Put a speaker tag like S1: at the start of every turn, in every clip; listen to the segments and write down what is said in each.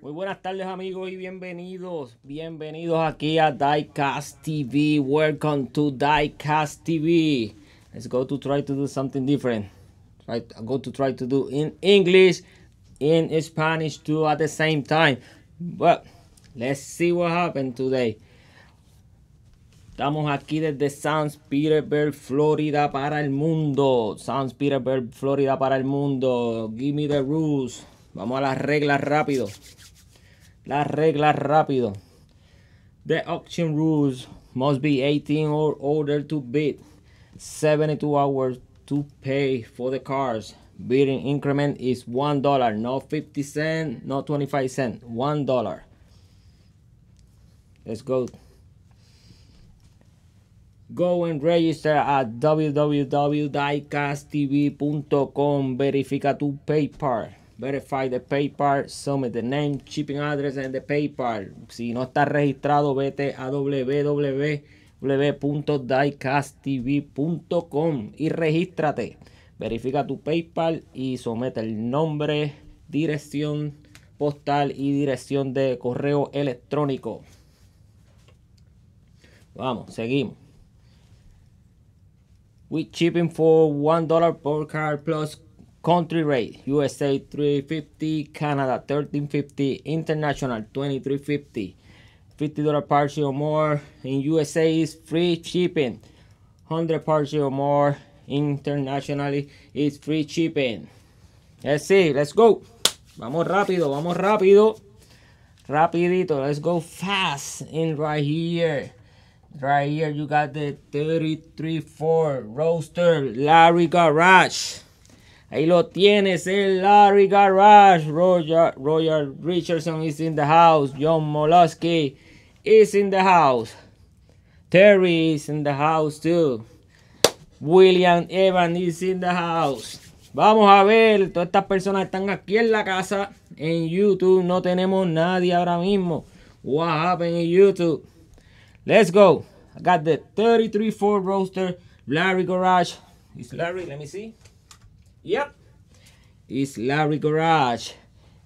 S1: Muy buenas tardes amigos y bienvenidos, bienvenidos aquí a Diecast TV. Welcome to Diecast TV. Let's go to try to do something different. Try to, go to try to do in English, in Spanish too at the same time. Well, let's see what happened today. Estamos aquí desde San Petersburg, Florida para el mundo. San Petersburg, Florida para el mundo. Give me the rules. Vamos a las reglas rápido. Las reglas rápido. The auction rules must be 18 or older to bid. 72 hours to pay for the cars. bidding increment is one dollar not 50 cent not 25 cent one dollar let's go go and register at www.diecasttv.com verifica tu paypal verify the PayPal, submit the name, shipping address, and the PayPal. Si no está registrado, vete a www.diecasttv.com y regístrate. Verifica tu PayPal y somete el nombre, dirección postal y dirección de correo electrónico. Vamos, seguimos. With shipping for $1 per card plus country rate. USA 350, Canada 1350, international 2350. $50 parcel or more in USA is free shipping. 100 parcel or more internationally is free shipping. Let's see. Let's go. Vamos rápido, vamos rápido. Rapidito. Let's go fast in right here. Right here, you got the 33-4 Roaster Larry Garage. Ahí lo tienes, el eh, Larry Garage. Roger, Roger Richardson is in the house. John Molosky is in the house. Terry is in the house too. William Evan is in the house. Vamos a ver, todas estas personas están aquí en la casa. En YouTube no tenemos nadie ahora mismo. What happened in YouTube? Let's go. I got the 33 Ford Roaster, Larry Garage. Is Larry, let me see. Yep. It's Larry Garage.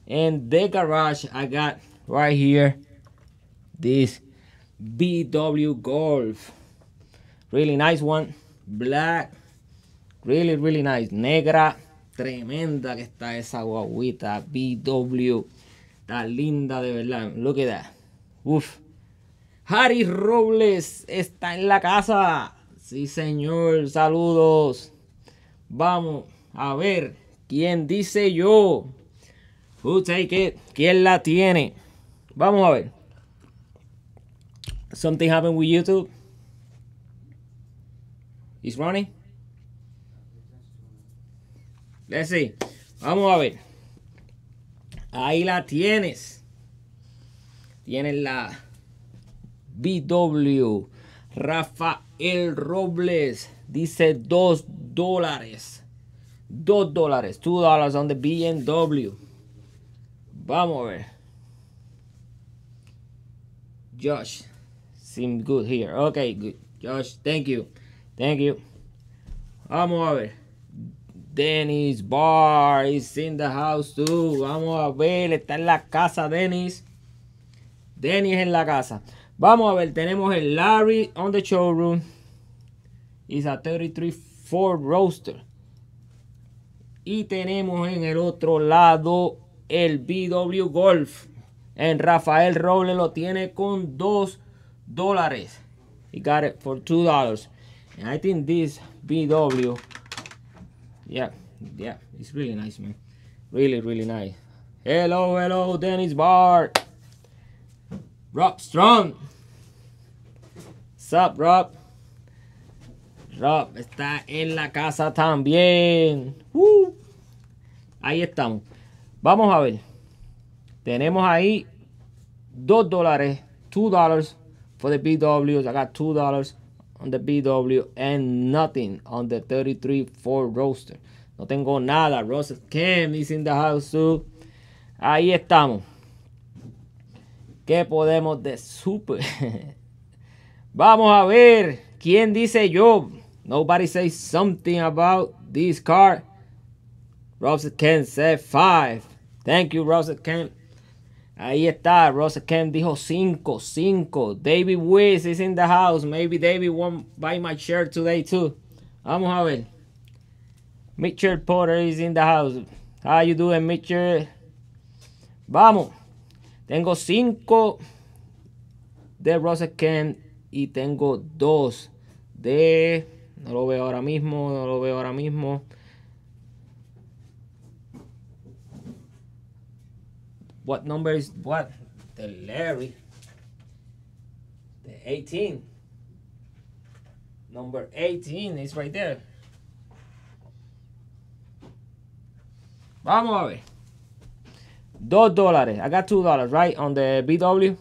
S1: And the garage I got right here. This BW Golf. Really nice one. Black. Really, really nice. Negra. Tremenda que está esa guaguita. BW. Está linda de verdad. Look at that. Uf. Harry Robles está en la casa. Sí, señor. Saludos. Vamos a ver quién dice yo. Who take it? ¿Quién la tiene? Vamos a ver. Something happened with YouTube. Is running. Let's see. Vamos a ver. Ahí la tienes. Tienes la BW. Rafael Robles dice dos dólares. Dos dólares. Two dólares on the BMW. Vamos a ver. Josh. Seems good here. Okay, good. Josh, thank you. Thank you. Vamos a ver. Dennis Barr is in the house too. Vamos a ver, está en la casa Dennis. Dennis en la casa. Vamos a ver, tenemos el Larry on the showroom. Is a 33 Ford Roaster. Y tenemos en el otro lado el BW Golf. En Rafael Robles lo tiene con 2 dólares. He got it for $2. And I think this BW, yeah, yeah, it's really nice, man. Really, really nice. Hello, hello, Dennis Bart. Rob Strong. Sup, Rob. Rob está en la casa también. ahí estamos. Vamos a ver. Tenemos ahí 2 dólares. 2 for the BWs. I got 2 on the BW and nothing on the 33-4 roster. No tengo nada. Roset Cam is in the house too. Ahí estamos. ¿Qué podemos de super? Vamos a ver. ¿Quién dice yo? Nobody says something about this car Roset Cam said five. Thank you, Roset Cam. Ahí está, Rose Kent dijo 5, 5. David Wiz is in the house. Maybe David won't buy my shirt today too. Vamos a ver. Mitchell Porter is in the house. How you doing, Mitchell? Vamos. Tengo 5 de Rose Kent y tengo 2 de... No lo veo ahora mismo, no lo veo ahora mismo. What number is what? The Larry. The 18. Number 18 is right there. Vamos a ver. Dos dólares. I got two dollars, right? On the BW.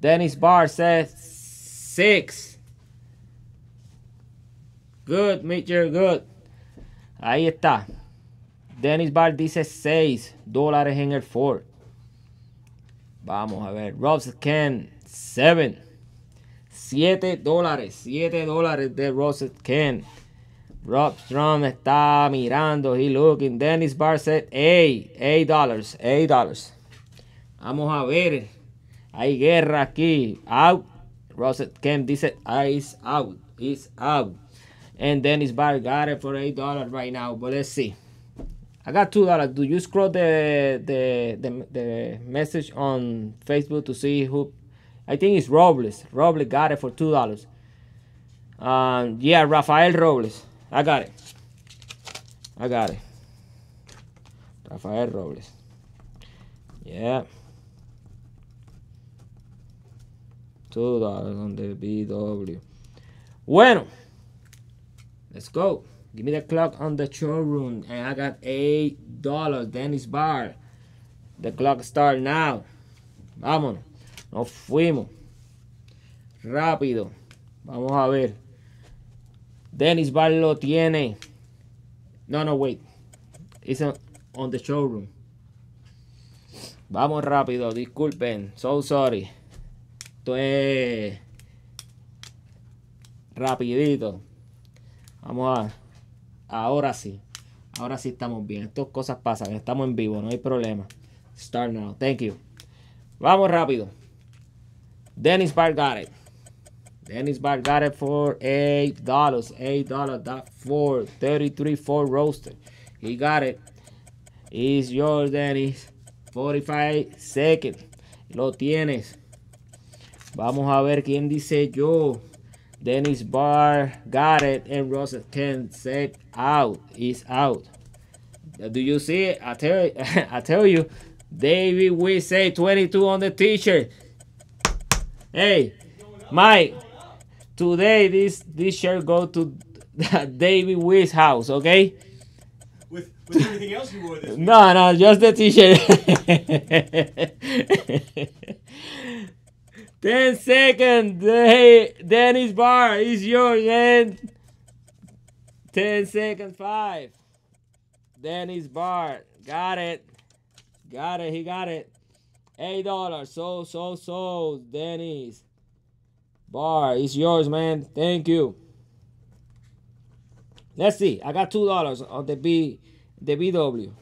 S1: Dennis Barr says six. Good, Mitchell, good. Ahí está. Dennis Barr dice 6 dólares en el Ford. Vamos a ver. Robs Ken, 7. 7 dólares. 7 dólares de Robs Ken. Rob Strong está mirando. He looking. Dennis Barr said 8. 8 dólares. 8 dólares. Vamos a ver. Hay guerra aquí. Out. Rosset Ken dice it's out. Is out. And Dennis Barr got it for $8 right now. But let's see. I got two dollars. Do you scroll the, the the the message on Facebook to see who? I think it's Robles. Robles got it for two dollars. Um, yeah, Rafael Robles. I got it. I got it. Rafael Robles. Yeah. Two dollars on the BW. Bueno. Let's go. Give me the clock on the showroom. And I got $8. Dennis Bar. The clock start now. Vámonos. Nos fuimos. Rápido. Vamos a ver. Dennis Bar lo tiene. No, no, wait. It's on the showroom. Vamos rápido, disculpen. So sorry. Esto es rapidito. Vamos a Ahora sí. Ahora sí estamos bien. Estas cosas pasan. Estamos en vivo, no hay problema. Start now. Thank you. Vamos rápido. Dennis Park got Dennis Park got it for $8. $8 for 33 for roasted. He got it. It's yours, Dennis. 45 seconds. Lo tienes. Vamos a ver quién dice yo. Dennis Barr got it, and Russell can set out he's out. Do you see it? I tell I tell you, David we say 22 on the t-shirt. Hey, Mike, today this this shirt go to David Wiz house, okay? With with everything else you wore this. No, no, just the t-shirt. Ten seconds. Hey, Danny's Bar is yours man. ten seconds five. Danny's Bar got it, got it. He got it. Eight dollars. So so so. Danny's Bar is yours, man. Thank you. Let's see. I got two dollars on the B, the BW.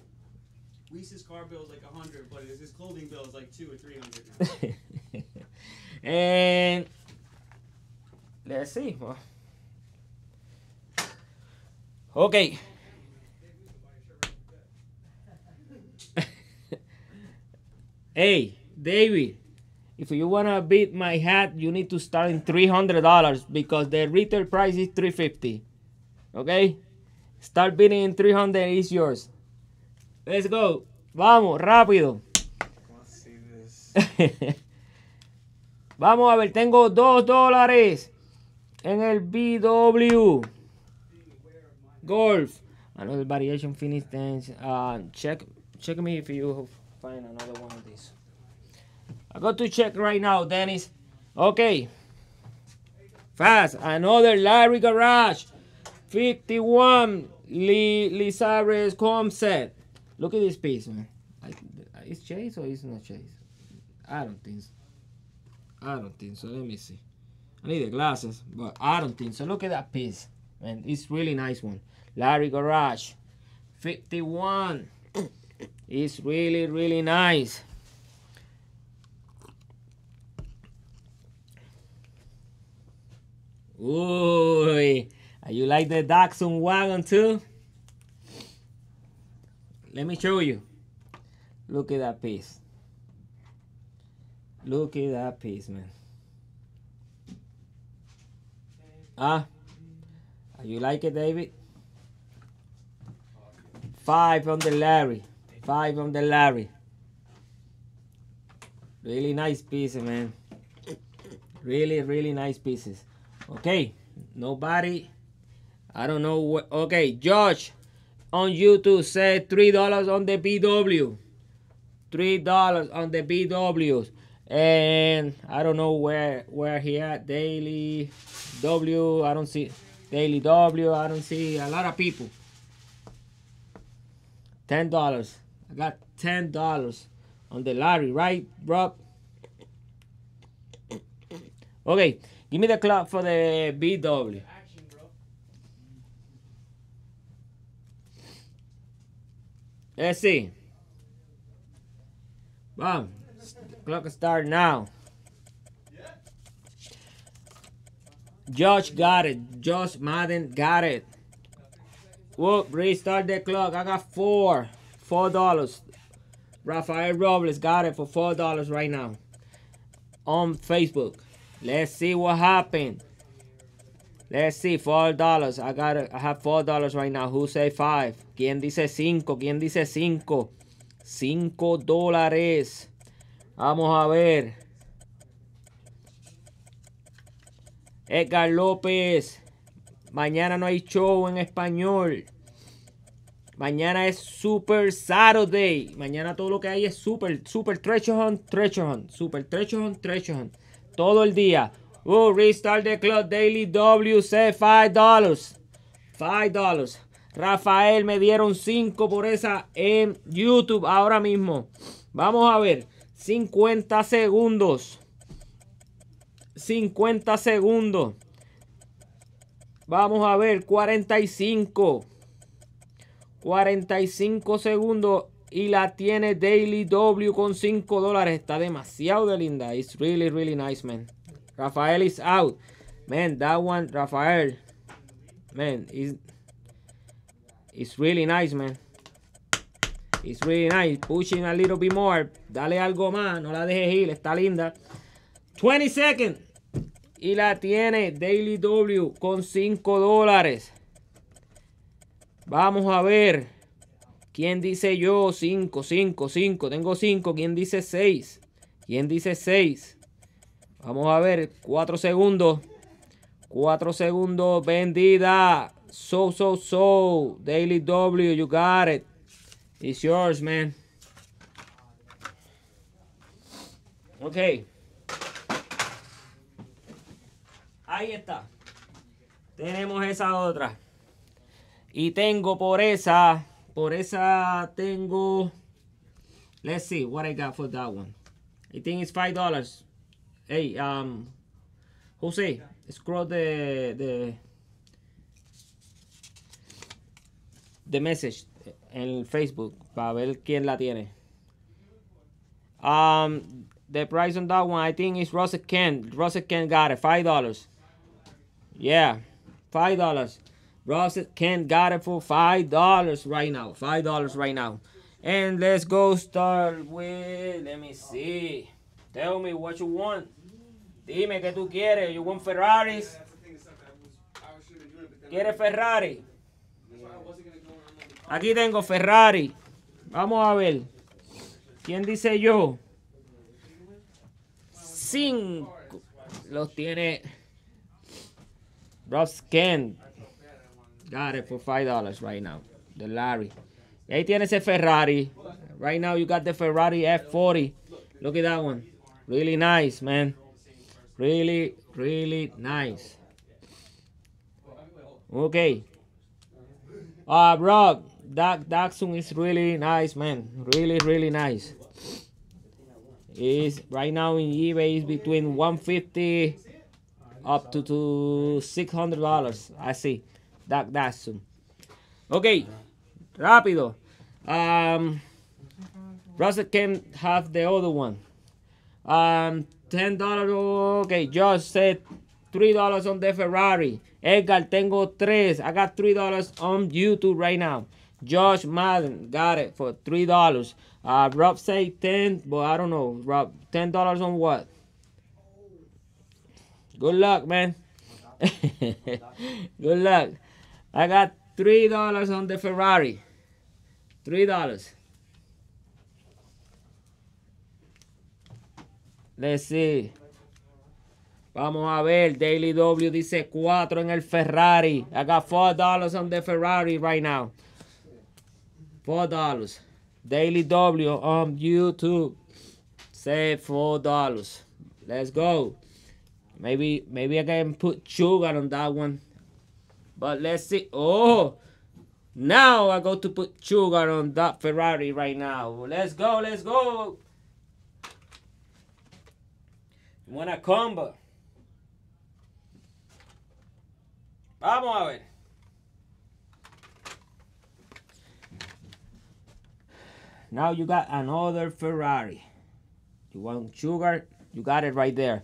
S1: Reese's car bill is like a hundred, but his clothing bill is like two or three hundred. And let's see. okay. hey, David, if you wanna beat my hat, you need to start in three hundred dollars because the retail price is three fifty. Okay, start bidding in three hundred is yours. Let's go. Vamos, rápido. Vamos a ver, tengo dos dólares en el BW. Golf. Another ah, variation finish dance. Ah, check, check me if you find another one of these. I got to check right now, Dennis. Okay. Fast. Another Larry Garage. 51 Li Lizares Comset. Look at this piece, man. is Chase or is not Chase? I don't think so. I don't think so. Let me see. I need the glasses, but I don't think so. Look at that piece. Man, it's really nice one. Larry Garage. 51. it's really, really nice. Ooh, you like the Datsun wagon too? Let me show you. Look at that piece. Look at that piece, man. Ah, you like it, David? Five on the Larry. Five on the Larry. Really nice piece, man. Really, really nice pieces. Okay, nobody. I don't know what. Okay, Josh on YouTube said $3 on the BW. $3 on the BWs and I don't know where where he at Daily W I don't see Daily W I don't see a lot of people ten dollars I got ten dollars on the lottery right bro? okay give me the clock for the BW let's see Wow, Clock start now. Josh got it. Josh Madden got it. Whoop, restart the clock. I got four. Four dollars. Rafael Robles got it for four dollars right now. On Facebook. Let's see what happened. Let's see, four dollars. I got I have four dollars right now. Who say five? ¿Quién dice cinco? ¿Quién dice cinco? Cinco dólares. Vamos a ver. Edgar López. Mañana no hay show en español. Mañana es Super Saturday. Mañana todo lo que hay es Super, Super Trecho Hunt, Trecho Hunt, Super Trecho Hunt, Trecho Hunt. Todo el día. Oh, Restart the Club Daily WC, $5. $5. Rafael, me dieron 5 por esa en YouTube ahora mismo. Vamos a ver. 50 segundos. 50 segundos. Vamos a ver, 45. 45 segundos y la tiene Daily W con 5 dólares. Está demasiado de linda. It's really, really nice, man. Rafael is out. Man, that one, Rafael. Man, is it's really nice, man. It's really nice. Pushing a little bit more. Dale algo más. No la dejes ir. Está linda. 20 seconds. Y la tiene Daily W con 5 dólares. Vamos a ver. ¿Quién dice yo? 5, 5, 5. Tengo 5. ¿Quién dice 6? ¿Quién dice 6? Vamos a ver. 4 segundos. 4 segundos. Vendida. So, so, so. Daily W, you got it. It's yours, man. Okay. Ahí está. Tenemos esa otra. Y tengo por esa, por esa tengo, let's see what I got for that one. I think it's five dollars. Hey, um, Jose, scroll the, the, the message en Facebook para ver quién la tiene. Um, the price on that one, I think, is Russell Kent Russell Kent got it, five dollars. Yeah, five dollars. Russell Kent got it for five dollars right now. Five dollars right now. And let's go start with. Let me see. Tell me what you want. Dime que tú quieres. You want Ferraris? ¿Quieres Ferrari? Aquí tengo Ferrari. Vamos a ver. ¿Quién dice yo? Cinco. Los tiene Rob Kent. Got it for five dollars right now. The Larry. ahí tiene ese Ferrari. Right now you got the Ferrari F40. Look at that one. Really nice, man. Really, really nice. Okay. Ah, Rob, that Datsun is really nice, man. Really, really nice. Is right now in eBay is between 150 up to, to 600 dollars. I see that Datsun. Okay, rápido. Um, Russell can have the other one. Um, ten dollars. Okay, Josh said three dollars on the Ferrari. Edgar, tengo tres. I got three dollars on YouTube right now. Josh Madden got it for three dollars. Uh, Rob say ten, but I don't know. Rob, ten dollars on what? Good luck, man. Good luck. I got three dollars on the Ferrari. Three dollars. Let's see. Vamos a ver. Daily W dice 4 en el Ferrari. I got $4 on the Ferrari right now. four dollars daily w on youtube say four dollars let's go maybe maybe i can put sugar on that one but let's see oh now i go to put sugar on that ferrari right now let's go let's go you want a combo vamos a ver Now you got another Ferrari. You want sugar? You got it right there.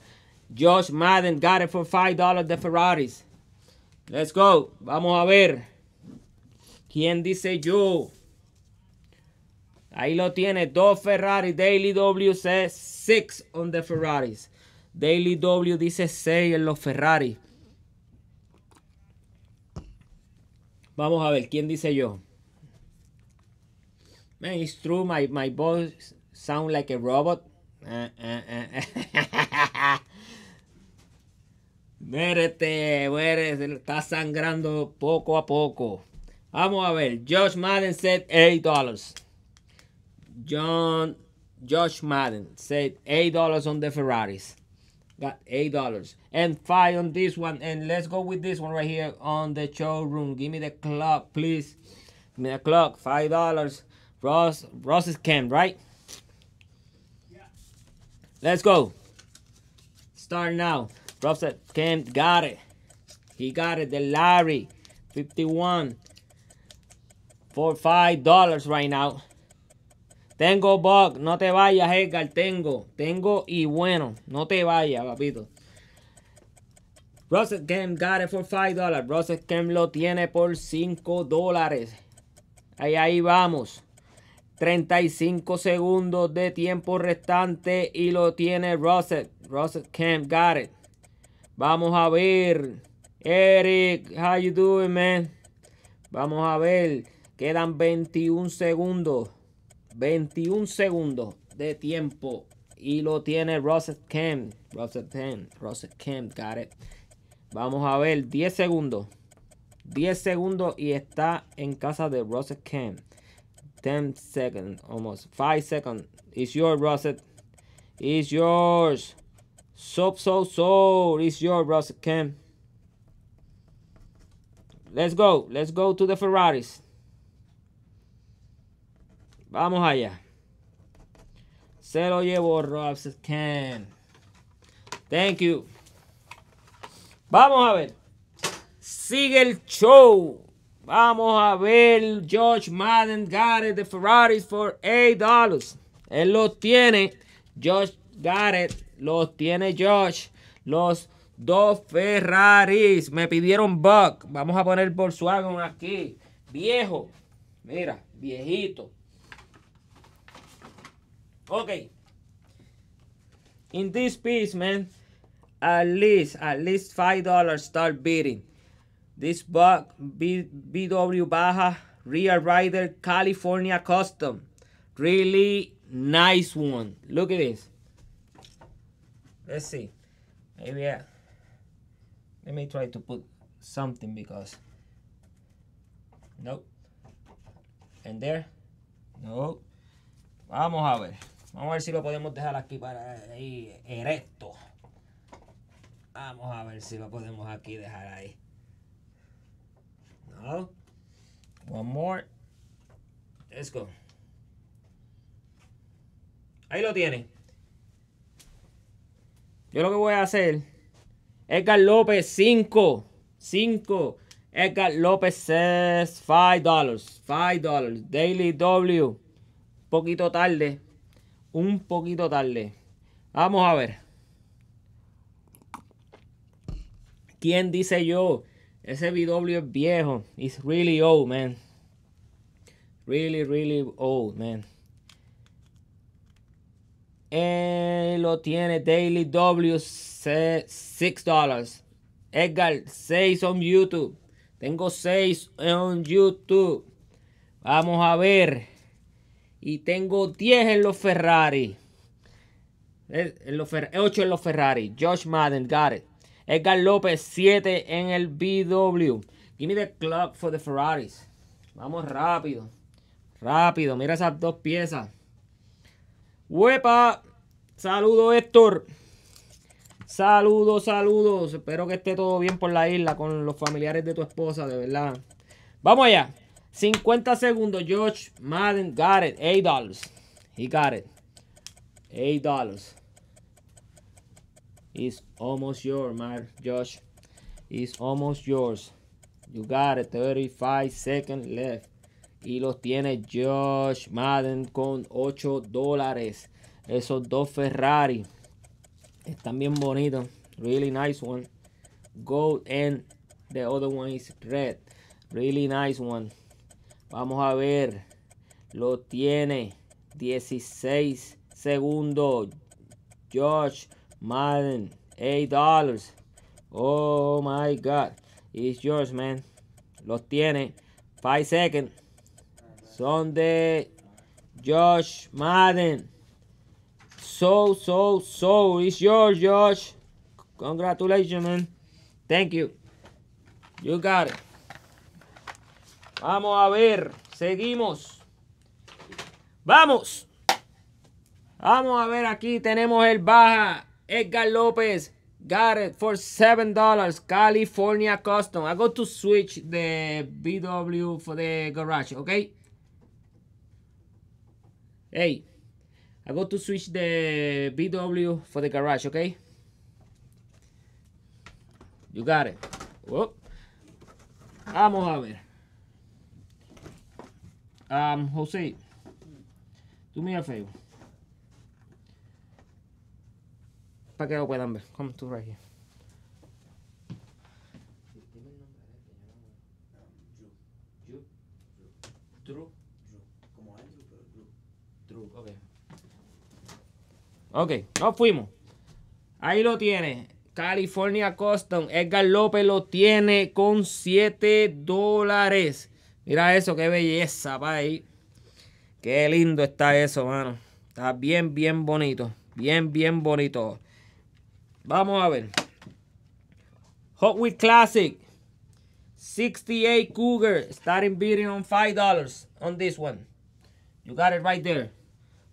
S1: Josh Madden got it for $5 the Ferraris. Let's go. Vamos a ver. ¿Quién dice yo? Ahí lo tiene. Dos Ferrari. Daily W says six on the Ferraris. Daily W dice seis en los Ferrari. Vamos a ver. ¿Quién dice yo? Man, it's true. My my voice sound like a robot. Uh, uh, uh. muérete, muérete. Está sangrando poco a poco. Vamos a ver. Josh Madden said $8. John, Josh Madden said $8 on the Ferraris. Got $8. And five on this one. And let's go with this one right here on the showroom. Give me the clock, please. Give me the clock. $5. Ross, Ross right? Let's go. Start now. Ross es got it. He got it. The Larry, 51 for $5 right now. Tengo bug. no te vayas, Edgar. Tengo, tengo y bueno, no te vayas, papito. Russell Kemp got it for $5. Russell Kemp lo tiene por $5 dólares. Ahí, ahí vamos. 35 segundos de tiempo restante y lo tiene Russell. Russell Camp got it. Vamos a ver. Eric, how you doing, man? Vamos a ver. Quedan 21 segundos. 21 segundos de tiempo. Y lo tiene Russell Camp. Russell Camp. got it. Vamos a ver. 10 segundos. 10 segundos y está en casa de Russell Camp. 10 seconds, almost 5 seconds. It's yours, Russet. It's yours. So, so, so. It's yours, Russet Cam. Let's go. Let's go to the Ferraris. Vamos allá. Se lo llevo, Russet Cam. Thank you. Vamos a ver. Sigue el show. Vamos a ver George Madden Garrett de Ferraris for $8. Él los tiene. George Garrett los tiene George. Los dos Ferraris. Me pidieron Buck. Vamos a poner Volkswagen aquí. Viejo. Mira, viejito. Ok. In this piece, man, at least, at least $5 start beating. This bug BW Baja Rear Rider California Custom. Really nice one. Look at this. Let's see. Maybe uh, let me try to put something because nope. And there. No. Vamos a ver. Vamos a ver si lo podemos dejar aquí para ahí erecto. Vamos a ver si lo podemos aquí dejar ahí. One more. Let's go. Ahí lo tiene. Yo lo que voy a hacer. Edgar López, 5. 5. Edgar López says $5. dollars. Daily W. Un poquito tarde. Un poquito tarde. Vamos a ver. ¿Quién dice yo? Ese VW es viejo. It's really old, man. Really, really old, man. Eh, lo tiene Daily W, $6. Edgar, 6 on YouTube. Tengo 6 on YouTube. Vamos a ver. Y tengo 10 en los Ferrari. 8 en los Ferrari. Josh Madden, got it. Edgar López, 7 en el BW. Give me the club for the Ferraris. Vamos rápido. Rápido. Mira esas dos piezas. ¡Huepa! Saludo, Héctor. Saludos, saludos. Espero que esté todo bien por la isla con los familiares de tu esposa, de verdad. Vamos allá. 50 segundos. George Madden got it. $8. He got it. $8. It's almost yours, Mark Josh. It's almost yours. You got it. 35 seconds left. Y los tiene Josh Madden con 8 dólares. Esos dos Ferrari. Están bien bonitos. Really nice one. Gold and the other one is red. Really nice one. Vamos a ver. Lo tiene 16 segundos. Josh Madden, $8. Oh my God. It's yours, man. Los tiene. Five seconds. Son de Josh Madden. So, so, so. It's yours, Josh. Congratulations, man. Thank you. You got it. Vamos a ver. Seguimos. Vamos. Vamos a ver aquí. Tenemos el baja. Edgar Lopez. Got it for $7. California Custom. I go to switch the BW for the garage, okay? Hey, I go to switch the BW for the garage, okay? You got it. Whoop. Vamos a ver. Um, Jose, do me a favor. para que lo puedan ver. Come to Como ok. nos fuimos. Ahí lo tiene. California Custom. Edgar López lo tiene con 7 dólares. Mira eso, qué belleza, ahí. Qué lindo está eso, mano. Está bien, bien bonito. Bien, bien bonito. Vamos a ver. Hot Wheels Classic. 68 Cougar. Starting bidding on $5 on this one. You got it right there.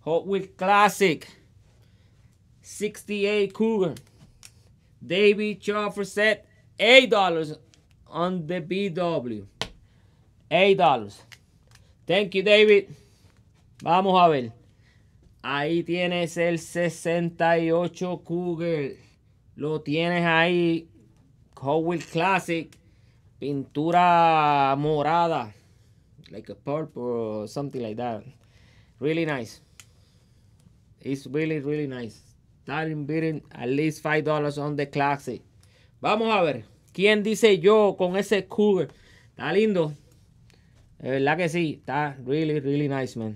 S1: Hot Wheels Classic. 68 Cougar. David Chopper set $8 on the BW. $8. Thank you, David. Vamos a ver. Ahí tienes el 68 Cougar. Lo tienes ahí. Howell Classic. Pintura morada. Like a purple something like that. Really nice. It's really, really nice. Starting bidding at least $5 on the classic. Vamos a ver. ¿Quién dice yo con ese cougar? Está lindo. De verdad que sí. Está really, really nice, man.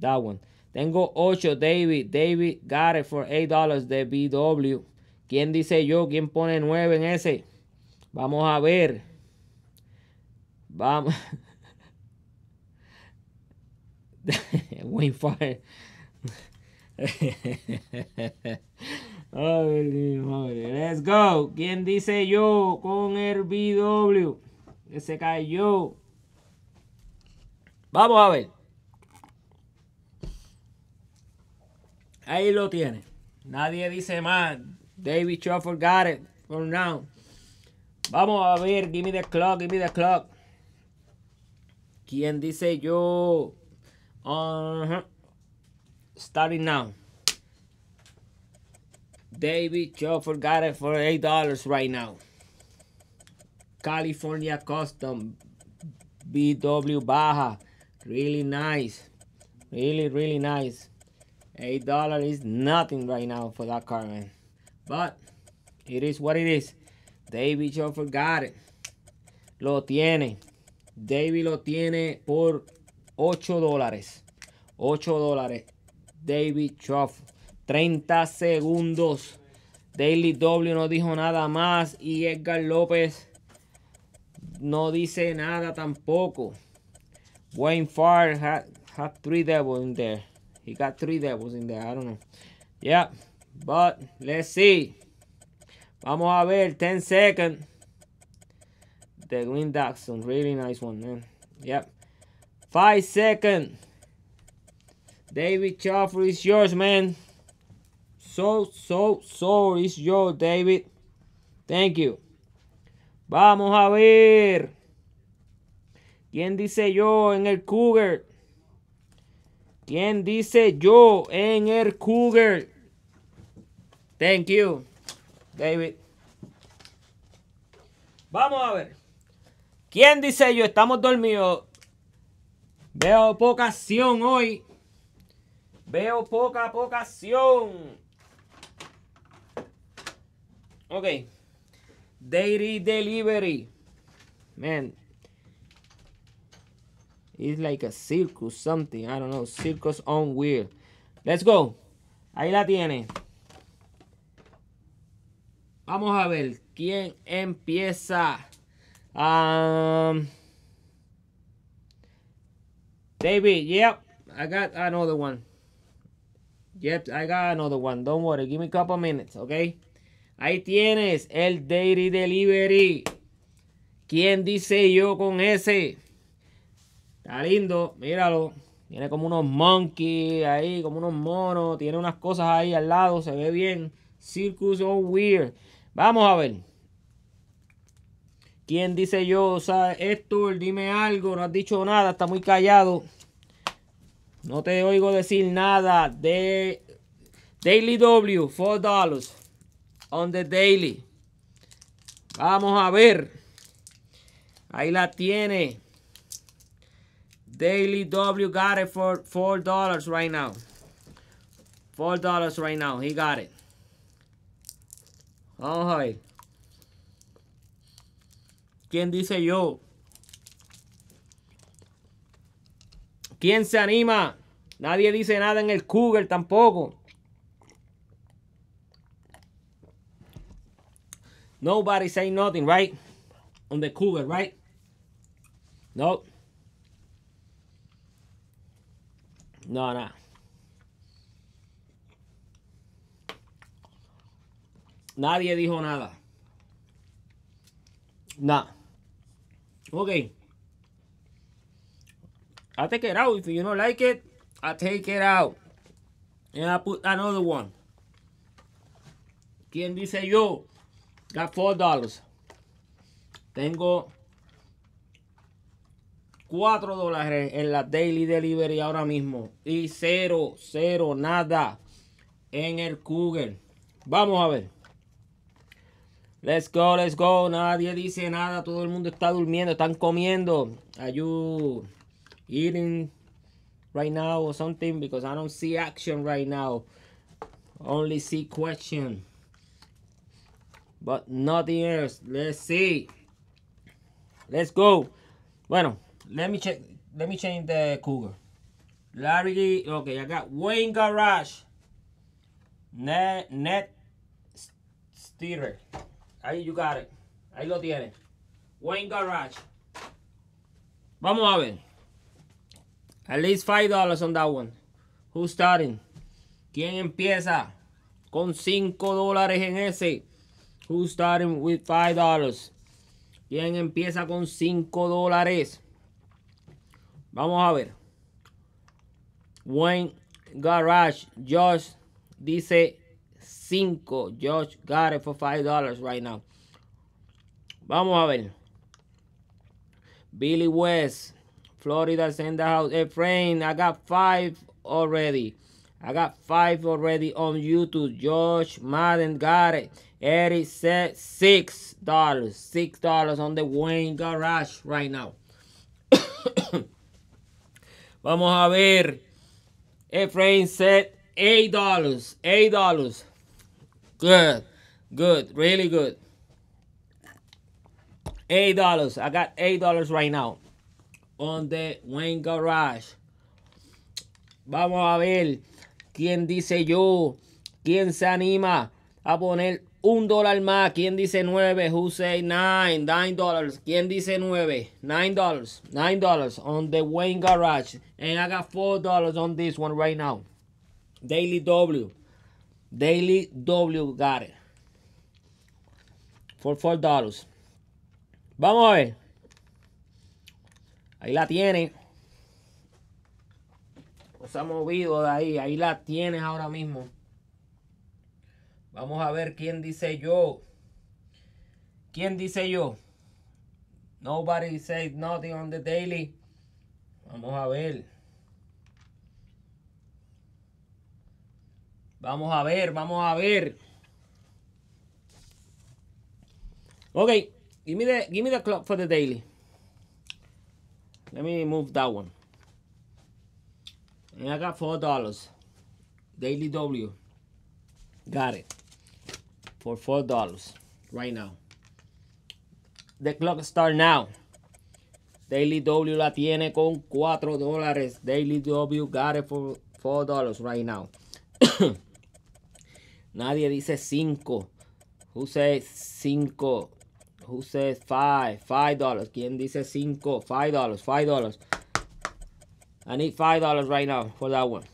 S1: That one. Tengo 8, David. David got it for $8 de BW. ¿Quién dice yo? ¿Quién pone 9 en ese? Vamos a ver. Vamos. Winfire. Let's go. ¿Quién dice yo con el BW? Que se cayó. Vamos a ver. Ahí lo tiene. Nadie dice más. David Shofford got it for now. Vamos a ver, give me the clock, give me the clock. ¿Quién dice yo? Uh -huh. Starting now. David Shofford got it for $8 right now. California Custom BW Baja. Really nice. Really, really nice. $8 is nothing right now for that car, man. But it is what it is. David Johnson got it. Lo tiene. David lo tiene por 8 dólares. 8 dólares. David Choff. 30 segundos. Daily W no dijo nada más. Y Edgar López no dice nada tampoco. Wayne Farr had, had three devils in there. He got three devils in there. I don't know. Yeah. But let's see. Vamos a ver. 10 seconds. The Green Dachshund. Really nice one, man. Yep. 5 seconds. David Chaffer is yours, man. So, so, so is yours, David. Thank you. Vamos a ver. ¿Quién dice yo en el Cougar? ¿Quién dice yo en el Cougar? Thank you, David. Vamos a ver. ¿Quién dice yo? Estamos dormidos. Veo poca acción hoy. Veo poca, poca acción. Ok. Daily delivery. Man. It's like a circus, something. I don't know. Circus on wheel. Let's go. Ahí la tiene. Vamos a ver quién empieza. David, yep, I got another one. Yep, I got another one. Don't worry, give me a couple minutes, okay? Ahí tienes el Dairy Delivery. ¿Quién dice yo con ese? Está lindo, míralo. Tiene como unos monkeys ahí, como unos monos. Tiene unas cosas ahí al lado, se ve bien. Circus on oh, Weird. Vamos a ver. ¿Quién dice yo? O dime algo. No has dicho nada, está muy callado. No te oigo decir nada. De Daily W, $4 on the daily. Vamos a ver. Ahí la tiene. Daily W got it for $4 right now. $4 right now. He got it. Vamos a ¿Quién dice yo? ¿Quién se anima? Nadie dice nada en el Cougar tampoco. Nobody say nothing, right? On the Cougar, right? No. No, no. Nadie dijo nada. Nada. Ok. I take it out. If you don't like it, I take it out. And I put another one. ¿Quién dice yo? Got four dollars. Tengo cuatro dólares en la daily delivery ahora mismo. Y cero, cero, nada en el Google. Vamos a ver. Let's go, let's go. Nadie dice nada. Todo el mundo está durmiendo, están comiendo. Are you eating right now or something? Because I don't see action right now. Only see question. But nothing else. Let's see. Let's go. Bueno, let me check. Let me change the cougar. Larry. Okay, I got Wayne Garage. Net. Net. Steerer. Ahí you got it. Ahí lo tiene. Wayne Garage. Vamos a ver. At least $5 on that one. Who's starting? ¿Quién empieza con 5 dólares en ese? Who's starting with $5? ¿Quién empieza con 5 dólares? Vamos a ver. Wayne Garage. Josh dice 5. Josh got it for $5 right now. Vamos a ver. Billy West. Florida send the house. Hey, friend, I got 5 already. I got 5 already on YouTube. Josh Madden got it. Eddie said $6. $6 on the Wayne Garage right now. Vamos a ver. Efrain said $8. $8. Good. Good. Really good. $8, dollars. I got eight dollars right now. On the Wayne Garage. Vamos a ver quién dice yo. ¿Quién se anima a poner un dólar más? ¿Quién dice nueve? Who say nine? Nine dollars. ¿Quién dice nueve? Nine dollars. Nine dollars on the Wayne Garage. And I got four dollars on this one right now. Daily W. Daily W. Got it. For $4. Vamos a ver. Ahí la tiene. Pues se ha movido de ahí. Ahí la tienes ahora mismo. Vamos a ver quién dice yo. ¿Quién dice yo? Nobody says nothing on the daily. Vamos a ver. Vamos a ver, vamos a ver. Ok, give me the, clock for the daily. Let me move that one. And I got four dollars. Daily W. Got it. For four dollars right now. The clock start now. Daily W la tiene con 4 dólares. Daily W got it for $4 right now. Nadie dice 5. Who says 5? Who says 5? $5. dollars. Who quien dice 5? $5. $5. I need $5 right now for that one.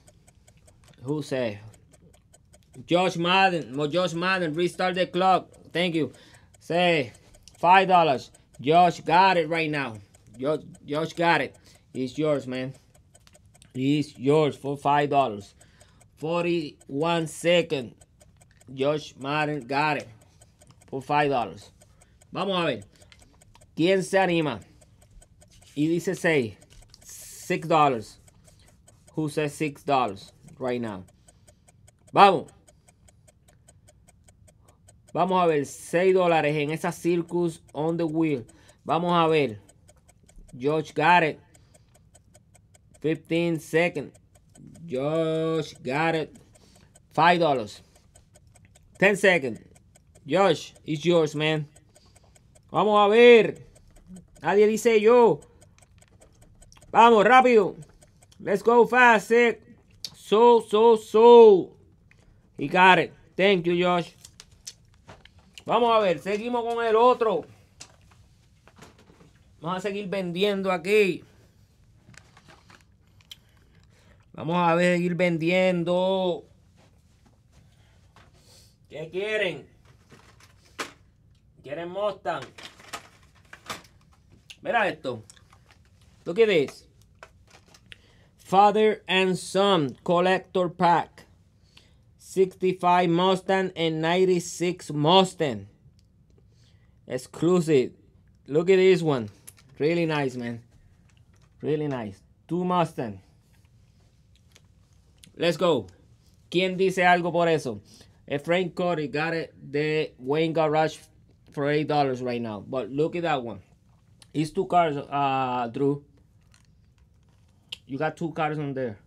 S1: Who says? Josh Madden. Josh Madden, restart the clock. Thank you. Say $5. Josh got it right now. Josh, Josh got it. It's yours, man. It's yours for $5. 41 seconds. Josh Madden got it por $5. Vamos a ver. ¿Quién se anima? Y dice 6. $6. Who says $6 right now? Vamos. Vamos a ver. 6 en esa Circus on the wheel. Vamos a ver. Josh got it. 15 seconds. Josh got it. $5. 10 seconds. Josh, it's yours, man. Vamos a ver. Nadie dice yo. Vamos, rápido. Let's go fast, eh. So, so, so. He got it. Thank you, Josh. Vamos a ver, seguimos con el otro. Vamos a seguir vendiendo aquí. Vamos a ver, seguir vendiendo. ¿Qué quieren? ¿Quieren Mustang? Mira esto. Look at this. Father and Son Collector Pack. 65 Mustang and 96 Mustang. Exclusive. Look at this one. Really nice, man. Really nice. Two Mustang. Let's go. ¿Quién dice algo por eso? Frank Cody got it the Wayne Garage for eight dollars right now. But look at that one. It's two cars, uh, Drew. You got two cars on there.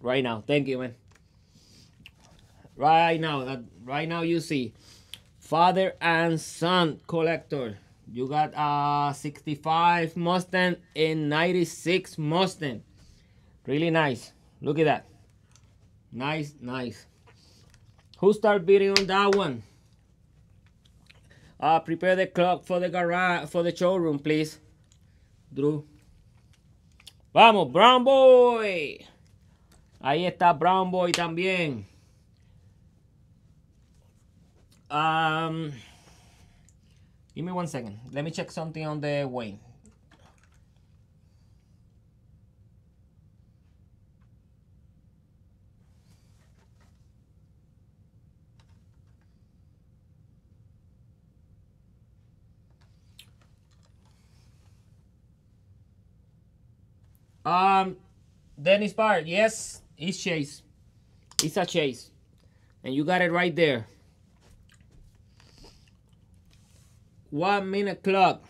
S1: Right now, thank you, man. Right now, that uh, right now you see, father and son collector. You got uh 65 Mustang and 96 Mustang. Really nice. Look at that. Nice, nice. Who start bidding on that one? Uh, prepare the clock for the garage, for the showroom, please. Drew. Vamos, Brown Boy. Ahí está Brown Boy también. Um, give me one second. Let me check something on the way. Um, Dennis Bard, yes, it's Chase. It's a Chase. And you got it right there. One minute clock.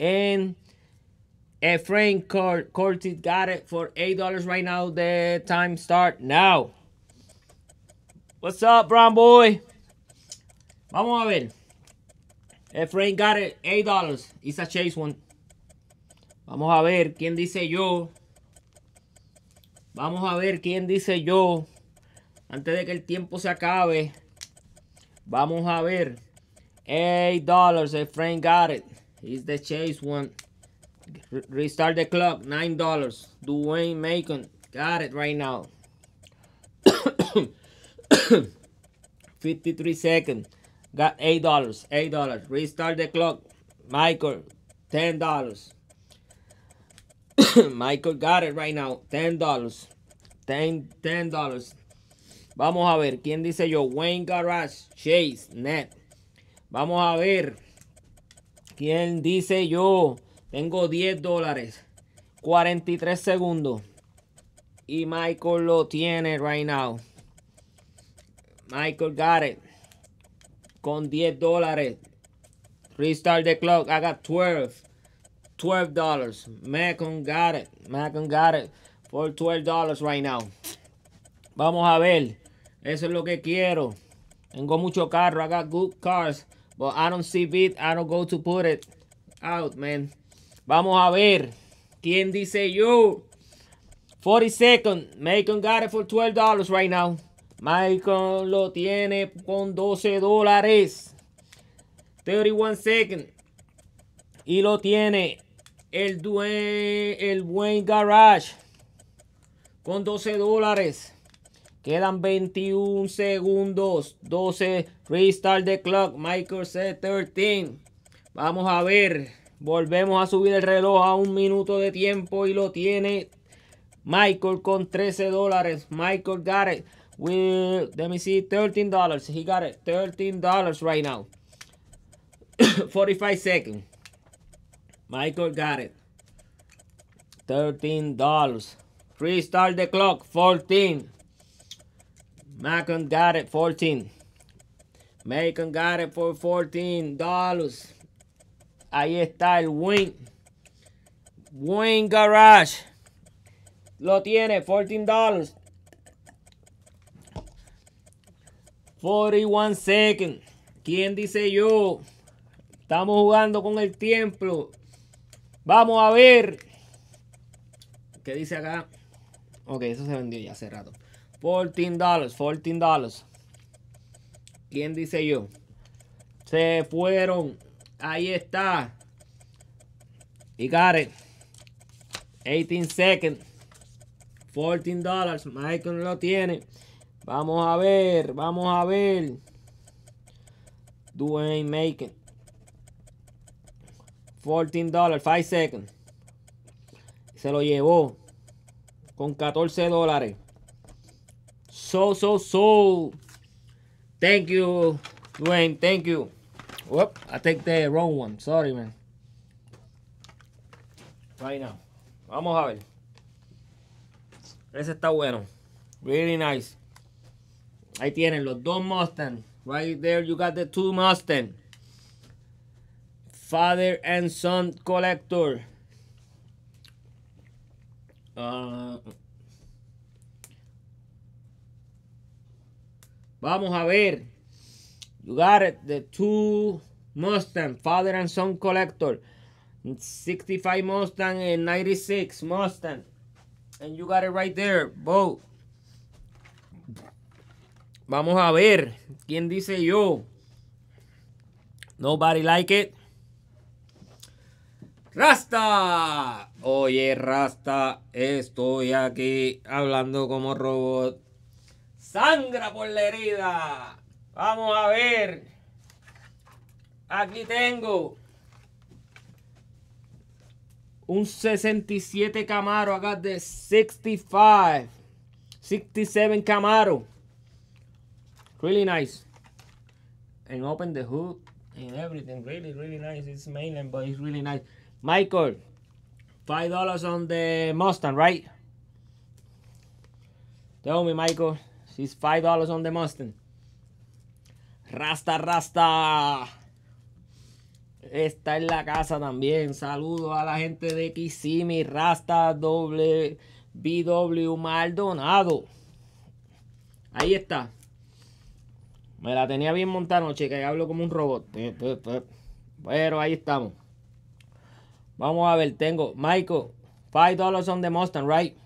S1: And frame Cort Cortis got it for $8 right now. The time start now. What's up, brown boy? Vamos a ver. Efrain got it, $8. It's a Chase one. Vamos a ver quién dice yo. Vamos a ver quién dice yo. Antes de que el tiempo se acabe. Vamos a ver. $8. El eh, Frank got it. He's the chase one. restart the clock. $9. Dwayne Macon. Got it right now. 53 seconds. Got $8. $8. Restart the clock. Michael. $10. Michael got it right now. $10. $10. Vamos a ver. ¿Quién dice yo? Wayne Garage. Chase. Net. Vamos a ver. ¿Quién dice yo? Tengo 10 dólares. 43 segundos. Y Michael lo tiene right now. Michael got it. Con 10 dólares. Restart the clock. I got 12. $12. Macon got it. Macon got it for $12 right now. Vamos a ver. Eso es lo que quiero. Tengo mucho carro. I got good cars. But I don't see beat. I don't go to put it out, man. Vamos a ver. ¿Quién dice yo? 40 seconds. Macon got it for $12 right now. Michael lo tiene con 12 31 seconds. Y lo tiene el, el buen Garage con 12 dólares. Quedan 21 segundos. 12. Restart the clock. Michael C. 13. Vamos a ver. Volvemos a subir el reloj a un minuto de tiempo y lo tiene Michael con 13 dólares. Michael got it. With, let me see, $13. He got it. $13 right now. 45 seconds. Michael Garrett. $13. Freestyle the clock. 14. Macon got it. 14. Macon got it for 14 Ahí está el Wing. Wing Garage. Lo tiene. 14 41 seconds. ¿Quién dice yo? Estamos jugando con el tiempo. Vamos a ver. ¿Qué dice acá? Ok, eso se vendió ya hace rato. 14 14 ¿Quién dice yo? Se fueron. Ahí está. Y Gare. 18 seconds. 14 Michael no lo tiene. Vamos a ver, vamos a ver. Dwayne making. 14 5 seconds. Se lo llevó con 14 dólares. So, so, so. Thank you, Dwayne. Thank you. Whoop, I take the wrong one. Sorry, man. Right now. Vamos a ver. Ese está bueno. Really nice. Ahí tienen los dos Mustang. Right there you got the two Mustang. Father and Son Collector. Ah, vamos a ver. You got it. The two Mustang, Father and Son Collector. 65 Mustang and 96 Mustang. And you got it right there, both. Vamos a ver. ¿Quién dice yo? Nobody like it. Rasta. Oye, Rasta, estoy aquí hablando como robot. Sangra por la herida. Vamos a ver. Aquí tengo un 67 Camaro. Acá de 65. 67 Camaro. Really nice. And open the hood and everything. Really, really nice. It's mainland, but it's really nice. Michael, $5 dollars on the Mustang, right? Tell me, Michael, she's five dollars on the Mustang. Rasta, rasta. Está en la casa también. Saludo a la gente de Kissimi, Rasta doble BW Maldonado. Ahí está. Me la tenía bien montada noche, que hablo como un robot. Pero ahí estamos. Vamos a ver, tengo Michael, $5 on the Mustang, right?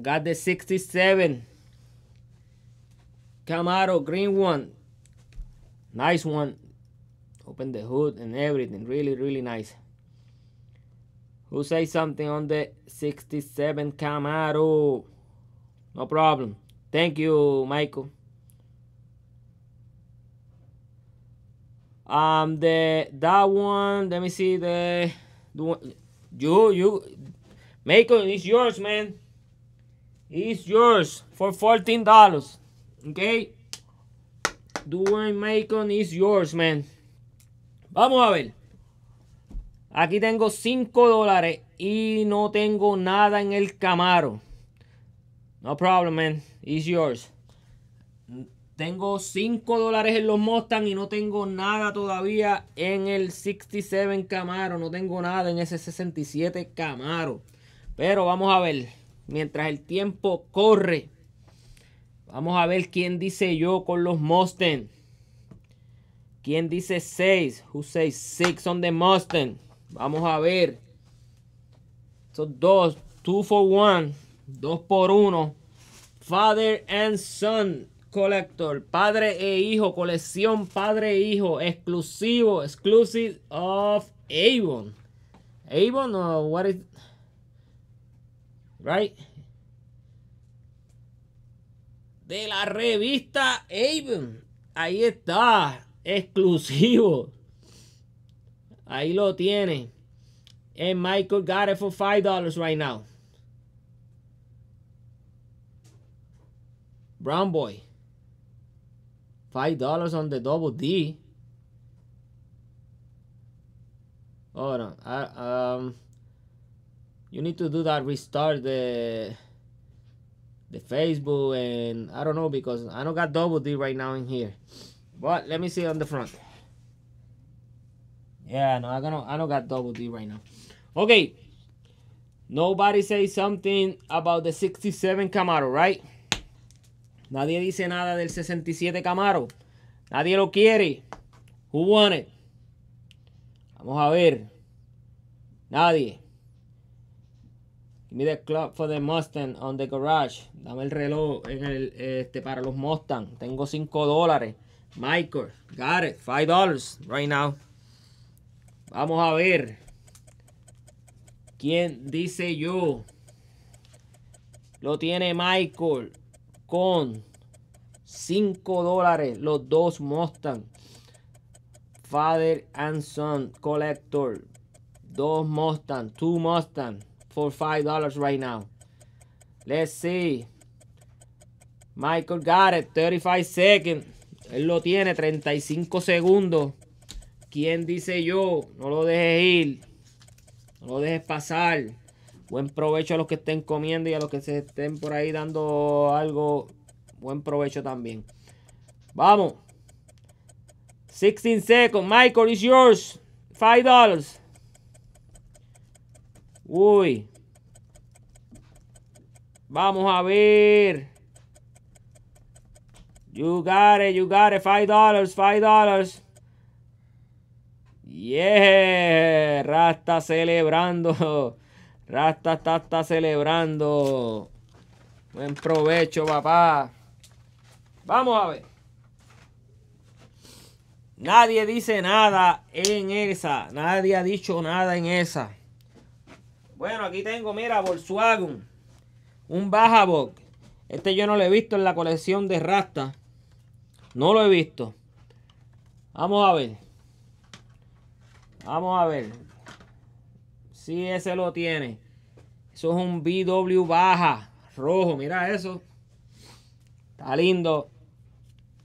S1: Got the 67 Camaro, green one. Nice one. Open the hood and everything. Really, really nice. Who say something on the 67 Camaro? No problem. Thank you, Michael. Um, the that one, let me see the, the you you Macon is yours, man. It's yours for $14, dollars. Okay. make Macon is yours, man. Vamos a ver. Aquí tengo 5 dólares y no tengo nada en el Camaro. No problem, man. It's yours. Tengo 5 dólares en los Mustang y no tengo nada todavía en el 67 Camaro. No tengo nada en ese 67 Camaro. Pero vamos a ver. Mientras el tiempo corre. Vamos a ver quién dice yo con los Mustang. ¿Quién dice 6? Who says 6 on the Mustang? Vamos a ver. Son dos. Two for one. Dos por uno. Father and son. Collector, padre e hijo, colección padre e hijo, exclusivo, exclusive of Avon. Avon o what is right? De la revista Avon. Ahí está, exclusivo. Ahí lo tiene. And Michael got it for $5 right now. Brown boy. Five dollars on the double D. Hold on. I, um, you need to do that. Restart the the Facebook and I don't know because I don't got double D right now in here. But let me see on the front. Yeah, no, I don't. I don't got double D right now. Okay. Nobody say something about the '67 Camaro, right? Nadie dice nada del 67 Camaro. Nadie lo quiere. Who want it? Vamos a ver. Nadie. Give me the club for the Mustang on the garage. Dame el reloj en el, este, para los Mustang. Tengo 5 dólares. Michael, got it. 5 dollars right now. Vamos a ver. ¿Quién dice yo? Lo tiene Michael con 5 dólares los dos Mustang. Father and Son Collector. Dos Mustang, two Mustang for 5 dollars right now. Let's see. Michael Garrett, 35 seconds. Él lo tiene, 35 segundos. ¿Quién dice yo? No lo dejes ir. No lo dejes pasar. Buen provecho a los que estén comiendo y a los que se estén por ahí dando algo. Buen provecho también. Vamos. 16 seconds. Michael, is yours. 5 dollars. Uy. Vamos a ver. You got it, you got it. 5 dollars, 5 dollars. Yeah, Rasta celebrando. Rasta está, celebrando. Buen provecho, papá. Vamos a ver. Nadie dice nada en esa. Nadie ha dicho nada en esa. Bueno, aquí tengo, mira, Volkswagen. Un Bajabok. Este yo no lo he visto en la colección de Rasta. No lo he visto. Vamos a ver. Vamos a ver. Si ese lo tiene. Eso es un BW baja, rojo, mira eso. Está lindo.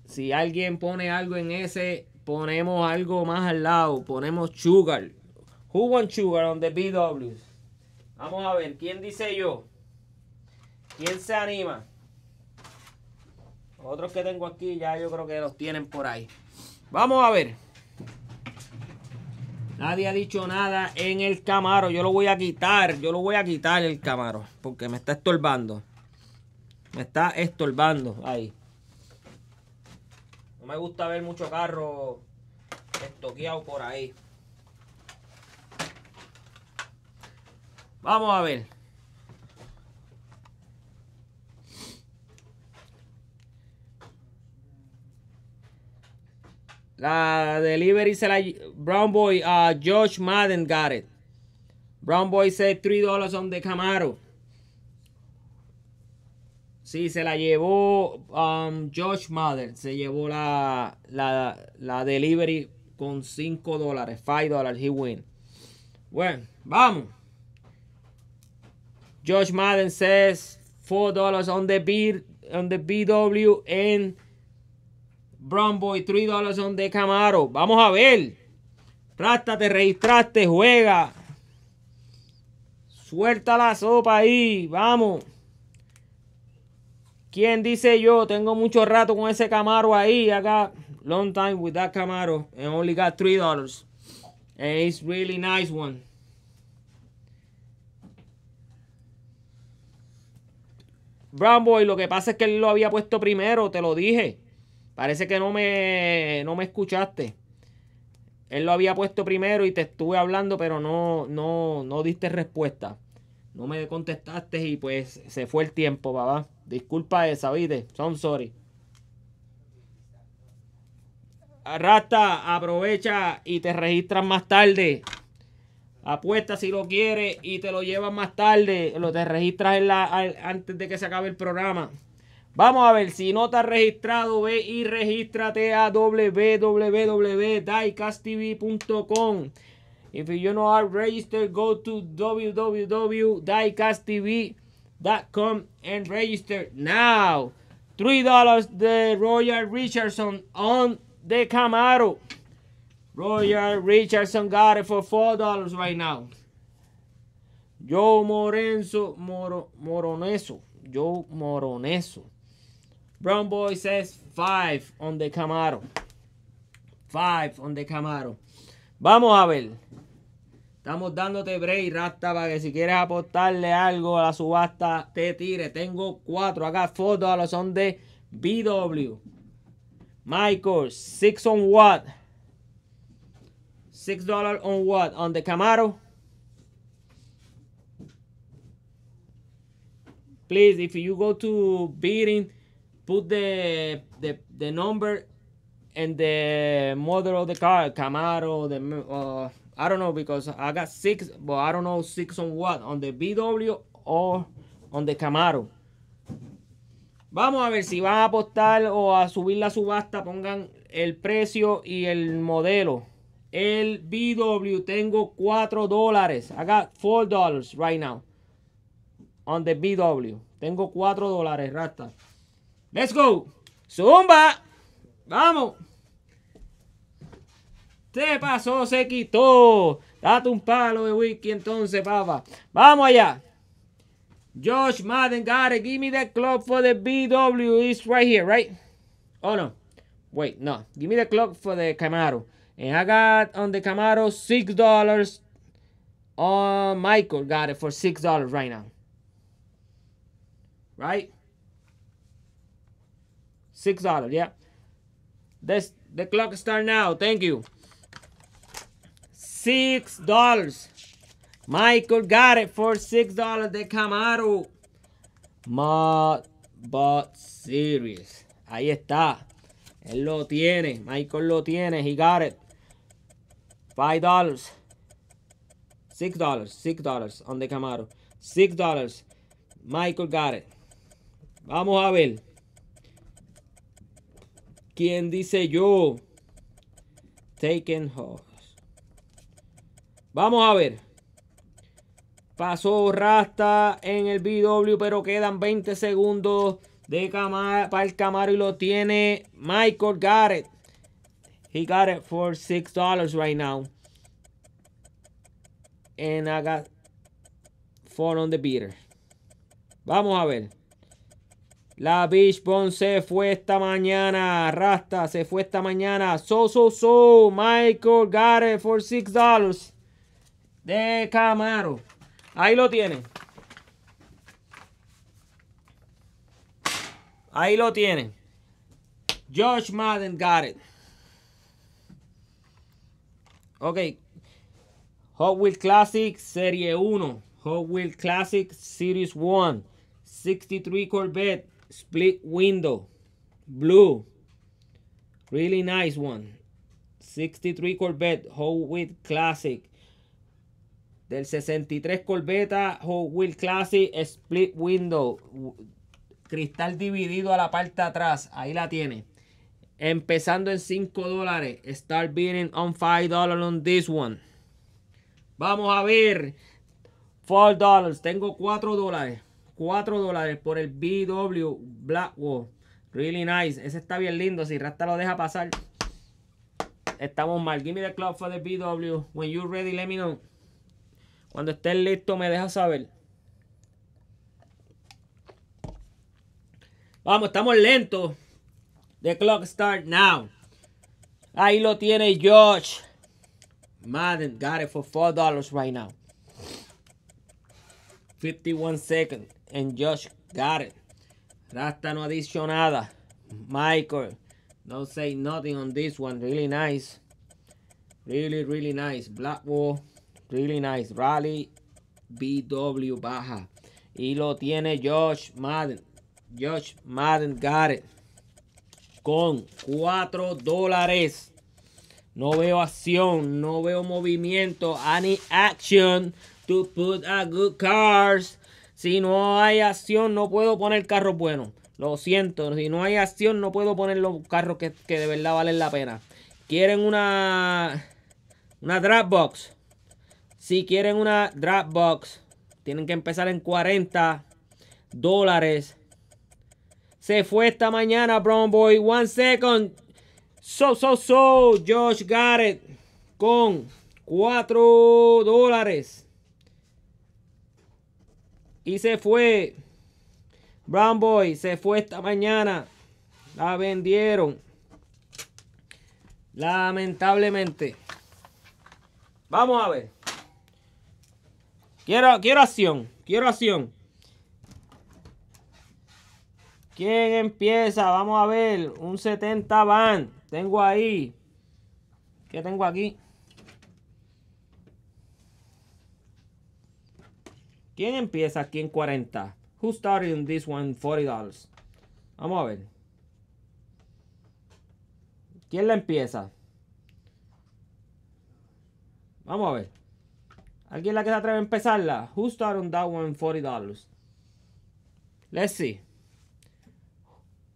S1: Si alguien pone algo en ese, ponemos algo más al lado. Ponemos sugar. Who wants sugar on the BW? Vamos a ver, ¿quién dice yo? ¿Quién se anima? Otros que tengo aquí ya yo creo que los tienen por ahí. Vamos a ver. Nadie ha dicho nada en el Camaro. Yo lo voy a quitar. Yo lo voy a quitar el Camaro. Porque me está estorbando. Me está estorbando. Ahí. No me gusta ver mucho carro estoqueado por ahí. Vamos a ver. La delivery se la... Brown Boy, uh, Josh Madden got it. Brown Boy said $3 on the Camaro. Sí, se la llevó um, Josh Madden Se llevó la, la, la delivery con 5 5 he win. Bueno, vamos. Josh Madden says $4 on the, B, on the BW and Brown Boy, 3 on de Camaro. Vamos a ver. te registraste, juega. Suelta la sopa ahí, vamos. ¿Quién dice yo? Tengo mucho rato con ese Camaro ahí. Acá, long time with that Camaro. And only got $3. dollars. it's really nice one. Brown Boy, lo que pasa es que él lo había puesto primero, te lo dije. Parece que no me, no me escuchaste. Él lo había puesto primero y te estuve hablando, pero no, no, no diste respuesta. No me contestaste y pues se fue el tiempo, papá. Disculpa esa, ¿viste? Son sorry. Rata, aprovecha y te registras más tarde. Apuesta si lo quieres y te lo llevas más tarde. Lo te registras en la, antes de que se acabe el programa. Vamos a ver, si no te has registrado, ve y regístrate a www.diecasttv.com. If you no has registered, go to www.diecasttv.com and register now. $3 de Royal Richardson on the Camaro. Royal Richardson got it for $4 right now. Joe Morenzo, Moroneso. Joe Moroneso. Brown Boy says 5 on the Camaro. 5 on the Camaro. Vamos a ver. Estamos dándote break, Rasta, para que si quieres aportarle algo a la subasta, te tire. Tengo 4. acá, 4 dólares son de BW. Michael, 6 on what? 6 dólares on what? On the Camaro. Please, if you go to bidding, put the, the, the number and the model of the car, Camaro, the, uh, I don't know because I got six, but I don't know six on what, on the BW or on the Camaro. Vamos a ver si van a apostar o a subir la subasta, pongan el precio y el modelo. El BW tengo 4 dólares. I got 4 dollars right now. On the BW. Tengo 4 dólares, Rasta. Let's go. Zumba. Vamos. Se pasó, se quitó. Date un palo de wiki entonces, papá. Vamos allá. Josh Madden got it. Give me the clock for the BW. It's right here, right? Oh, no. Wait, no. Give me the clock for the Camaro. And I got on the Camaro $6. ¡Oh, uh, Michael got it for $6 right now. Right? Six dollars, yeah. This, the clock start now. Thank you. Six dollars. Michael got it for six dollars de Camaro. Modbot Series. Ahí está. Él lo tiene. Michael lo tiene. He got it. Five dollars. Six dollars. Six dollars on the Camaro. Six dollars. Michael got it. Vamos a ver. ¿Quién dice yo? Taken House. Vamos a ver. Pasó Rasta en el BW, pero quedan 20 segundos de para el Camaro y lo tiene Michael Garrett. He got it for $6 right now. And I got four on the beater. Vamos a ver. La Beach Bond se fue esta mañana. Rasta se fue esta mañana. So, so, so. Michael got it for $6. De Camaro. Ahí lo tienen. Ahí lo tienen. Josh Madden got it. Ok. Hot Wheels Classic Serie 1. Hot Wheels Classic Series 1. 63 Corvette. Split window. Blue. Really nice one. 63 Corvette Whole Wheel Classic. Del 63 Corvette Whole Wheel Classic Split Window. Cristal dividido a la parte de atrás. Ahí la tiene. Empezando en 5 dólares. Start bidding on 5 dollars on this one. Vamos a ver. 4 dollars. Tengo 4 dólares. 4 dólares por el BW Wall. Really nice. Ese está bien lindo. Si Rasta lo deja pasar. Estamos mal. Give me the clock for the BW. When you're ready, let me know. Cuando estés listo, me dejas saber. Vamos, estamos lentos. The clock start now. Ahí lo tiene George. Madden got it for $4 right now. 51 Seconds and Josh it. Rasta no adicionada, Michael, no say nothing on this one. Really nice. Really, really nice. Black Wall, really nice. Rally BW baja. Y lo tiene Josh Madden. Josh Madden it. Con 4 dólares. No veo acción, no veo movimiento, any action to put a good cars. Si no hay acción, no puedo poner carros buenos. Lo siento, si no hay acción, no puedo poner los carros que, de verdad valen la pena. ¿Quieren una, una Dropbox? Si quieren una Dropbox, tienen que empezar en 40 dólares. Se fue esta mañana, Brown Boy. One second. So, so, so. Josh Garrett con 4 dólares. Y se fue. Brown Boy se fue esta mañana. La vendieron. Lamentablemente. Vamos a ver. Quiero, quiero acción. Quiero acción. ¿Quién empieza? Vamos a ver. Un 70 van. Tengo ahí. ¿Qué tengo aquí? ¿Quién empieza aquí en 40? Who started in this one $40? Vamos a ver. ¿Quién la empieza? Vamos a ver. ¿Alguien la que se atreve a empezarla? Who started on that one $40? Let's see.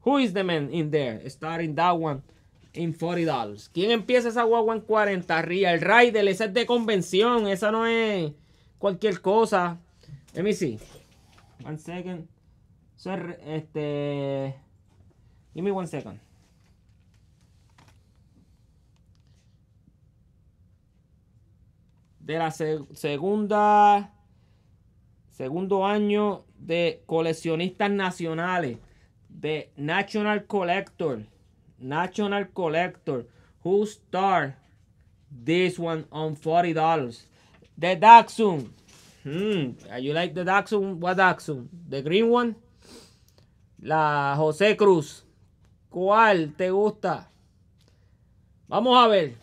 S1: Who is the man in there starting that one in $40? ¿Quién empieza esa guagua en 40? El Rider, esa es de convención, esa no es cualquier cosa. Let me see. One second. sir. este. Give me one second. De la segunda. Segundo año de coleccionistas nacionales. De National Collector. National Collector. Who star this one on $40. De Daxum. Hmm. You like the Daxum? What Daxum? The green one? La José Cruz. ¿Cuál te gusta? Vamos a ver.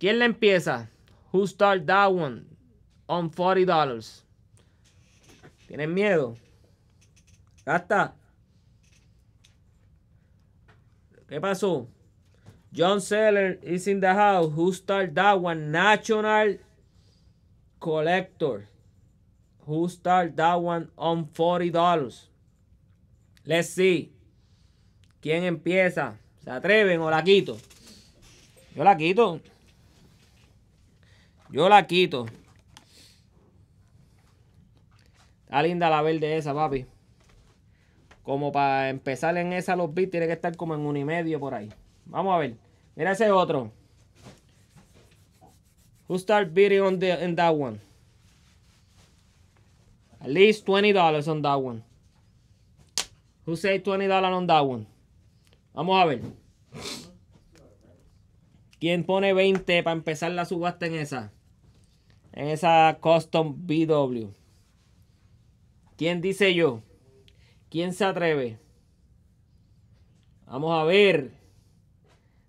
S1: ¿Quién la empieza? Who start that one on $40? ¿Tienen miedo? Gasta. ¿Qué pasó? John Seller is in the house. Who start that one? National collector who start that one on $40. Let's see. ¿Quién empieza? ¿Se atreven o la quito? Yo la quito. Yo la quito. Está linda la verde esa, papi. Como para empezar en esa los bits tiene que estar como en un y medio por ahí. Vamos a ver. Mira ese otro. Who start bidding on the in that one? At least twenty dollars on that one. Who say twenty on that one? Vamos a ver. ¿Quién pone 20 para empezar la subasta en esa? En esa custom BW. ¿Quién dice yo? ¿Quién se atreve? Vamos a ver.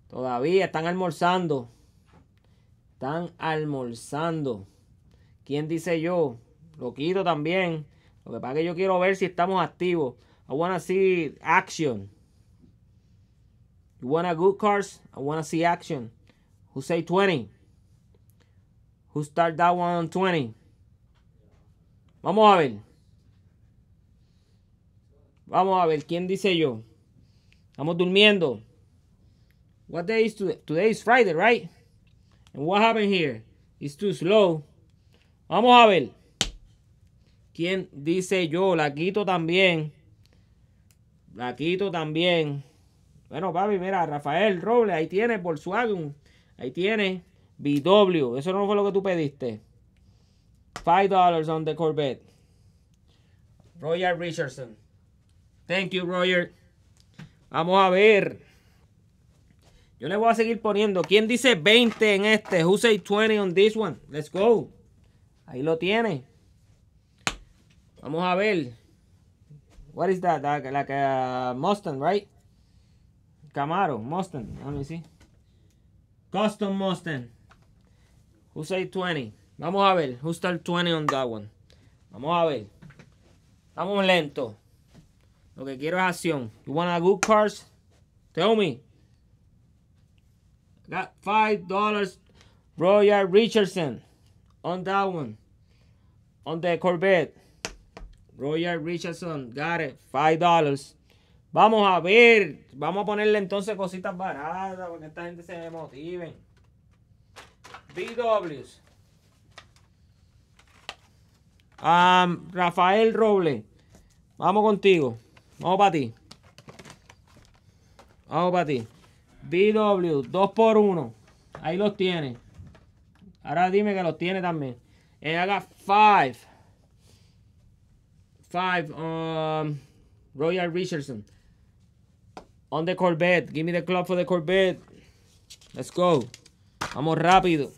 S1: Todavía están almorzando. Están almorzando. ¿Quién dice yo? Lo quito también. Lo que pasa es que yo quiero ver si estamos activos. I wanna see action. You wanna good cars? I wanna see action. Who say 20? Who start that one on 20? Vamos a ver. Vamos a ver, ¿quién dice yo? Estamos durmiendo. What day is today? Today is Friday, right? what happened here? It's too slow. Vamos a ver. ¿Quién dice yo? La quito también. La quito también. Bueno, papi, mira, Rafael Robles, ahí tiene Volkswagen. Ahí tiene BW. Eso no fue lo que tú pediste. $5 on the Corvette. Roger Richardson. Thank you, Roger. Vamos a ver. Yo le voy a seguir poniendo. ¿Quién dice 20 en este? Who say 20 on this one? Let's go. Ahí lo tiene. Vamos a ver. What is that? Like, a uh, Mustang, right? Camaro, Mustang. Let me see. Custom Mustang. Who say 20? Vamos a ver. Who start 20 on that one? Vamos a ver. Estamos lento. Lo que quiero es acción. You want a good cars? Tell me. Got five dollars, Royal Richardson, on that one. On the Corvette, Royal Richardson, got it, five dollars. Vamos a ver, vamos a ponerle entonces cositas baratas Porque esta gente se motive. BWs. Um, Rafael Roble, vamos contigo. Vamos para ti. Vamos para ti. BW, 2x1. Ahí los tiene. Ahora dime que los tiene también. Él eh, haga 5. 5. Um, Royal Richardson. On the Corvette. Give me the club for the Corvette. Let's go. Vamos rápido.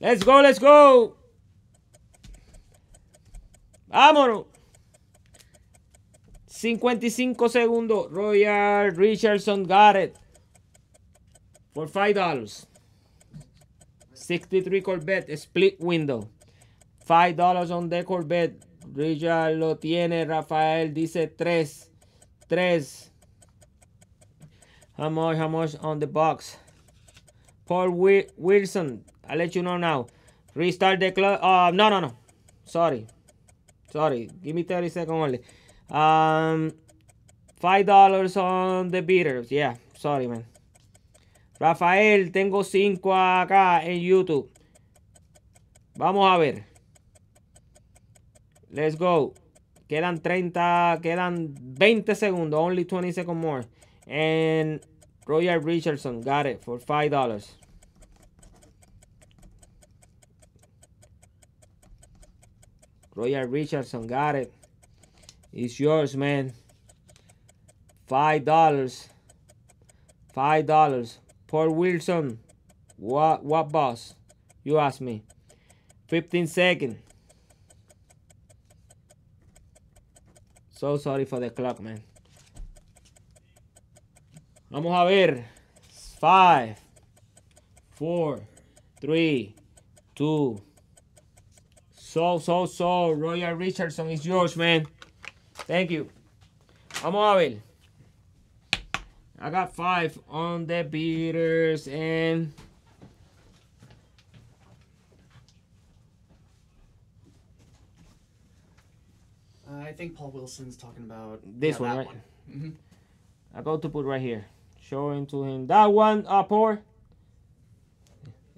S1: Let's go, let's go. Vámonos. 55 segundos. Royal Richardson got it. For $5. 63 Corvette. Split window. $5 on the Corvette. Richard lo tiene. Rafael dice 3. 3. How much? How much on the box? Paul Wilson. I'll let you know now. Restart the club. Ah, no, no, no. Sorry. Sorry. Give me 30 seconds only. Um, five dollars on the beaters Yeah, sorry, man. Rafael, tengo cinco acá en YouTube. Vamos a ver. Let's go. Quedan 30, quedan 20 segundos. Only 20 seconds more. And Royal Richardson got it for dollars Royal Richardson got it. It's yours, man. Five dollars. Five dollars. Paul Wilson. What what boss? You ask me. Fifteen second. So sorry for the clock, man. Vamos a ver. Five, four, three, two. So, so, so, Royal Richardson is yours, man. Thank you. Vamos a ver. I got five on the beaters and uh, I think Paul Wilson's talking about this yeah, one, right? One. Mm -hmm. I go to put right here, showing to him that one. Uh, poor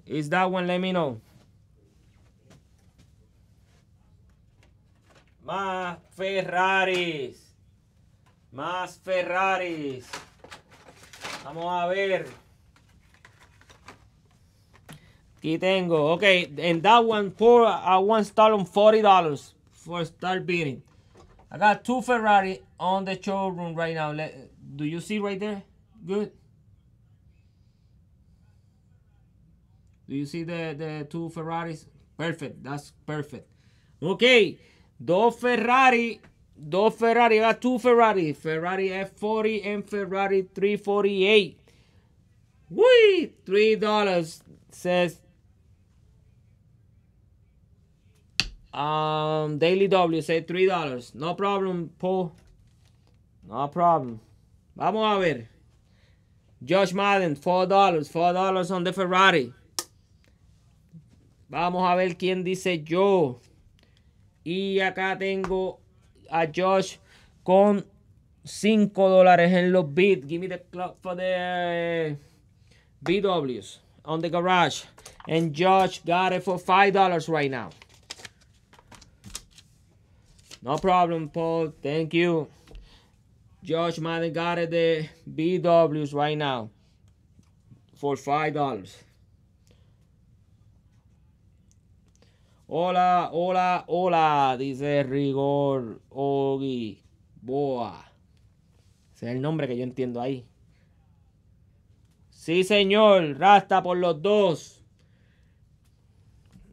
S1: is that one? Let me know. Más Ferraris. Más Ferraris. Vamos a ver. Aquí tengo. Ok, in that one for a want one on $40 for start bidding. I got two Ferrari on the showroom right now. Let, do you see right there? Good. Do you see the, the two Ferraris? Perfect. That's perfect. Okay. Dos Ferrari. Dos Ferrari. got two Ferrari. Ferrari F40 and Ferrari 348. Wee! $3, dollars. Says. Um, Daily W say $3, No problem, Paul. No problem. Vamos a ver. Josh Madden, $4, $4 dollars on the Ferrari. Vamos a ver quién dice yo. Y acá tengo a Josh con 5 dólares en los beats. Give me the clock for the BWs on the garage. And Josh got it for $5 right now. No problem, Paul. Thank you. Josh Madden got it the BWs right now for $5. Hola, hola, hola, dice Rigor Ogi Boa. Ese es el nombre que yo entiendo ahí. Sí, señor, Rasta por los dos.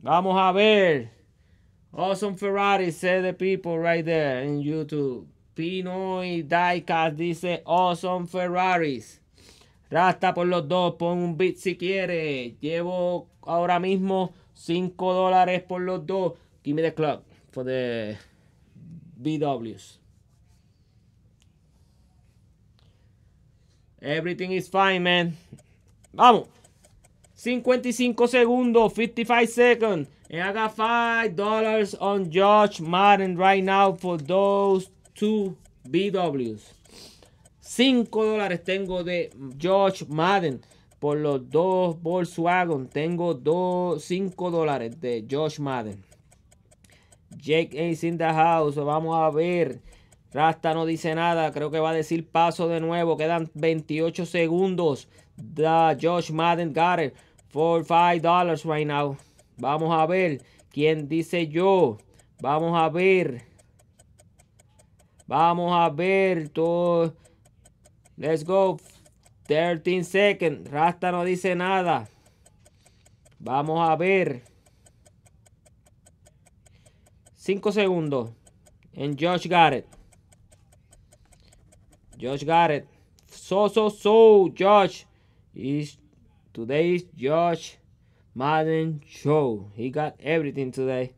S1: Vamos a ver. Awesome Ferraris. say the people right there en YouTube. Pinoy Diecast dice Awesome Ferraris. Rasta por los dos, pon un beat si quiere. Llevo ahora mismo 5 dólares por los dos. Give me the clock for the BWs. Everything is fine, man. Vamos. 55 segundos, 55 seconds. And I got five dollars on George Madden right now for those two BWs. 5 dólares tengo de George Madden por los dos Volkswagen tengo dos, 5 dólares de Josh Madden. Jake Ace in the house. Vamos a ver. Rasta no dice nada. Creo que va a decir paso de nuevo. Quedan 28 segundos. The Josh Madden got it for dollars right now. Vamos a ver. ¿Quién dice yo? Vamos a ver. Vamos a ver. Todo. Let's go. 13 seconds. Rasta no dice nada. Vamos a ver. 5 segundos. En Josh Garrett. Josh Garrett. So, so, so, Josh. Is, today's Josh Madden Show. He got everything today.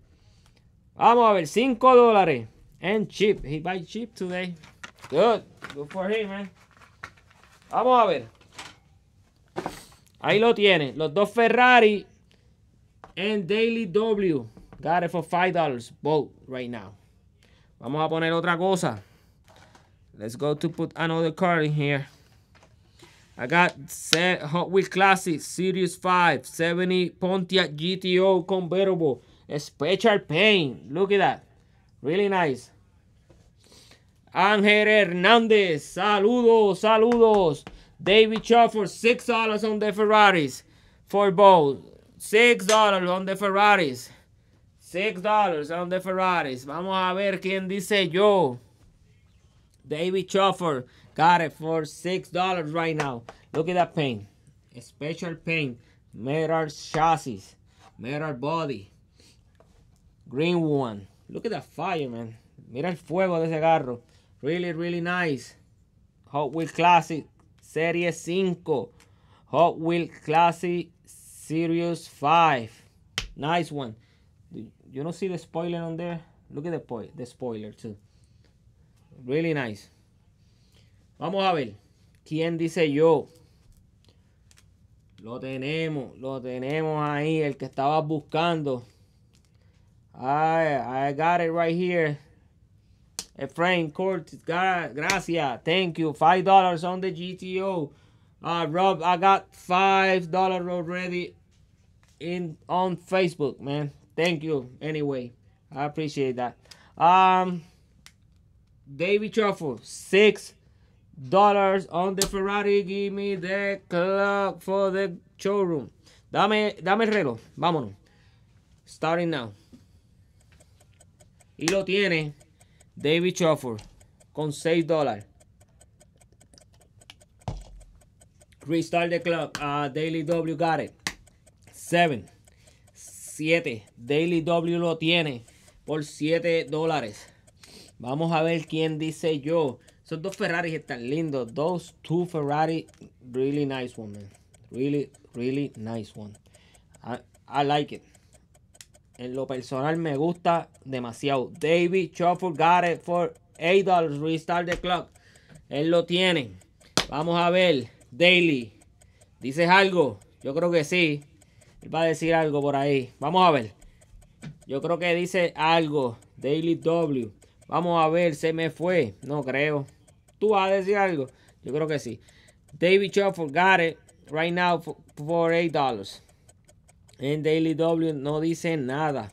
S1: Vamos a ver. 5 dólares. And cheap. He buy cheap today. Good. Good for him, man. Vamos a ver. Ahí lo tiene. Los dos Ferrari en Daily W. Got it for $5 both right now. Vamos a poner otra cosa. Let's go to put another card in here. I got Hot Wheels Classic Series 5 70 Pontiac GTO convertible. Special paint. Look at that. Really nice. Ángel Hernández, saludos, saludos. David six $6 on the Ferraris for both. $6 on the Ferraris. $6 on the Ferraris. Vamos a ver quién dice yo. David Crawford got it for $6 right now. Look at that paint. special paint. Metal chassis. Metal body. Green one. Look at that fire, man. Mira el fuego de ese garro. Really, really nice. Hot Wheels Classic Series 5. Hot Wheels Classic Series 5. Nice one. You don't see the spoiler on there? Look at the, the spoiler too. Really nice. Vamos a ver. ¿Quién dice yo? Lo tenemos, lo tenemos ahí, el que estaba buscando. Ah, I got it right here. Efrain Cortes, gracias. Thank you. $5 on the GTO. Uh, Rob, I got $5 already in on Facebook, man. Thank you. Anyway, I appreciate that. Um, David Truffle, six dollars on the Ferrari. Give me the clock for the showroom. Dame, dame el reloj. Vámonos. Starting now. Y lo tiene. David Crawford con 6 dólares. Restart the Club ah, Daily W got it. 7. 7. Daily W lo tiene por 7 dólares. Vamos a ver quién dice yo. Son dos Ferraris están lindos. Dos. two Ferrari, really nice one, man. Really, really nice one. I, I like it. En lo personal me gusta demasiado. David Chofford got it for $8. Restart the clock. Él lo tiene. Vamos a ver. Daily. ¿Dices algo? Yo creo que sí. va a decir algo por ahí. Vamos a ver. Yo creo que dice algo. Daily W. Vamos a ver. Se me fue. No creo. ¿Tú vas a decir algo? Yo creo que sí. David Chofford got it right now for $8. en Daily W no dice nada.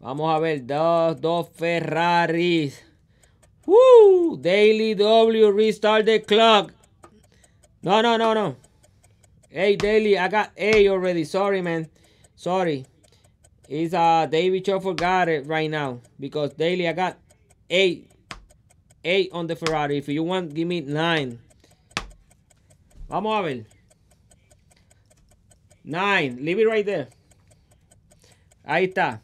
S1: Vamos a ver, dos, dos Ferraris. Woo! Daily W, restart the clock. No, no, no, no. Hey, Daily, I got A already. Sorry, man. Sorry. It's uh, David Chofford got it right now. Because Daily, I got A. A on the Ferrari. If you want, give me 9. Vamos a ver. 9. Leave it right there. Ahí está.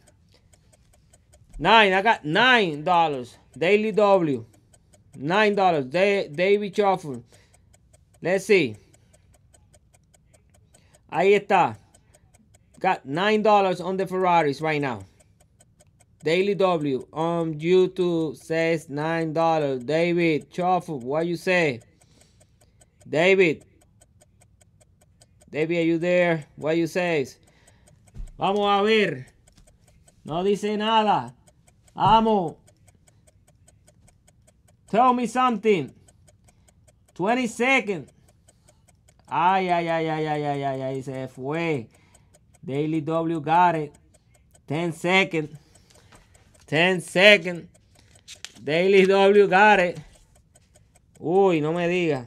S1: Nine, I got nine dollars. Daily W. Nine dollars. Day, David Crawford. Let's see. Ahí está. Got nine dollars on the Ferraris right now. Daily W on um, YouTube says nine dollars. David Crawford, what you say? David. David, are you there? What you say? Vamos a ver. No dice nada. Amo. Tell me something. 20 seconds. Ay, ay, ay, ay, ay, ay, ay, ay, se fue. Daily W got it. 10 seconds. 10 seconds. Daily W got it. Uy, no me diga.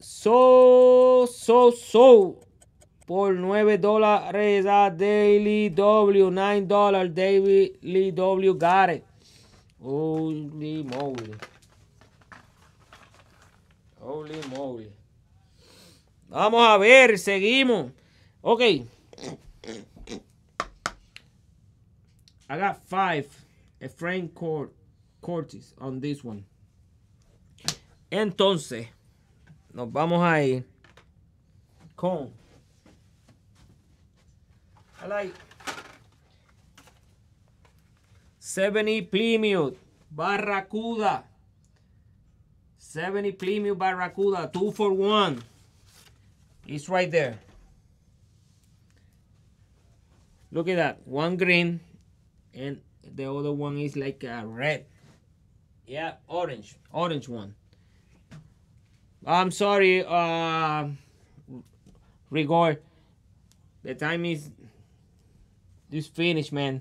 S1: So, so, so por 9 dólares a Daily W. 9 dólares Daily W. Got it. Holy moly. Holy moly. Vamos a ver, seguimos. Ok. I got five. A Frank on this one. Entonces, nos vamos a ir con Like 70 Plymouth Barracuda. 70 Plymouth Barracuda, two for one. It's right there. Look at that, one green and the other one is like a red. Yeah, orange, orange one. I'm sorry, uh, Rigor, the time is this finish, man.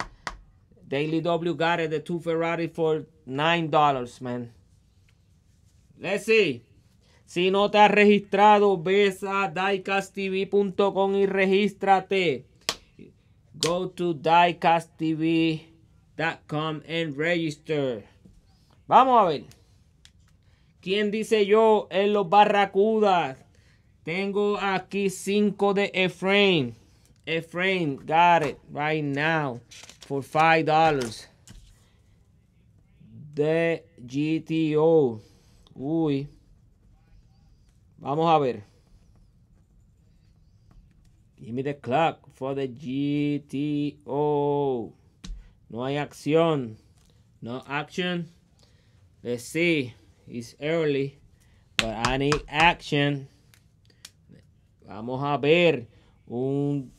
S1: Daily W got it, the two Ferrari for $9, man. Let's see. Si no te has registrado, ves a diecasttv.com y regístrate. Go to diecasttv.com and register. Vamos a ver. ¿Quién dice yo en los Barracudas? Tengo aquí 5 de frame a frame, got it right now for $5. The GTO. Uy. Vamos a ver. Give me the clock for the GTO. No hay acción. No action. Let's see. It's early. But I need action. Vamos a ver. Un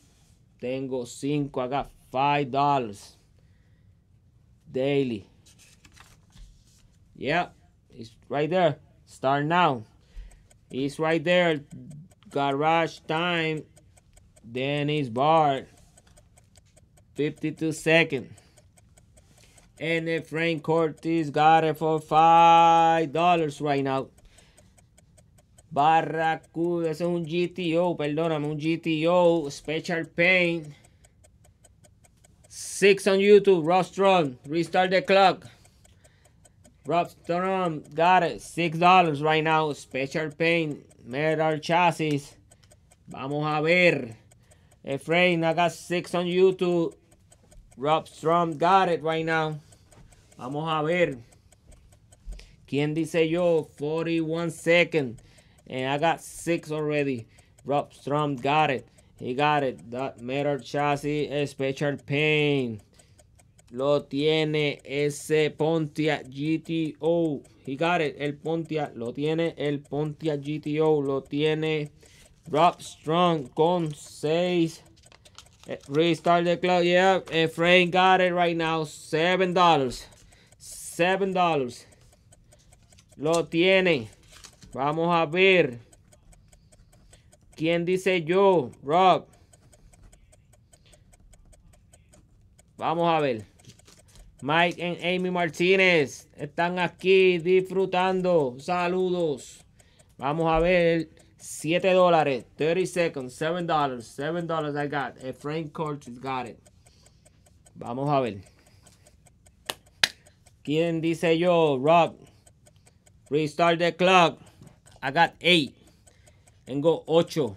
S1: Tengo cinco. I got five dollars daily. Yeah, it's right there. Start now. It's right there. Garage time. Dennis it's 52 seconds. And if Frank Cortez got it for $5 right now. Barracuda, ese es un GTO, perdóname, un GTO, Special Paint, Six on YouTube, Robstrom, Restart the Clock. Robstrom, got it, $6 right now, Special Paint, Metal Chassis. Vamos a ver. Efrain, I got six on YouTube. Rob got it right now. Vamos a ver. ¿Quién dice yo? 41 seconds and I got six already. Rob Strong got it. He got it. That metal chassis special paint. Lo tiene ese Pontiac GTO. He got it. El Pontiac. Lo tiene el Pontiac GTO. Lo tiene Rob Strong con 6. Eh, restart the Cloud Yeah. And eh, Frank got it right now. $7. $7. Lo tiene. Vamos a ver. ¿Quién dice yo? Rob. Vamos a ver. Mike y Amy Martínez están aquí disfrutando. Saludos. Vamos a ver. 7 dólares. 30 seconds. 7 dólares. 7 dólares I got. a Frank Cortes got it. Vamos a ver. ¿Quién dice yo? Rob. Restart the clock. I got 8. Tengo 8.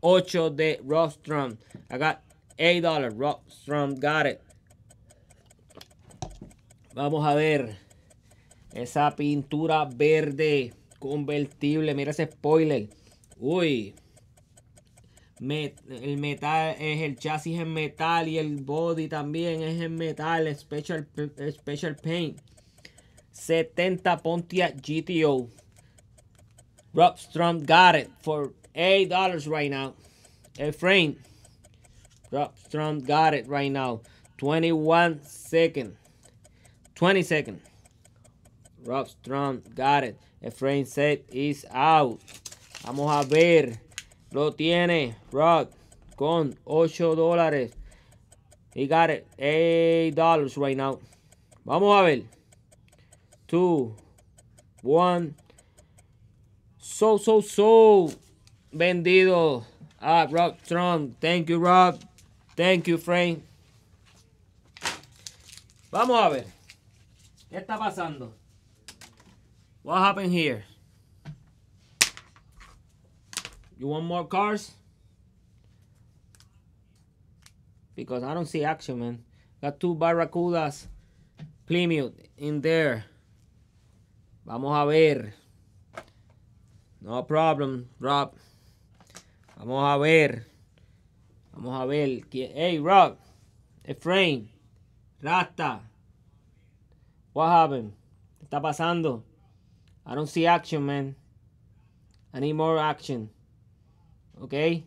S1: 8 de Rostrum. I got $8. Rostrum got it. Vamos a ver. Esa pintura verde convertible. Mira ese spoiler. Uy. el metal es el chasis en metal y el body también es en metal. Special, special paint. 70 Pontiac GTO. Rob Rockstrom got it for $8 right now. A frame. Rob Rockstrom got it right now. 21 second. 20 second. Rob Rockstrom got it. A frame set is out. Vamos a ver. Lo tiene Rob con 8 dólares. He got it. $8 right now. Vamos a ver. 2, 1, So, so, so. Vendido. Ah, Rob Trump. Thank you, Rob. Thank you, Frank. Vamos a ver. ¿Qué está pasando? What happened here? You want more cars? Because I don't see action, man. Got two Barracudas Plymouth in there. Vamos a ver. No problem, Rob. Vamos a ver. Vamos a ver. Hey, Rob. frame, Rasta. What happened? ¿Qué está pasando? I don't see action, man. I more action. Okay?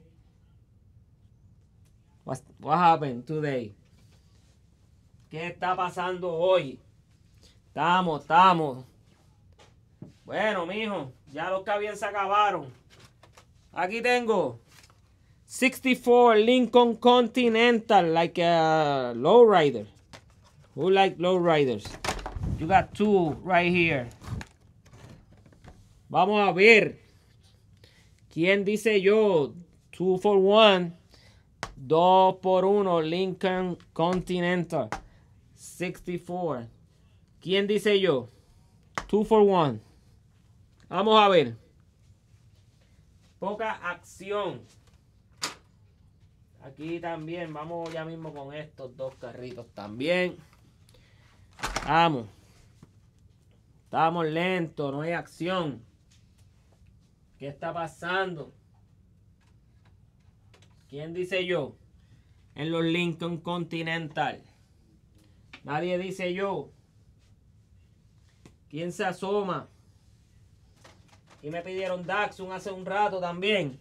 S1: what happened today? ¿Qué está pasando hoy? Estamos, estamos. Bueno, mijo, ya los que se acabaron. Aquí tengo 64 Lincoln Continental, like a lowrider. Who like lowriders? You got two right here. Vamos a ver. ¿Quién dice yo? Two for one. Dos por uno. Lincoln Continental. 64. ¿Quién dice yo? Two for one. Vamos a ver. Poca acción. Aquí también, vamos ya mismo con estos dos carritos también. Vamos. Estamos lentos, no hay acción. ¿Qué está pasando? ¿Quién dice yo? En los Lincoln Continental. Nadie dice yo. ¿Quién se asoma? Y me pidieron Daxun hace un rato también.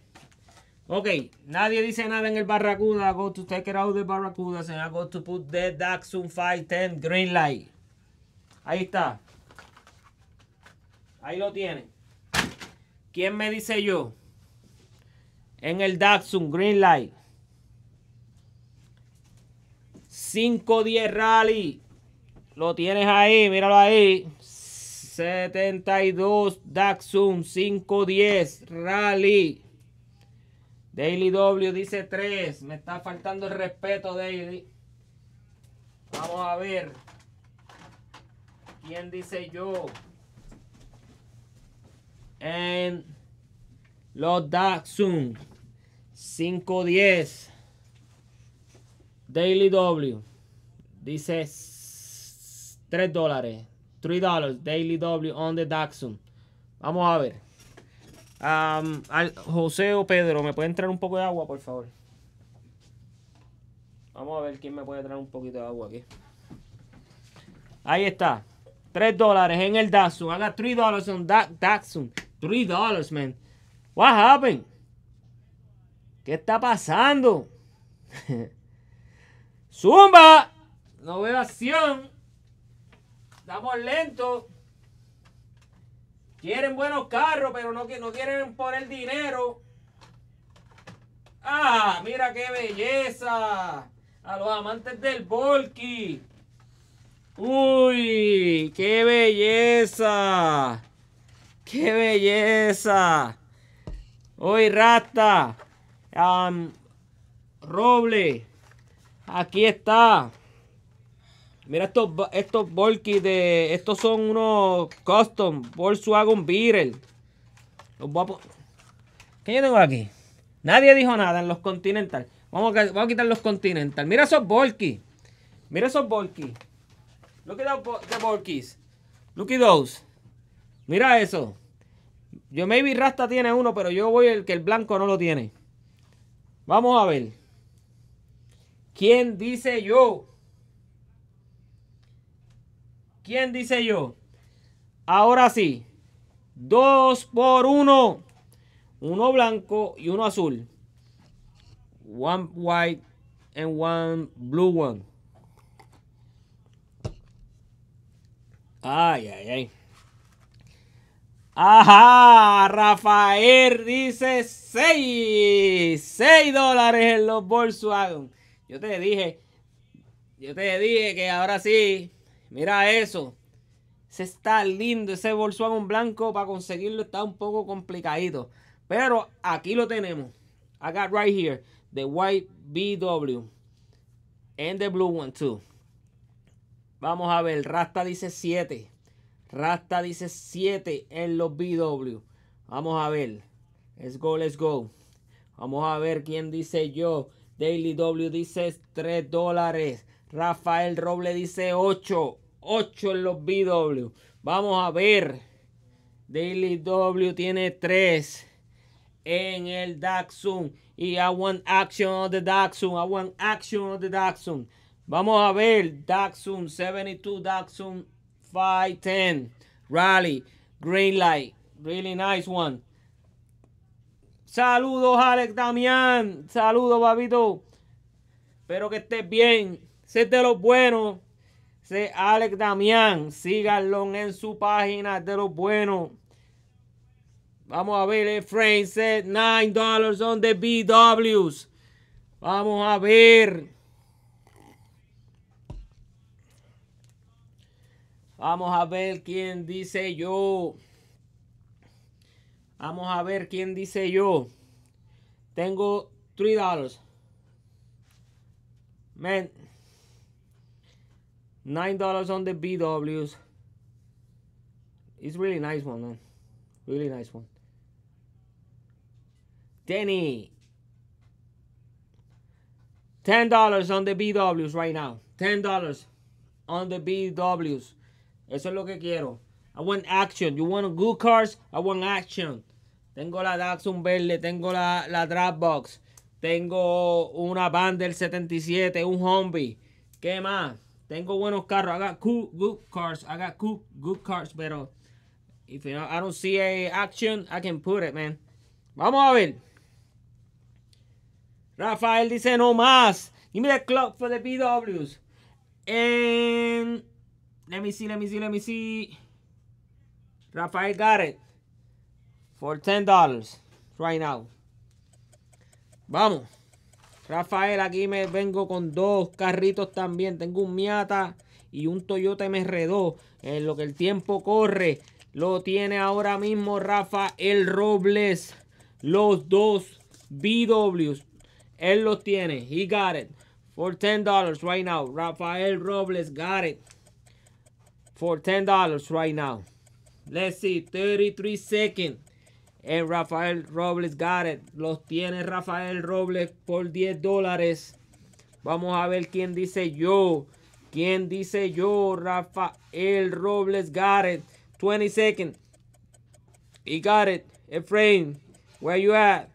S1: Ok, nadie dice nada en el Barracuda. go to take it out the Barracuda and I go to put the Daxun 510 green light. Ahí está. Ahí lo tiene. ¿Quién me dice yo? En el Daxun green light. 510 rally. Lo tienes ahí, míralo ahí. 72 Daxum 510 Rally. Daily W dice 3. Me está faltando el respeto, Daily. Vamos a ver. ¿Quién dice yo? En los Daxum 510 Daily W dice 3 dólares. $3 Daily W on the Daxum. Vamos a ver. Um, José o Pedro, ¿me puede traer un poco de agua, por favor? Vamos a ver quién me puede traer un poquito de agua aquí. Ahí está. 3 en el Daxum. Haga 3 on en 3 man. What happened? ¿Qué está pasando? ¡Zumba! No veo acción. Estamos lentos. Quieren buenos carros, pero no, no quieren poner dinero. ¡Ah! ¡Mira qué belleza! A los amantes del Volky. ¡Uy! ¡Qué belleza! ¡Qué belleza! ¡Uy, rata! um, Roble, aquí está. Mira estos, estos de. Estos son unos custom Volkswagen Beetle. Los voy a ¿Qué yo tengo aquí? Nadie dijo nada en los Continental. Vamos a, quitar los Continental. Mira esos Volky. Mira esos Volky. Look at the Volkys. Look at those. Mira eso. Yo maybe Rasta tiene uno, pero yo voy el que el blanco no lo tiene. Vamos a ver. ¿Quién dice yo? ¿Quién dice yo? Ahora sí. Dos por uno. Uno blanco y uno azul. One white and one blue one. Ay, ay, ay. Ajá, Rafael dice 6. seis dólares en los Volkswagen. Yo te dije, yo te dije que ahora sí Mira eso. se está lindo. Ese Volkswagen blanco para conseguirlo está un poco complicadito. Pero aquí lo tenemos. I got right here. The white BW. And the blue one too. Vamos a ver. Rasta dice 7. Rasta dice 7 en los BW. Vamos a ver. Let's go, let's go. Vamos a ver quién dice yo. Daily W dice 3 dólares. Rafael Roble dice 8. 8 en los BW. Vamos a ver. Daily W tiene 3 en el Daxun. Y I want action on the Daxun. I want action on the Daxun. Vamos a ver. Daxun 72, Daxun 510. Rally. Green light. Really nice one. Saludos, Alex Damián. Saludos, babito. Espero que estés bien. Sé de los buenos. Sé Alex Damián. Síganlo en su página de los buenos. Vamos a ver el frame $9 on the BWs. Vamos a ver. Vamos a ver quién dice yo. Vamos a ver quién dice yo. Tengo $3. Men. $9 on the BWs. It's really nice one, man. Really nice one. Danny. $10 on the BWs right now. $10 on the BWs. Eso es lo que quiero. I want action. You want good cars? I want action. Tengo la Datsun verde, tengo la, la Dropbox, tengo una Van del 77, un Humvee. ¿Qué más? Tengo buenos carros. I got cool, good cars. I got cool, good cars. Pero if you know, I don't see a action, I can put it, man. Vamos a ver. Rafael dice no más. Give me the clock for the PWs. And let me see, let me see, let me see. Rafael got it for $10 right now. Vamos. Rafael, aquí me vengo con dos carritos también. Tengo un Miata y un Toyota MR2. En lo que el tiempo corre, lo tiene ahora mismo Rafael Robles. Los dos BWs. Él los tiene. He got it. For $10 right now. Rafael Robles got it. For $10 right now. Let's see. 33 seconds en Rafael Robles Garrett. Los tiene Rafael Robles por 10 dólares. Vamos a ver quién dice yo. ¿Quién dice yo? Rafael Robles Garrett. 20 seconds. He got it. Efrain, where you at?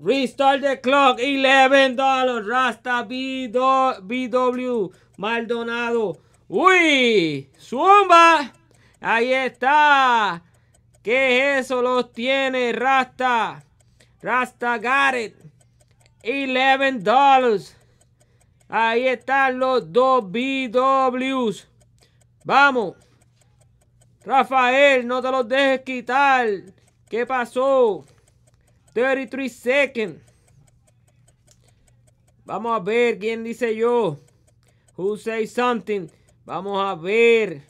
S1: Restart the clock. $11. Rasta BW Maldonado. Uy, zumba. Ahí está. ¿Qué es eso? Los tiene Rasta. Rasta got it. 11 Ahí están los dos BWs. Vamos. Rafael, no te los dejes quitar. ¿Qué pasó? 33 seconds. Vamos a ver quién dice yo. Who say something. Vamos a ver.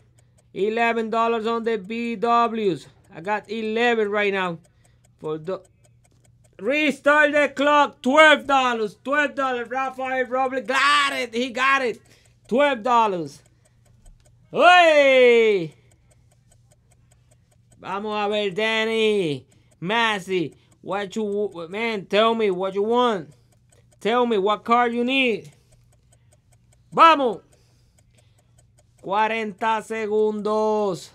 S1: 11 dollars on the BWs. I got 11 right now. For the restart the clock. Twelve dollars. Twelve dollars. Rafael probably got it. He got it. Twelve dollars. Hey. Vamos a ver, Danny. Massey, what you man? Tell me what you want. Tell me what card you need. Vamos. 40 segundos.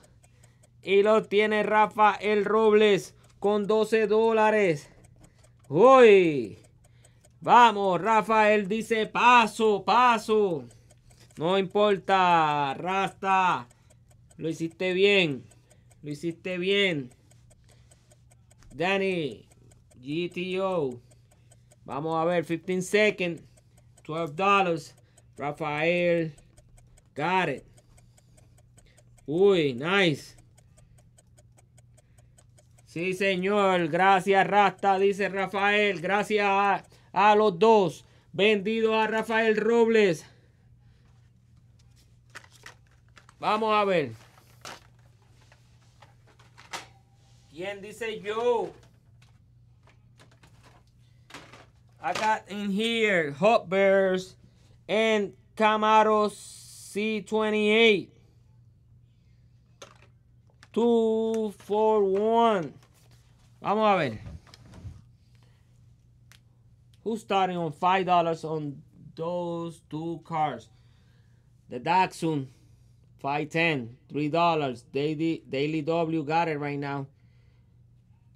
S1: Y lo tiene Rafael Robles con 12 dólares. Uy. Vamos, Rafael dice paso, paso. No importa, Rasta. Lo hiciste bien. Lo hiciste bien. Danny, GTO. Vamos a ver, 15 seconds. 12 dollars. Rafael, got it. Uy, nice. Sí, señor. Gracias, Rasta, dice Rafael. Gracias a, los dos. Vendido a Rafael Robles. Vamos a ver. ¿Quién dice yo? I got in here Hot Bears and Camaro C28. one. Vamos a ver. Who's starting on $5 on those two cars? The Daxun, 510, $3. Daily, W got it right now.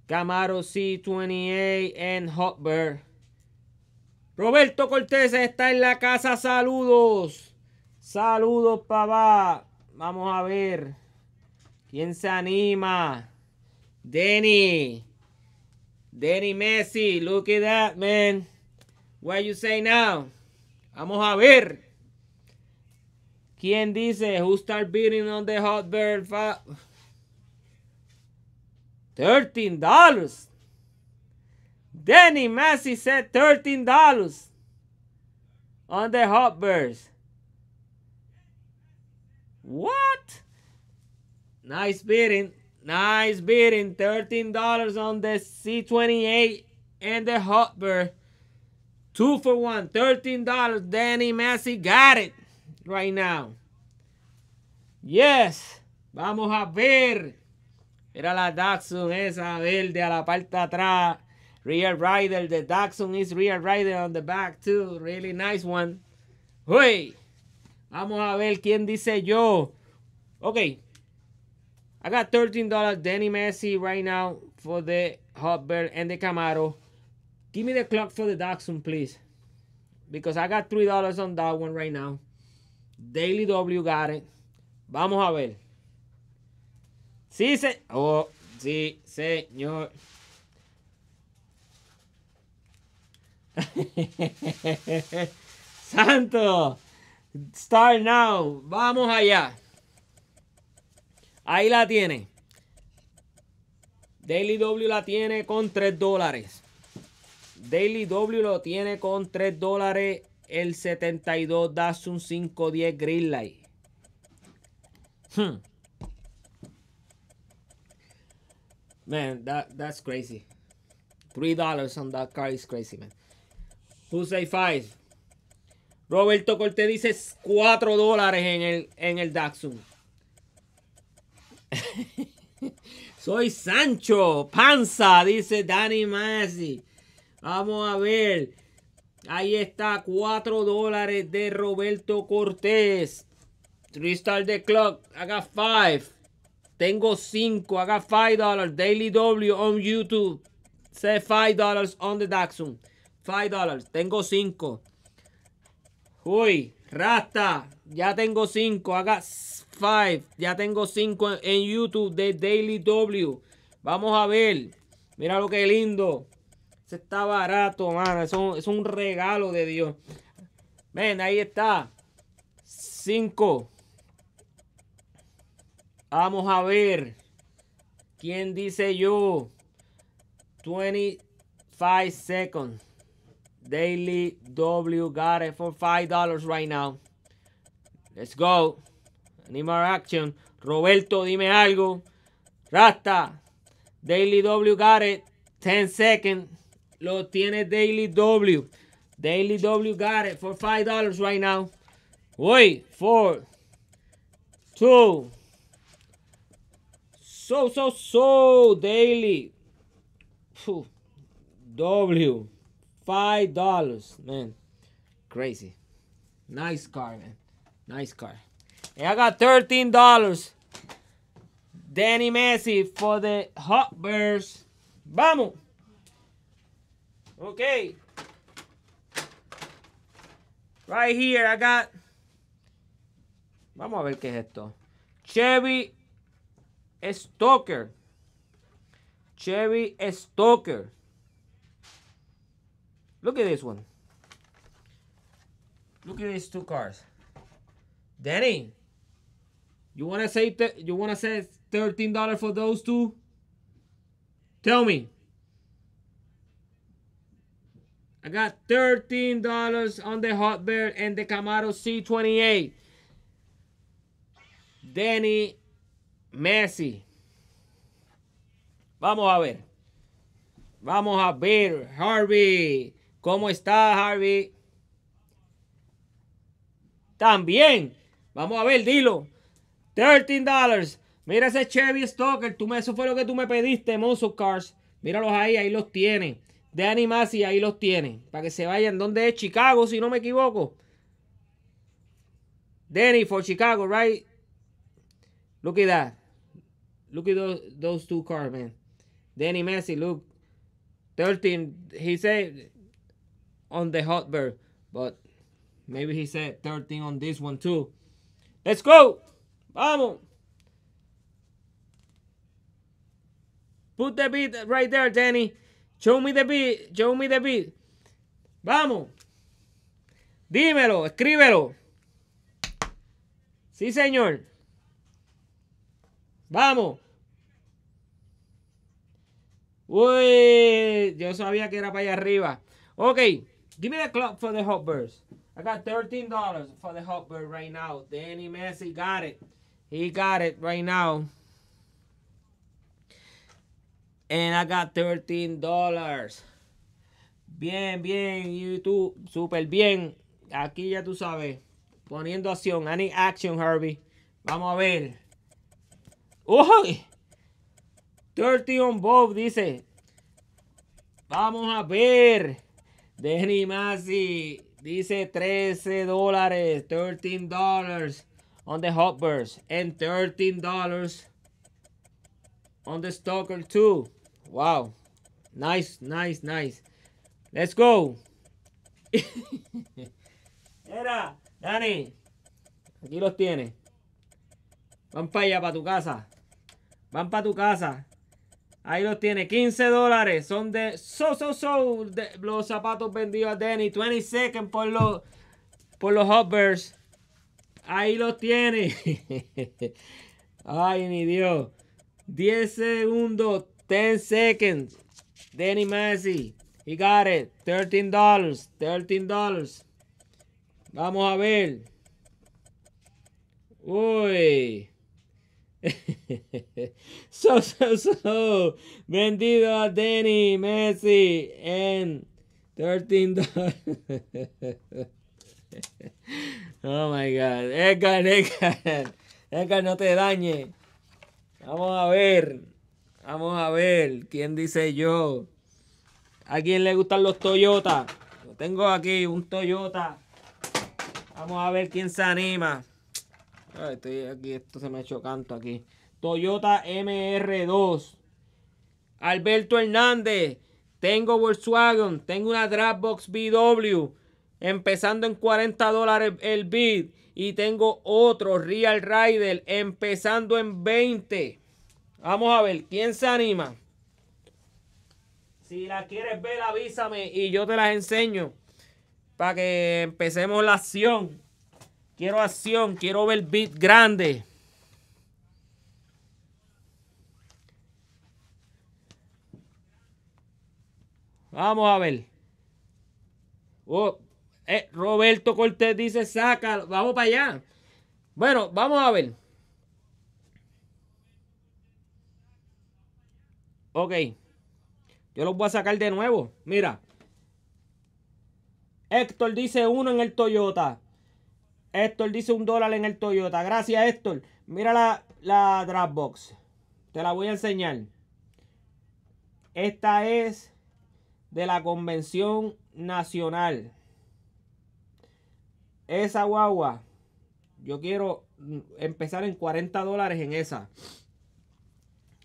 S1: Camaro C28 and Hot Roberto Cortés está en la casa. Saludos. Saludos, papá. Vamos a ver. ¿Quién se anima? Denny. Danny Messi, look at that, man. What you say now? Vamos a ver. ¿Quién dice? Who start betting on the hot bird? $13. Danny Messi said $13 on the hot birds. What? Nice betting. Nice bidding. $13 on the C28 and the Hotbird. Two for one. $13. Danny Massey got it right now. Yes. Vamos a ver. Era la Datsun esa verde a la parte atrás. Real Rider. The Datsun is Rear Rider on the back too. Really nice one. Uy. Vamos a ver quién dice yo. Ok. I got $13 Danny Messi right now for the Hotbird and the Camaro. Give me the clock for the Dachshund, please. Because I got $3 on that one right now. Daily W got it. Vamos a ver. Sí, se... Oh, sí, señor. Santo. Start now. Vamos allá. Ahí la tiene. Daily W la tiene con 3 dólares. Daily W lo tiene con 3 dólares. El 72 Datsun 510 Greenlight. Man, that's crazy. 3 on that car is crazy, man. Who say five? Roberto Cortés dice 4 dólares en el, en Soy Sancho Panza, dice Dani Masi. Vamos a ver. Ahí está, 4 dólares de Roberto Cortés. Star The Clock, haga 5. Tengo 5, haga 5 dólares. Daily W on YouTube. Say 5 dólares on the Daxon. 5 dólares, tengo 5. Uy, Rasta, ya tengo 5, haga 5. Ya tengo 5 en, YouTube de Daily W. Vamos a ver. Mira lo que lindo. Se está barato, mano. Es un, regalo de Dios. Ven, ahí está. 5. Vamos a ver. ¿Quién dice yo? 25 seconds. Daily W got it for $5 right now. Let's go. Need action. Roberto, dime algo. Rasta. Daily W got it. 10 seconds. Lo tiene Daily W. Daily W got it for $5 right now. Wait, 4, 2. So, so, so, Daily. W. $5, man. Crazy. Nice car, man. Nice car. Y I got $13. Danny Messi for the Hot Bears. Vamos. Okay. Right here, I got... Vamos a ver qué es esto. Chevy Stoker. Chevy Stoker. Look at this one. Look at these two cars. Danny, You want to say $13 you want say for those two? Tell me. I got $13 on the Hot Bear and the Camaro C28. Danny Messi. Vamos a ver. Vamos a ver, Harvey. ¿Cómo está, Harvey? También. Vamos a ver, dilo. $13. Mira ese Chevy Stalker. Tú me, eso fue lo que tú me pediste, Monster Cars. Míralos ahí, ahí los tienen. Danny Messi, ahí los tienen. Para que se vayan. ¿Dónde es? Chicago, si no me equivoco. Danny for Chicago, right? Look at that. Look at those, two cars, man. Danny Messi, look. 13, he said on the Hotbird, but maybe he said 13 on this one too. Let's go! Vamos. Put the beat right there, Danny. Show me the beat. Show me the beat. Vamos. Dímelo, escríbelo. Sí, señor. Vamos. Uy, yo sabía que era para allá arriba. Ok, give me the clock for the Hot I got $13 for the hotbird right now. Danny Messi got it. He got it right now. And I got $13. Bien, bien, YouTube. Súper bien. Aquí ya tú sabes. Poniendo acción. Any action, Harvey. Vamos a ver. ¡Uy! 30 on Bob dice. Vamos a ver. Denny Masi dice 13 dólares. 13 dólares on the Hotbirds and $13 on the Stalker 2. Wow. Nice, nice, nice. Let's go. Era, Dani. Aquí los tiene Van para allá, para tu casa. Van para tu casa. Ahí los tiene, 15 Son de so, so, so. De, los zapatos vendidos a Danny. 22 por los, por los hotbirds Ahí lo tiene. Ay, mi Dios. 10 segundos. 10 seconds. Danny Messi. He got it. $13. $13. Vamos a ver. Uy. so, so, so. Vendido a Danny Messi en $13. Oh my God. Edgar, Edgar. Edgar, no te dañe. Vamos a ver. Vamos a ver. ¿Quién dice yo? ¿A quién le gustan los Toyota? Lo tengo aquí, un Toyota. Vamos a ver quién se anima. estoy aquí, esto se me ha hecho canto aquí. Toyota MR2. Alberto Hernández. Tengo Volkswagen. Tengo una Dropbox VW empezando en 40 dólares el bid. Y tengo otro Real Rider empezando en 20. Vamos a ver, ¿quién se anima? Si la quieres ver, avísame y yo te las enseño. Para que empecemos la acción. Quiero acción, quiero ver bid grande. Vamos a ver. Oh. Eh, Roberto Cortés dice, saca, vamos para allá. Bueno, vamos a ver. Ok. Yo los voy a sacar de nuevo. Mira. Héctor dice uno en el Toyota. Héctor dice un dólar en el Toyota. Gracias, Héctor. Mira la, la Dropbox. Te la voy a enseñar. Esta es de la Convención Nacional. Esa guagua, yo quiero empezar en 40 dólares en esa.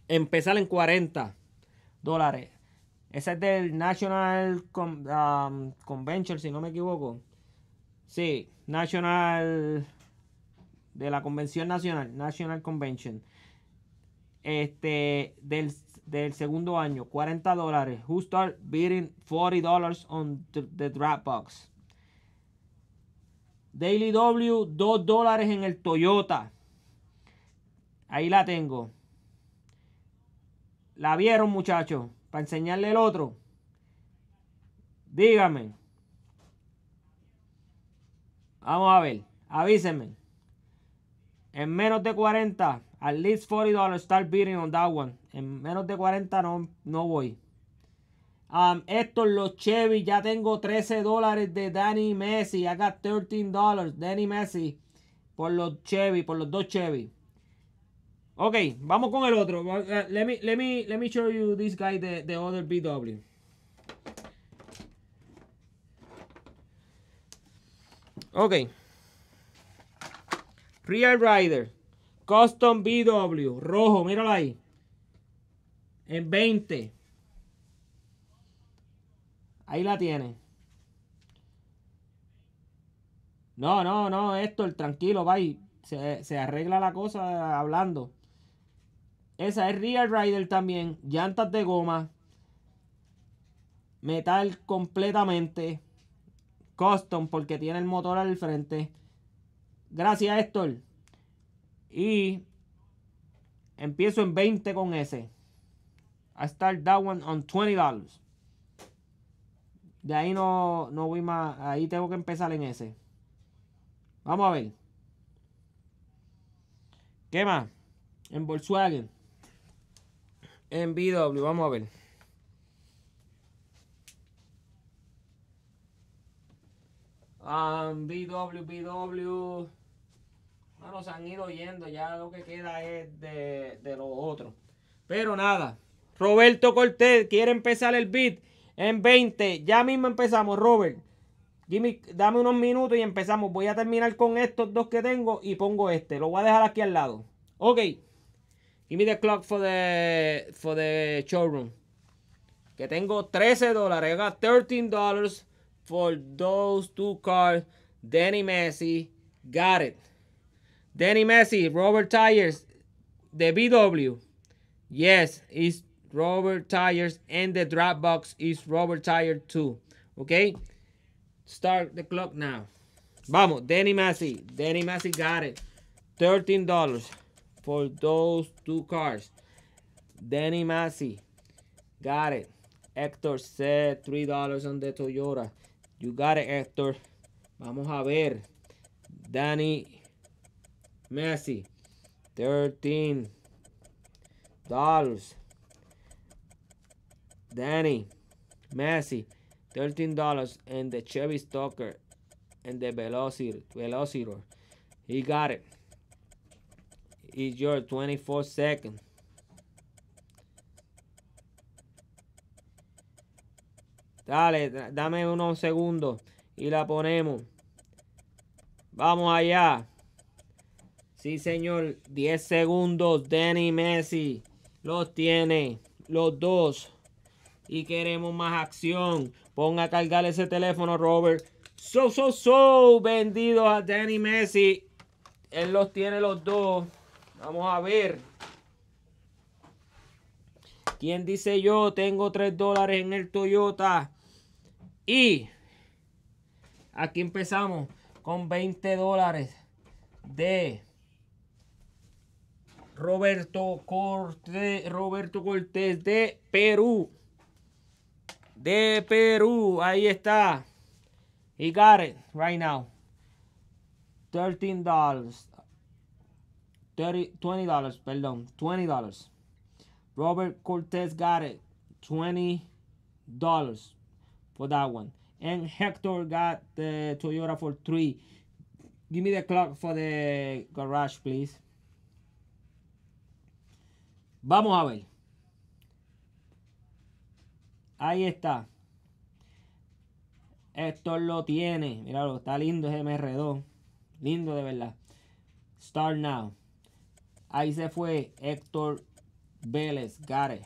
S1: Empezar en 40 dólares. Esa es del National um, Convention, si no me equivoco. Sí, National. De la Convención Nacional, National Convention. Este, del, segundo año, 40 dólares. Who start bidding 40 dollars on the, the Dropbox? Daily W, 2 dólares en el Toyota. Ahí la tengo. La vieron, muchachos. Para enseñarle el otro. Dígame. Vamos a ver. Avísenme. En menos de 40. At least $40 start beating on that one. En menos de 40 no, no voy. Estos um, Los Chevy, ya tengo 13 dólares de Danny Messi. I got 13 dólares, Danny Messi. Por los Chevy, por los dos Chevy. Ok, vamos con el otro. Uh, uh, let, me, let, me, show you this guy, the, other BW. Ok. Real Rider. Custom BW. Rojo, míralo ahí. En 20. Ahí la tiene. No, no, no, el tranquilo, bye. Se, se arregla la cosa hablando. Esa es Real Rider también. Llantas de goma. Metal completamente. Custom porque tiene el motor al frente. Gracias, Héctor. Y empiezo en 20 con ese. I start that one on $20. De ahí no, no voy más. Ahí tengo que empezar en ese. Vamos a ver. ¿Qué más? En Volkswagen. En BW, vamos a ver. Um, BW, BW. Bueno, se han ido yendo. Ya lo que queda es de, de los otros. Pero nada. Roberto Cortés quiere empezar el beat en 20. Ya mismo empezamos, Robert. dame unos minutos y empezamos. Voy a terminar con estos dos que tengo y pongo este. Lo voy a dejar aquí al lado. Ok. Give me the clock for the, for the showroom. Que tengo 13 dólares. Yo 13 dólares. for those two cars. Danny Messi. Got it. Danny Messi, Robert Tires, the BW. Yes, it's rubber tires and the drop box is rubber tire too. Okay, start the clock now. Vamos, Danny Massey. Danny Massey got it. $13 for those two cars. Danny Massey got it. Hector said $3 on the Toyota. You got it, Hector. Vamos a ver. Danny Massey. $13. Danny, Messi, 13 and the Chevy Stalker and the Velocir He got it. It's your 24 second. Dale, dame unos segundos y la ponemos. Vamos allá. Sí, señor. 10 segundos. Danny Messi los tiene. Los dos y queremos más acción. Ponga a cargar ese teléfono, Robert. So, so, so, vendidos a Danny Messi. Él los tiene los dos. Vamos a ver. ¿Quién dice yo? Tengo 3 dólares en el Toyota. Y aquí empezamos con 20 dólares de Roberto Cortés, Roberto Cortés de Perú. de Perú. Ahí está. He got it right now. $13. dollars $20, perdón. $20. Robert Cortez got it. $20 for that one. And Hector got the Toyota for 3. Give me the clock for the garage, please. Vamos a ver. Ahí está. Héctor lo tiene. Míralo, está lindo ese MR2. Lindo de verdad. Start now. Ahí se fue Héctor Vélez Gare.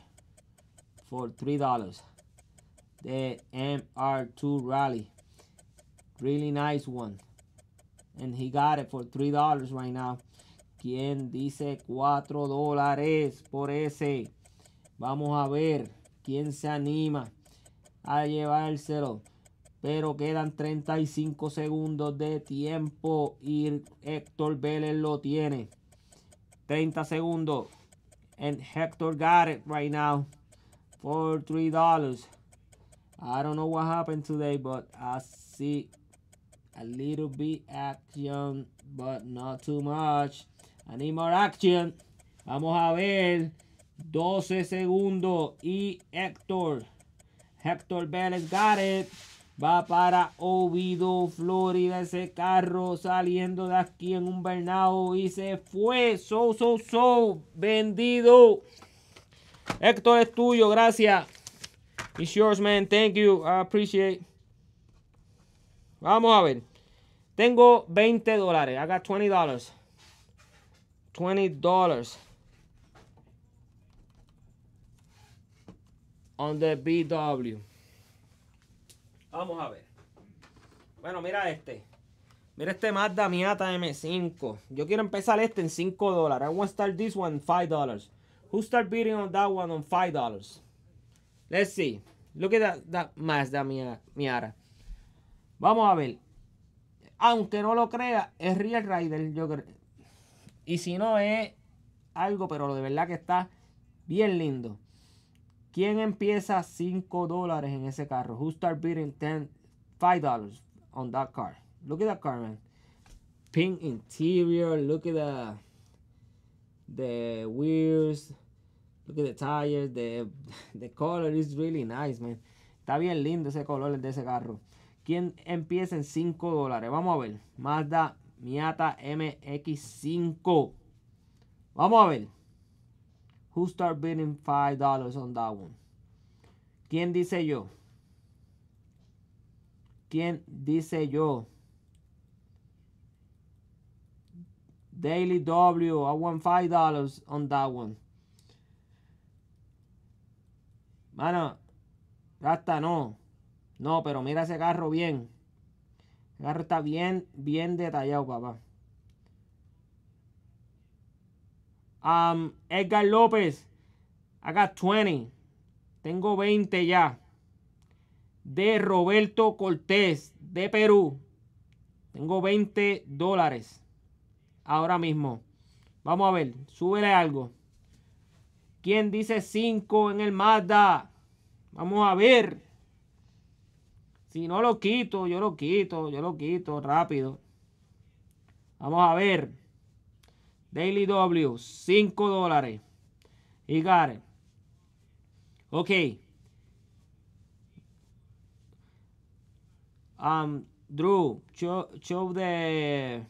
S1: For $3. The MR2 Rally. Really nice one. And he got it for $3 right now. ¿Quién dice 4 por ese? Vamos a ver. ¿Quién se anima a llevárselo? Pero quedan 35 segundos de tiempo y Héctor Vélez lo tiene. 30 segundos. And Hector got it right now for $3. I don't know what happened today, but I see a little bit action, but not too much. I need more action. Vamos a ver. 12 segundos. Y Héctor. Héctor Vélez got Va para Oviedo, Florida. Ese carro saliendo de aquí en un Bernado. Y se fue. So, so, so. Vendido. Héctor es tuyo. Gracias. It's yours, man. Thank you. I appreciate. Vamos a ver. Tengo 20 dólares. I got $20. dollars. on the BW. Vamos a ver. Bueno, mira este. Mira este Mazda Miata M5. Yo quiero empezar este en 5 dólares. I want to start this one $5. Who start bidding on that one on $5? Let's see. Look at that, that Mazda Miata. Vamos a ver. Aunque no lo crea, es Real Rider, Y si no es algo, pero de verdad que está bien lindo. ¿Quién empieza 5 dólares en ese carro? Who start bidding 10, 5 dollars on that car? Look at that car, man. Pink interior. Look at the the wheels. Look at the tires. The, the color is really nice, man. Está bien lindo ese color de ese carro. ¿Quién empieza en 5 dólares? Vamos a ver. Mazda Miata MX5. Vamos a ver. Who start bidding $5 on that one? ¿Quién dice yo? ¿Quién dice yo? Daily W, I want $5 on that one. Mano, Gasta, no. No, pero mira ese carro bien. El carro está bien, bien detallado, papá. Um, Edgar López. I got 20. Tengo 20 ya. De Roberto Cortés, de Perú. Tengo 20 dólares. Ahora mismo. Vamos a ver. Súbele algo. ¿Quién dice 5 en el Mazda? Vamos a ver. Si no lo quito, yo lo quito, yo lo quito rápido. Vamos a ver. Daily W, 5 dólares. y got Ok. Um, Drew, show, de,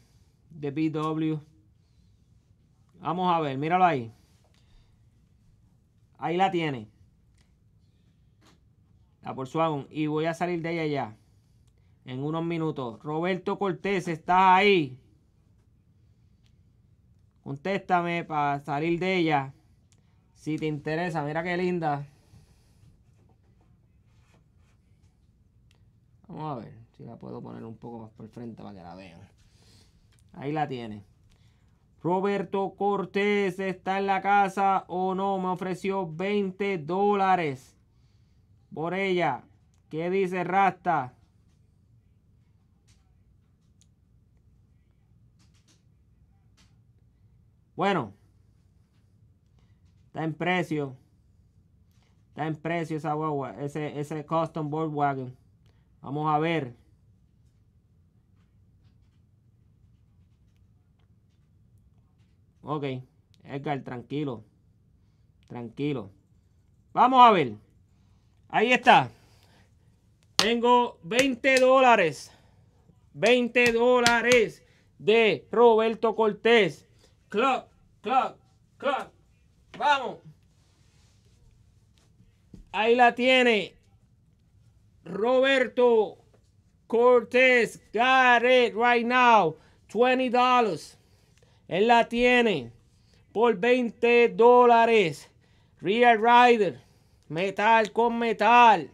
S1: de BW. Vamos a ver, míralo ahí. Ahí la tiene. La por aún. Y voy a salir de ella ya. En unos minutos. Roberto Cortés, está ahí. Contéstame para salir de ella. Si te interesa, mira qué linda. Vamos a ver si la puedo poner un poco más por frente para que la vean. Ahí la tiene. Roberto Cortés está en la casa o no. Me ofreció 20 dólares por ella. ¿Qué dice Rasta? Bueno, está en precio. Está en precio esa guagua, ese, ese custom Wagon, Vamos a ver. Ok, Edgar, tranquilo. Tranquilo. Vamos a ver. Ahí está. Tengo 20 dólares. 20 dólares de Roberto Cortés. Club Club, club. Vamos. Ahí la tiene. Roberto Cortés. Got right now. $20. Él la tiene por 20 dólares. Real Rider. Metal con metal.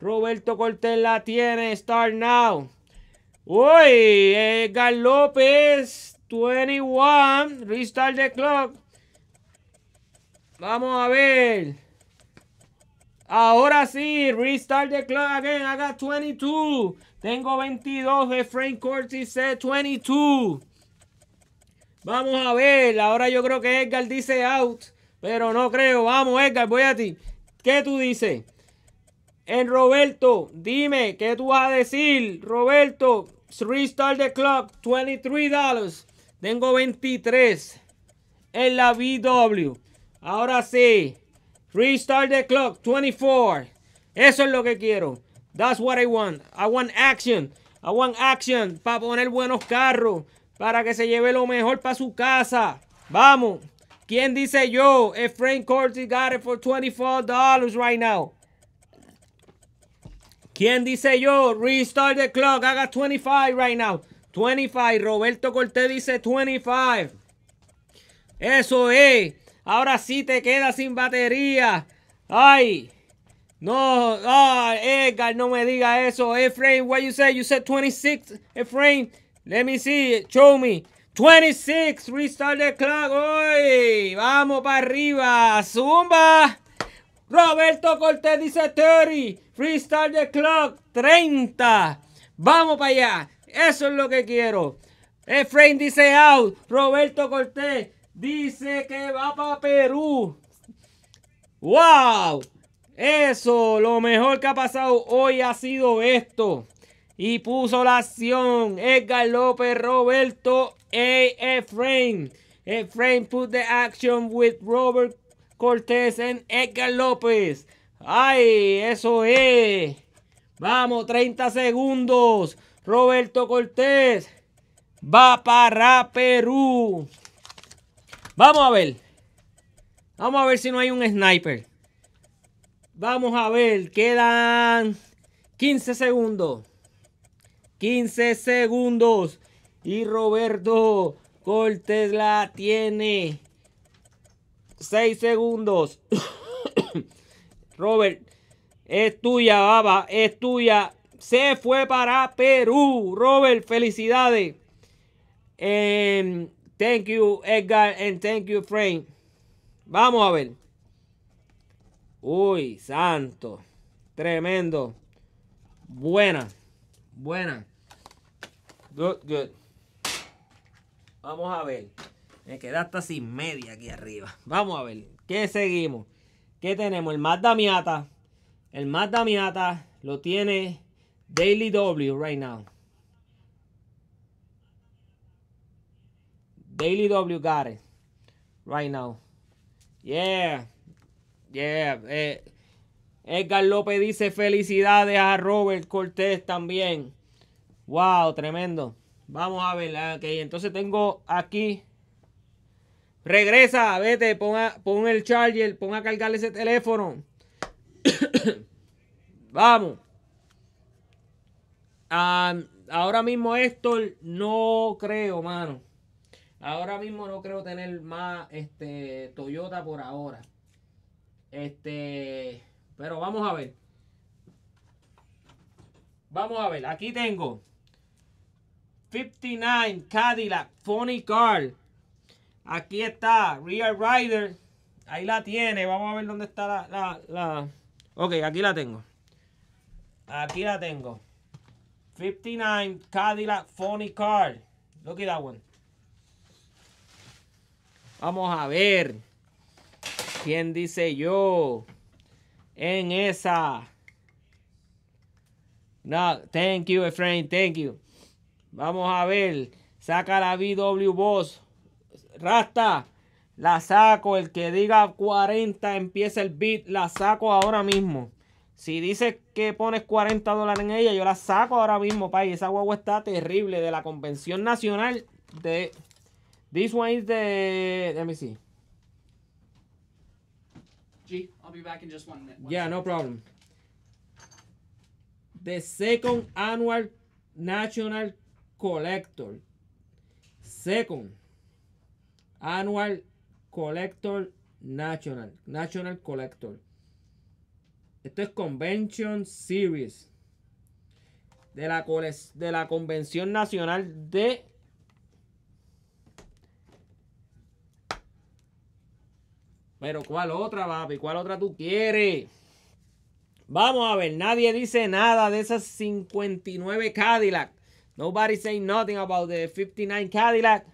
S1: Roberto Cortés la tiene. Start now. Uy, Edgar López 21. Restart the clock. Vamos a ver. Ahora sí, restart the clock again. I got 22. Tengo 22 de Frank y 22. Vamos a ver. Ahora yo creo que Edgar dice out. Pero no creo. Vamos, Edgar, voy a ti. ¿Qué tú dices? En Roberto, dime, ¿qué tú vas a decir? Roberto, restart the clock, $23. Tengo 23 en la BW. Ahora sí. Restart the clock. 24. Eso es lo que quiero. That's what I want. I want action. I want action. Para poner buenos carros. Para que se lleve lo mejor para su casa. Vamos. ¿Quién dice yo? If Frank Corti got it for $24 right now. ¿Quién dice yo? Restart the clock. I got 25 right now. 25. Roberto Cortés dice 25. Eso es. Ahora sí te quedas sin batería. Ay. No, Ay, ah, Edgar, no me diga eso. Efraín what you say? You said 26. frame let me see. Show me. 26. Restart the clock. Oy, vamos para arriba. Zumba. Roberto Cortés dice 30. Restart the clock. 30. Vamos para allá. Eso es lo que quiero. Eh, Efraín dice out. Roberto Cortés dice que va para Perú. ¡Wow! Eso, lo mejor que ha pasado hoy ha sido esto. Y puso la acción Edgar López, Roberto e. Efraín. Efraín put the acción with Robert Cortés and Edgar López. ¡Ay! Eso es. Vamos, 30 segundos. Roberto Cortés va para Perú. Vamos a ver. Vamos a ver si no hay un sniper. Vamos a ver. Quedan 15 segundos. 15 segundos. Y Roberto Cortés la tiene. 6 segundos. Robert, es tuya, baba. Es tuya se fue para Perú. Robert, felicidades. Em, thank you, Edgar, and thank you, Frank. Vamos a ver. Uy, santo. Tremendo. Buena. Buena. Good, good. Vamos a ver. Me queda hasta sin media aquí arriba. Vamos a ver. ¿Qué seguimos? ¿Qué tenemos? El Mazda Miata. El Mazda Miata lo tiene Daily W right now. Daily W got it right now. Yeah. Yeah. Eh, Edgar López dice felicidades a Robert Cortés también. Wow, tremendo. Vamos a ver. Ah, ok, entonces tengo aquí. Regresa, vete, pon, el charger, pon a cargarle ese teléfono. Vamos. Ah, ahora mismo, Esto no creo, mano. Ahora mismo no creo tener más este Toyota por ahora. Este, pero vamos a ver. Vamos a ver, aquí tengo 59 Cadillac Funny Car. Aquí está Real Rider. Ahí la tiene. Vamos a ver dónde está la. Ok, aquí la tengo. Aquí la tengo. 59 Cadillac Funny Car. Look at that one. Vamos a ver. ¿Quién dice yo? En esa. No, thank you, Efrain. thank you. Vamos a ver. Saca la BW Boss. Rasta. La saco. El que diga 40 empieza el beat. La saco ahora mismo. Si dices que pones 40 dólares en ella, yo la saco ahora mismo, pay. Esa guagua está terrible de la Convención Nacional de... This one is the... Let me see. G, I'll be back in just one minute. yeah, no problem. The second annual National Collector. Second annual Collector National. National Collector. Esto es Convention Series. De la, de la Convención Nacional de Pero ¿cuál otra, papi? ¿Cuál otra tú quieres? Vamos a ver, nadie dice nada de esas 59 Cadillac. Nobody say nothing about the 59 Cadillac.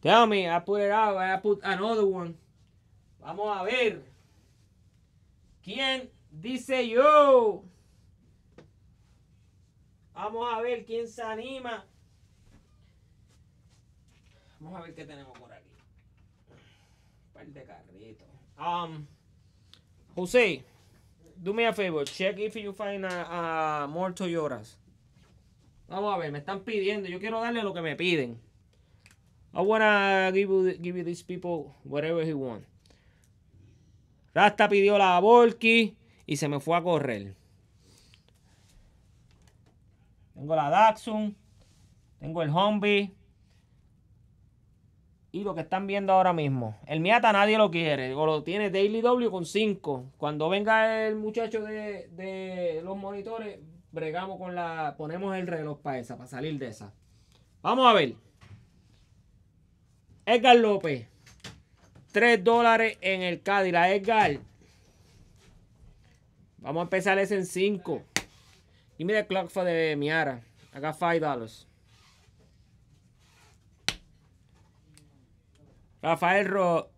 S1: Tell me, I put it out, I put another one. Vamos a ver. ¿Quién dice yo? Vamos a ver quién se anima. Vamos a ver qué tenemos por aquí. Un par de carritos. Um, José, do me a favor. Check if you find a, more Toyotas. Vamos a ver, me están pidiendo. Yo quiero darle lo que me piden. I wanna give you, give you these people whatever he wants. Rasta pidió la Volky y se me fue a correr. Tengo la Daxun. Tengo el Humvee. Y lo que están viendo ahora mismo. El Miata nadie lo quiere. lo tiene Daily W con 5. Cuando venga el muchacho de, de los monitores, bregamos con la. Ponemos el reloj para esa, para salir de esa. Vamos a ver. Edgar López. 3 dólares en el Cadillac. Edgar. Vamos a empezar ese en 5. Y mira el clock de Miara. Acá 5 dollars. Rafael Ro.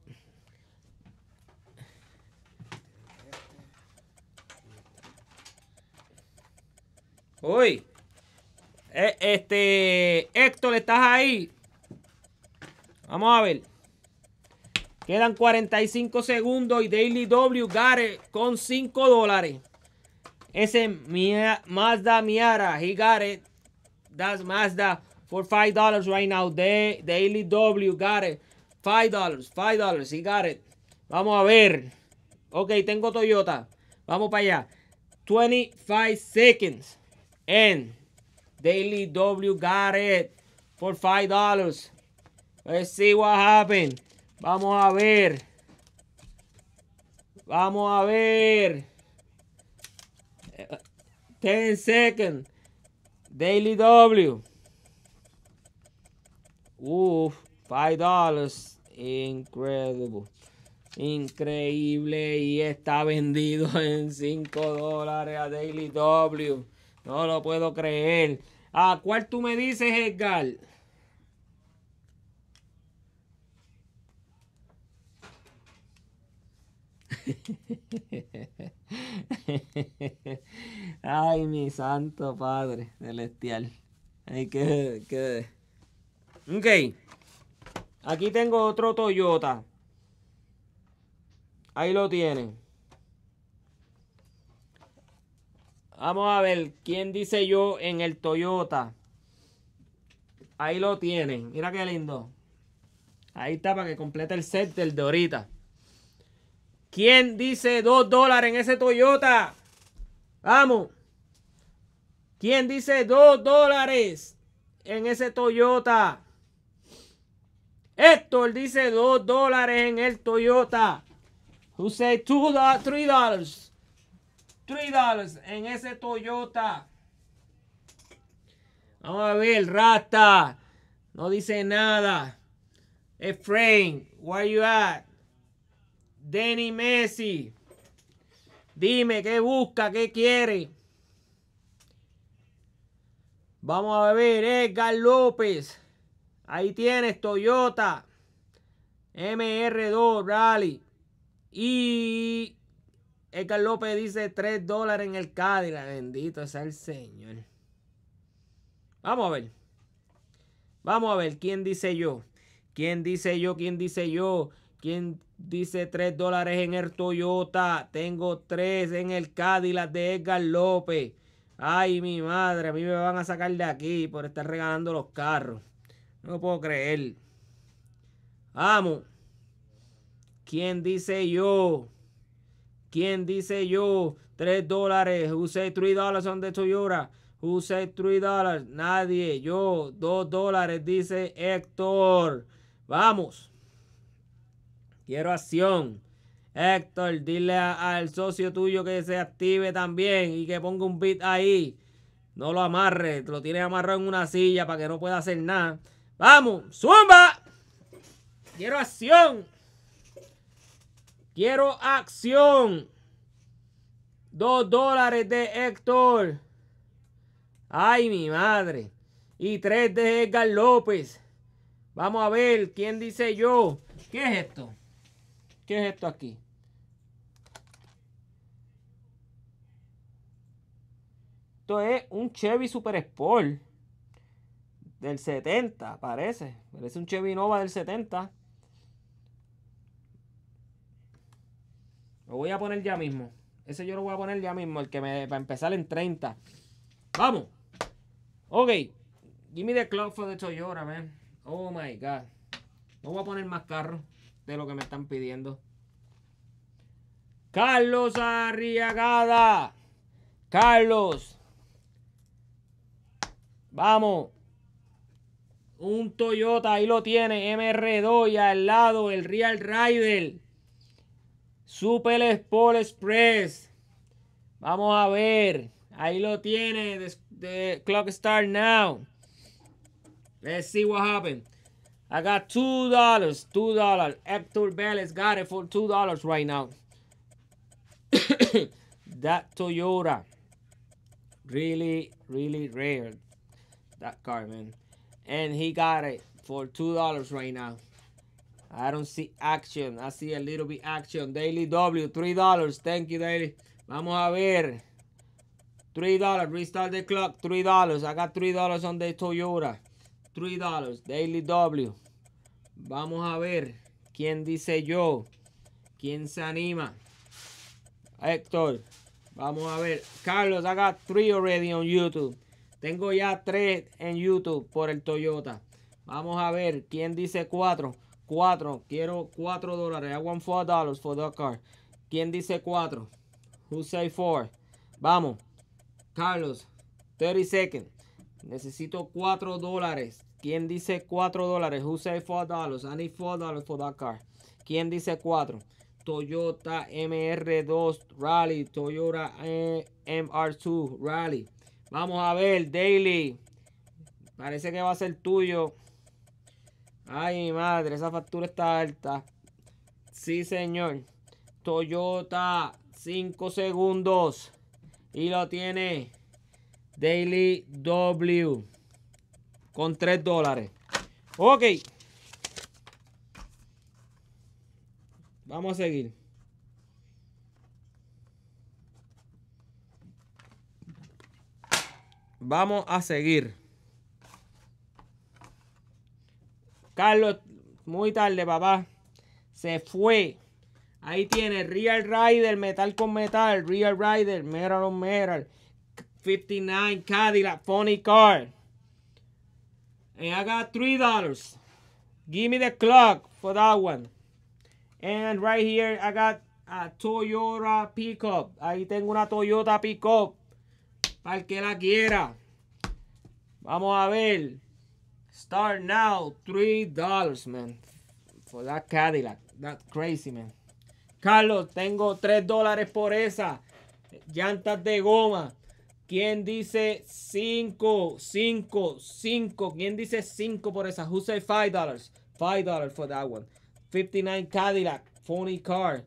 S1: Uy. Eh, este. Héctor, ¿estás ahí? Vamos a ver. Quedan 45 segundos y Daily W it con 5 dólares. Ese Mazda Miara, he got it. That's Mazda for $5 right now. Daily W got it. $5, $5, he got it. Vamos a ver. Ok, tengo Toyota. Vamos para allá. 25 seconds. And Daily W got it for $5. Let's see what happened. Vamos a ver. Vamos a ver. Ten second. Daily W. Uf, five dollars. Incredible. Increíble. Y está vendido en 5 dólares a Daily W. No lo puedo creer. ¿A ah, cuál tú me dices, Edgar? Ay, mi santo Padre Celestial. Ay, que, Ok. Aquí tengo otro Toyota. Ahí lo tienen. Vamos a ver quién dice yo en el Toyota. Ahí lo tienen. Mira qué lindo. Ahí está para que complete el set del de ahorita. ¿Quién dice dos dólares en ese Toyota? Vamos. ¿Quién dice 2 dólares en ese Toyota? Héctor dice 2 dólares en el Toyota. Who say two dólares? Tres dólares en ese Toyota. Vamos a ver, Rata. No dice nada. Efraín, where you at? Denny Messi. Dime qué busca, qué quiere. Vamos a ver, Edgar López. Ahí tienes Toyota. MR2 Rally. Y Edgar López dice tres dólares en el Cádiz. Bendito sea el Señor. Vamos a ver. Vamos a ver quién dice yo. ¿Quién dice yo? ¿Quién dice yo? ¿Quién, Dice 3 dólares en el Toyota. Tengo 3 en el Cadillac de Edgar López. Ay, mi madre, a mí me van a sacar de aquí por estar regalando los carros. No puedo creer. Vamos. ¿Quién dice yo? ¿Quién dice yo? 3 dólares. use 3 dólares son de Toyota? use 3 dólares? Nadie. Yo, 2 dólares, dice Héctor. Vamos. Quiero acción. Héctor, dile al socio tuyo que se active también y que ponga un beat ahí. No lo amarre, lo tiene amarrado en una silla para que no pueda hacer nada. ¡Vamos! ¡Zumba! Quiero acción. Quiero acción. Dos dólares de Héctor. Ay, mi madre. Y tres de Edgar López. Vamos a ver quién dice yo. ¿Qué es esto? ¿Qué es esto aquí? Esto es un Chevy Super Sport del 70, parece. Parece un Chevy Nova del 70. Lo voy a poner ya mismo. Ese yo lo voy a poner ya mismo, el que me va a empezar en 30. ¡Vamos! Ok. Give me the clock for the Toyota, man. Oh my God. No voy a poner más carro de lo que me están pidiendo. Carlos Arriagada. Carlos. Vamos. Un Toyota, ahí lo tiene. MR2 y al lado el Real Rider. Super Sport Express. Vamos a ver. Ahí lo tiene. de Clockstar clock now. Let's see what happens. I got two dollars, two dollars. Hector Vélez got it for two dollars right now. that Toyota, really, really rare. That car, man, and he got it for two dollars right now. I don't see action. I see a little bit action. Daily W, three dollars. Thank you, Daily. Vamos a ver. Three dollars. Restart the clock. Three dollars. I got three dollars on the Toyota. $3. Daily W. Vamos a ver quién dice yo. ¿Quién se anima? Héctor. Vamos a ver. Carlos, I got 3 already on YouTube. Tengo ya 3 en YouTube por el Toyota. Vamos a ver quién dice 4. 4. Quiero 4 dólares. I want 4 dollars for that car. ¿Quién dice 4? Who say 4? Vamos. Carlos, 30 seconds. Necesito 4 dólares. ¿Quién dice 4 dólares? Who say 4 dollars? I need 4 dollars for that ¿Quién dice 4? Toyota MR2 Rally. Toyota MR2 Rally. Vamos a ver, Daily. Parece que va a ser tuyo. Ay, madre, esa factura está alta. Sí, señor. Toyota, 5 segundos. Y lo tiene Daily W con 3 dólares. Ok. Vamos a seguir. Vamos a seguir. Carlos, muy tarde, papá. Se fue. Ahí tiene Real Rider, metal con metal. Real Rider, Metal on metal. 59 Cadillac Pony Car. And I got $3. Give me the clock for that one. And right here, I got a Toyota Pickup. Ahí tengo una Toyota Pickup. Para el que la quiera. Vamos a ver. Start now. $3, man. For that Cadillac. That's crazy, man. Carlos, tengo $3 por esa. Llantas de goma. ¿Quién dice 5? 5, 5. ¿Quién dice 5 por esa? Who say $5? $5 for that one. 59 Cadillac, phony car.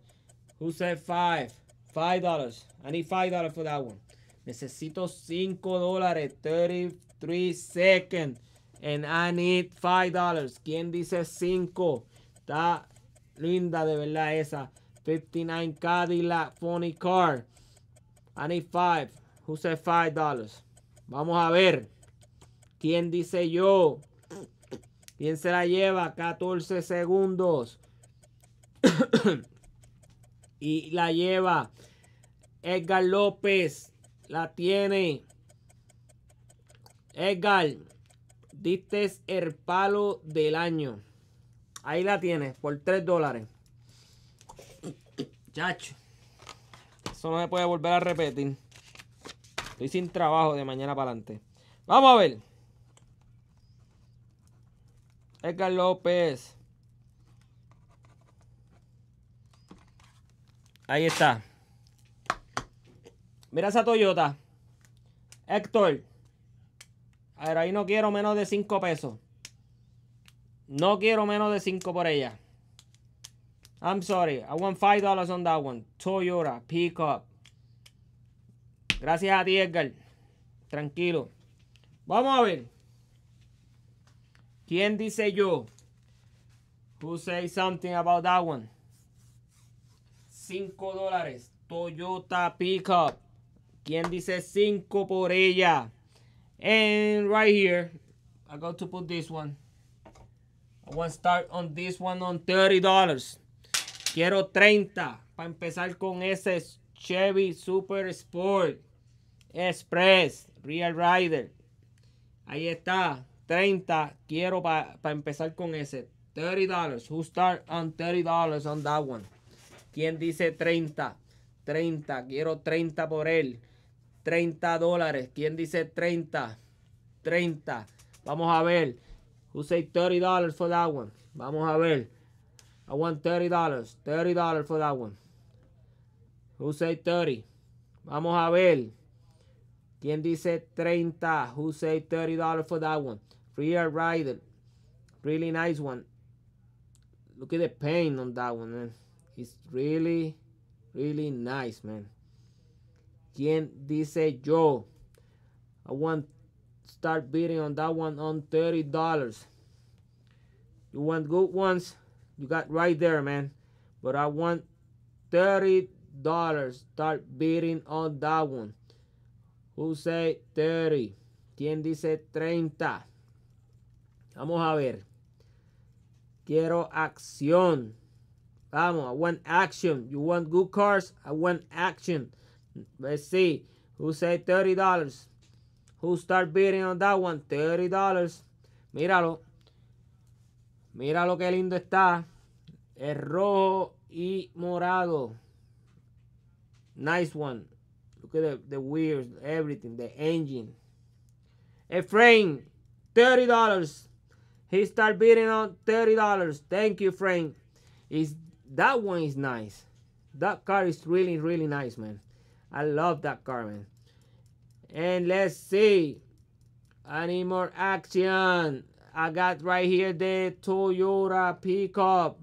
S1: Who said 5? $5. I need $5 for that one. Necesito 5 dólares, 33 seconds. And I need $5. ¿Quién dice 5? Está linda de verdad esa. 59 Cadillac, phony car. I need 5. Who $5. Vamos a ver. ¿Quién dice yo? ¿Quién se la lleva? 14 segundos. y la lleva Edgar López. La tiene. Edgar, diste el palo del año. Ahí la tienes, por 3 dólares. Chacho. Eso no se puede volver a repetir. Estoy sin trabajo de mañana para adelante. Vamos a ver. Edgar López. Ahí está. Mira esa Toyota. Héctor. A ver, ahí no quiero menos de 5 pesos. No quiero menos de 5 por ella. I'm sorry. I want $5 on that one. Toyota. Pickup. Gracias a ti, Tranquilo. Vamos a ver. ¿Quién dice yo? Who say something about that one? 5 dólares. Toyota Pickup. ¿Quién dice 5 por ella? And right here, I got to put this one. I want to start on this one on $30. Quiero 30 para empezar con ese Chevy Super Sport. Express, Real Rider. Ahí está, 30. Quiero para empezar con ese. $30. Who start on $30 on that one? ¿Quién dice 30? 30. Quiero 30 por él. 30 dólares. ¿Quién dice 30? 30. Vamos a ver. Who say $30 for that one? Vamos a ver. I want $30. $30 for that one. Who say 30? Vamos a ver. ¿Quién dice 30? Who say $30 for that one? Real Rider. Really nice one. Look at the paint on that one, man. It's really, really nice, man. ¿Quién dice yo? I want start bidding on that one on $30. You want good ones? You got right there, man. But I want $30. Start bidding on that one. Who say 30? ¿Quién dice 30? Vamos a ver. Quiero acción. Vamos, I want action. You want good cars? I want action. Let's see. Who say $30? Who start bidding on that one? $30. Míralo. Mira lo que lindo está. Es rojo y morado. Nice one. Look at the, the wheels, everything, the engine. A frame, $30. He start bidding on $30. Thank you, Frank. Is that one is nice. That car is really, really nice, man. I love that car, man. And let's see. Any more action? I got right here the Toyota pickup.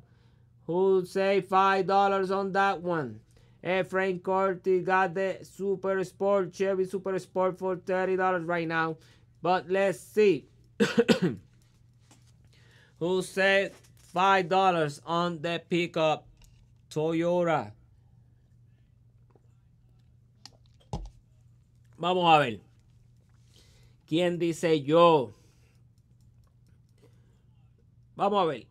S1: Who say $5 on that one? Frank Corti got the Super Sport Chevy Super Sport for $30 right now. But let's see who said $5 on the pickup Toyota. Vamos a ver. ¿Quién dice yo? Vamos a ver.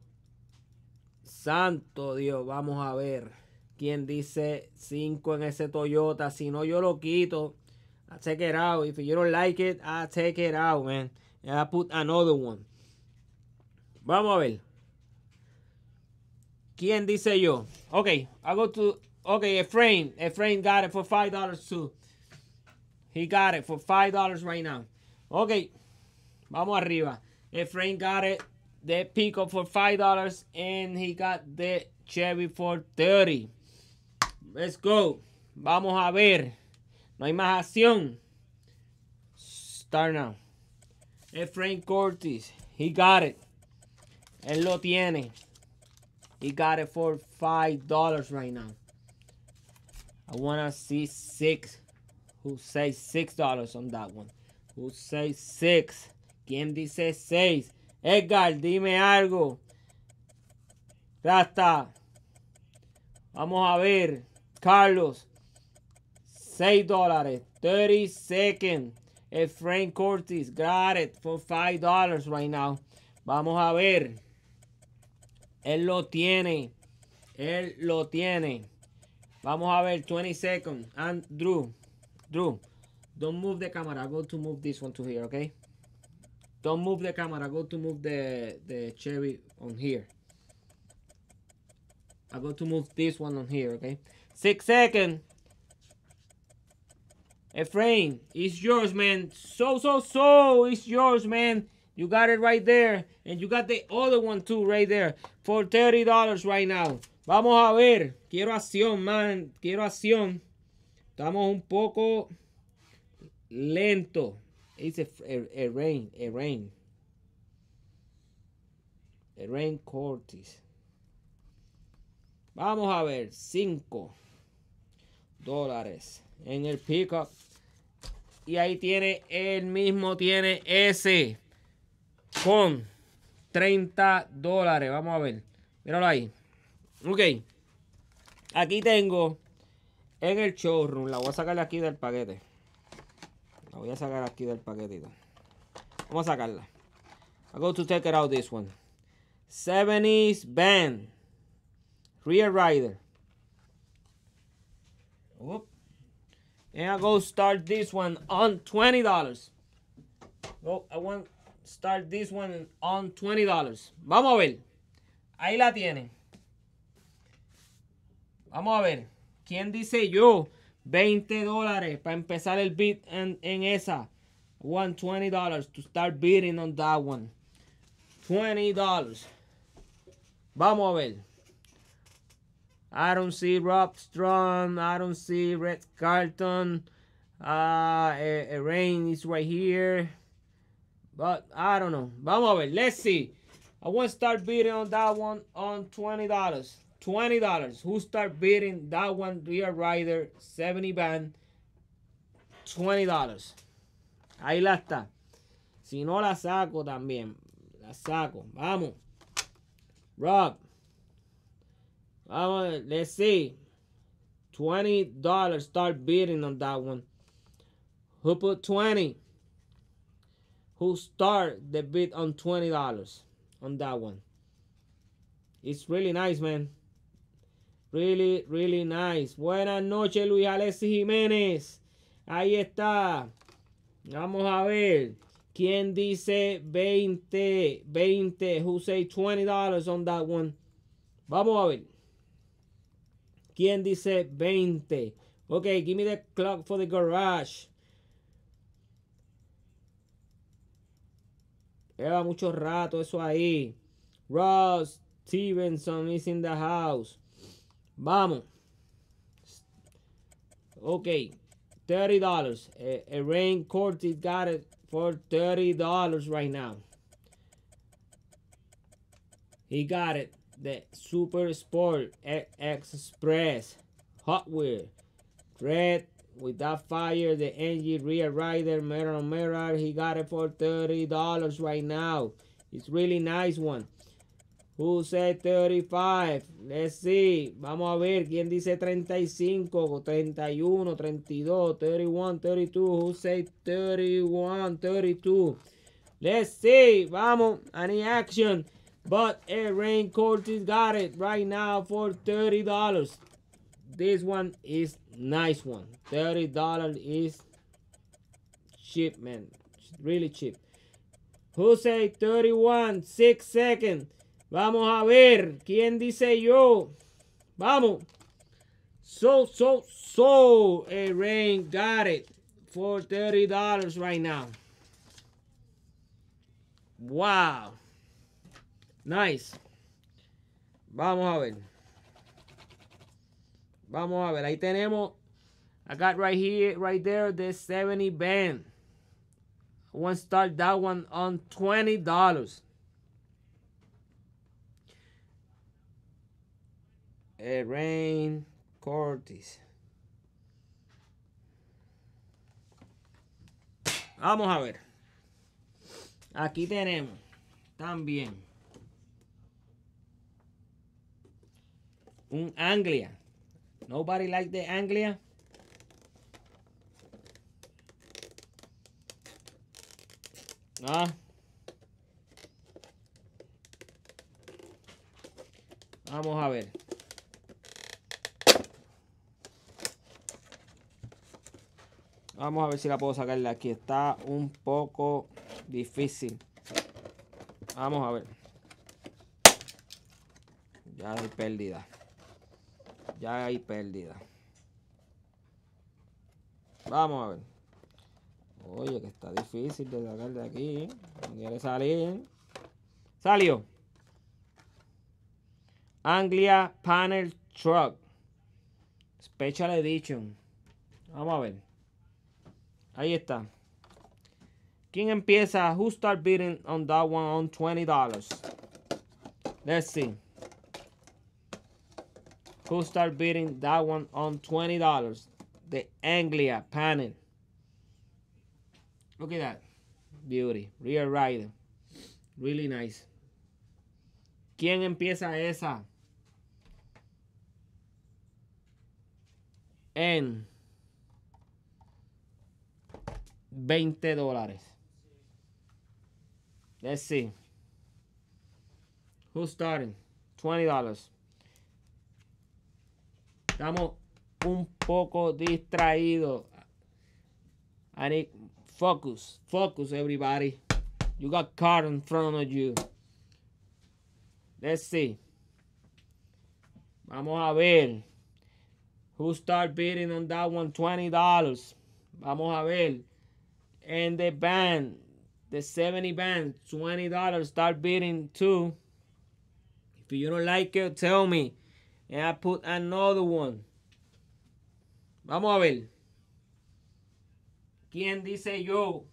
S1: Santo Dios, vamos a ver quien dice 5 en ese Toyota. Si no, yo lo quito. I take it out. If you don't like it, I take it out, man. And I put another one. Vamos a ver. ¿Quién dice yo? Ok, I go to. Ok, Efrain. Efrain got it for $5 too. He got it for $5 right now. Ok, vamos arriba. Efrain got it. The Pico for $5 and he got the Chevy for 30 Let's go. Vamos a ver. No hay más acción. Start now. Efraín Frank He got it. Él lo tiene. He got it for $5 right now. I want to see six. Who say $6 on that one? Who says six? ¿Quién dice seis? Edgar, dime algo. Rasta. Vamos a ver. Carlos, 6 dólares. 30 second. a Frank Cortes, got it for 5 dollars right now. Vamos a ver. Él lo tiene. Él lo tiene. Vamos a ver. 20 seconds And Drew. Drew. Don't move the camera. going to move this one to here, okay? Don't move the camera. going to move the, the Chevy on here. I'm going to move this one on here, okay? Six second. Efrain, it's yours, man. So, so, so, it's yours, man. You got it right there. And you got the other one, too, right there. For $30 right now. Vamos a ver. Quiero acción, man. Quiero acción. Estamos un poco lento. It's a, a, a rain, a rain. A rain Cortis. Vamos a ver. Cinco. dólares en el pickup. Y ahí tiene, el mismo tiene ese con 30 dólares. Vamos a ver. Míralo ahí. Ok. Aquí tengo en el showroom. La voy a sacar aquí del paquete. La voy a sacar aquí del paquetito. Vamos a sacarla. I'm go to take it out this one. 70s band. Rear rider. Whoop. And I go start this one on $20. Go, I want start this one on $20. Vamos a ver. Ahí la tienen. Vamos a ver. ¿Quién dice yo? 20 dólares para empezar el beat en, en esa. dollars to start bidding on that one. $20. Vamos a ver. I don't see Rob Strong. I don't see Red Carlton. Uh, Rain is right here. But I don't know. Vamos a ver. Let's see. I want to start bidding on that one on $20. $20. Who start bidding that one? Rear Rider 70 band. $20. Ahí la está. Si no la saco también. La saco. Vamos. Rob. I want, let's see. $20. Start bidding on that one. Who put 20? Who start the bid on $20 on that one? It's really nice, man. Really, really nice. Buenas noches, Luis Alexis Jiménez. Ahí está. Vamos a ver. ¿Quién dice 20? 20. Who say $20 on that one? Vamos a ver. ¿Quién dice 20? Ok, give me the clock for the garage. Lleva mucho rato eso ahí. Ross Stevenson is in the house. Vamos. Ok. $30. A eh, eh, Rain Cortis got it for $30 right now. He got it de Super Sport Express, Hot wheel Red Without Fire, the NG Rear Rider, Mirror Mirror. He got it for $30 right now. It's really nice one. Who said 35? Let's see. Vamos a ver quién dice 35, 31, 32, 31, 32. Who said 31, 32? Let's see. Vamos. Any action. But a Rain Cortez got it right now for $30. This one is nice one. $30 is cheap, man. Really cheap. say 31, 6 seconds. Vamos a ver. ¿Quién dice yo? Vamos. So, so, so, a Rain got it for $30 right now. Wow. Nice. Vamos a ver. Vamos a ver. Ahí tenemos. I got right here, right there, the 70 band. I want to start that one on $20. Rain Cortis. Vamos a ver. Aquí tenemos también Un Anglia. Nobody like the Anglia. Ah. Vamos a ver. Vamos a ver si la puedo sacar de aquí. Está un poco difícil. Vamos a ver. Ya hay pérdida. Ya hay pérdida. Vamos a ver. Oye, que está difícil de sacar de aquí. No quiere salir. Salió. Anglia Panel Truck. Special Edition. Vamos a ver. Ahí está. ¿Quién empieza? Who start bidding on that one on $20? Let's see. Who start bidding that one on $20? The Anglia panel. Look at that. Beauty. Rear rider. Really nice. ¿Quién empieza esa? En 20 dólares. Let's see. Who's starting? $20. Estamos un poco distraídos. I need focus. Focus, everybody. You got card in front of you. Let's see. Vamos a ver. Who start bidding on that one? $20. Vamos a ver. And the band, the 70 band, $20. Start bidding too. If you don't like it, tell me. And I put another one. Vamos a ver. ¿Quién dice yo?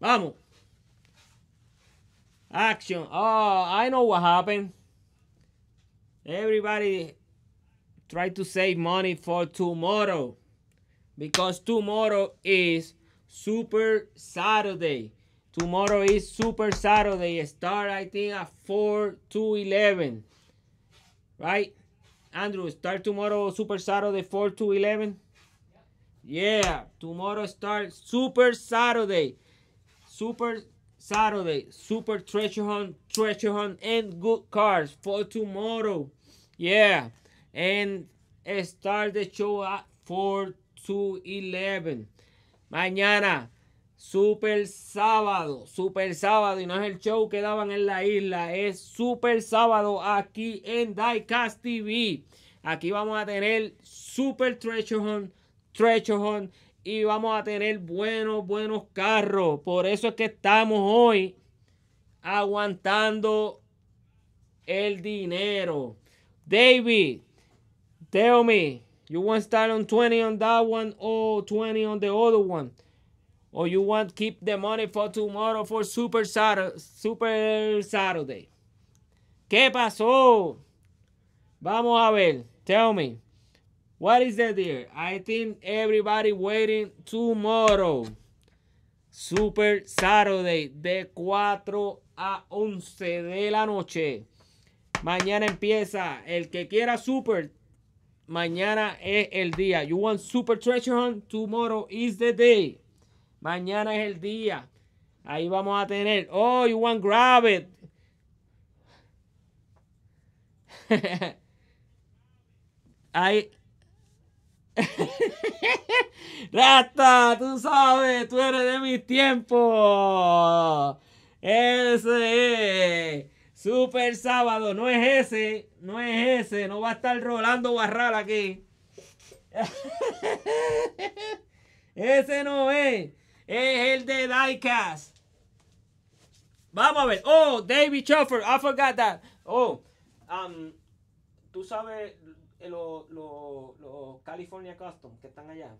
S1: Vamos. Action. Oh, I know what happened. Everybody try to save money for tomorrow because tomorrow is Super Saturday. Tomorrow is Super Saturday. Start, I think, at 4 to 11. Right? Andrew, start tomorrow Super Saturday 4 to 11. Yeah. tomorrow start Super Saturday. Super Saturday, Super Treasure Hunt, Treasure Hunt, and good Cars for tomorrow. Yeah, and start the show at 4 to 11. Mañana. Super sábado, super sábado, y no es el show que daban en la isla, es super sábado aquí en Diecast TV. Aquí vamos a tener super treasure hunt, y vamos a tener buenos, buenos carros. Por eso es que estamos hoy aguantando el dinero. David, tell me, you want to start on 20 on that one or 20 on the other one? or you want keep the money for tomorrow for Super Saturday. Super Saturday. ¿Qué pasó? Vamos a ver. Tell me. What is the deal? I think everybody waiting tomorrow. Super Saturday de 4 a 11 de la noche. Mañana empieza. El que quiera Super, mañana es el día. You want Super Treasure Hunt? Tomorrow is the day. Mañana es el día. Ahí vamos a tener. Oh, you want grab it. Ahí. Rasta, tú sabes, tú eres de mi tiempo. Ese es. Super sábado, no es ese, no es ese, no va a estar Rolando Barral aquí. ese no es. Es el de Diecast. Vamos a ver. Oh, David Choffer. I forgot that. Oh, um, tú sabes eh, los California Custom que están allá.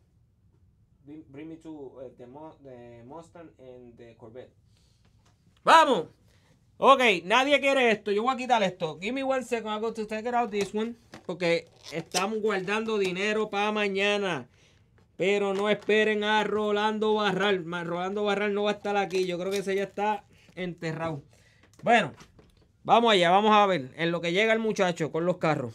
S1: Bring me to eh, the, the Mustang and the Corvette. Vamos. Ok, nadie quiere esto. Yo voy a quitar esto. Give me one second. I'm going to take out this one. Porque estamos guardando dinero para mañana. Pero no esperen a Rolando Barral. Rolando Barral no va a estar aquí. Yo creo que ese ya está enterrado. Bueno, vamos allá, vamos a ver. En lo que llega el muchacho con los carros.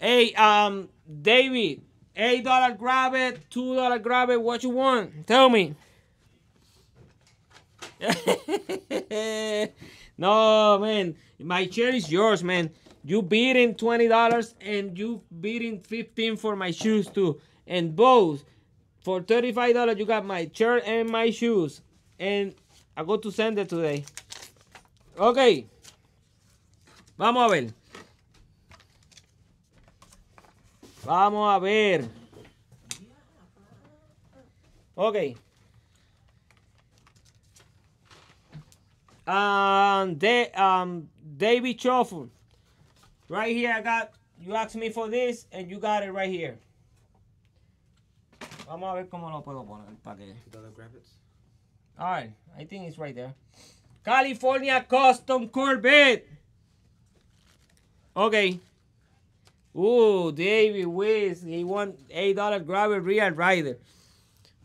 S1: Hey, um, David, $8 grab it, $2 grab it, what you want? Tell me. no, man. My chair is yours, man. You bidding $20 and you bidding 15 for my shoes too. And both for $35 you got my chair and my shoes. And I go to send it today. Okay. Vamos a ver. Vamos a ver. Okay. Um, they, um, David Chofu. Right here, I got, you asked me for this, and you got it right here. Vamos a ver cómo lo puedo poner para que... Alright, I think it's right there. California Custom Corvette. Okay. Ooh, David Wiz. He won $8 grab it, Real Rider.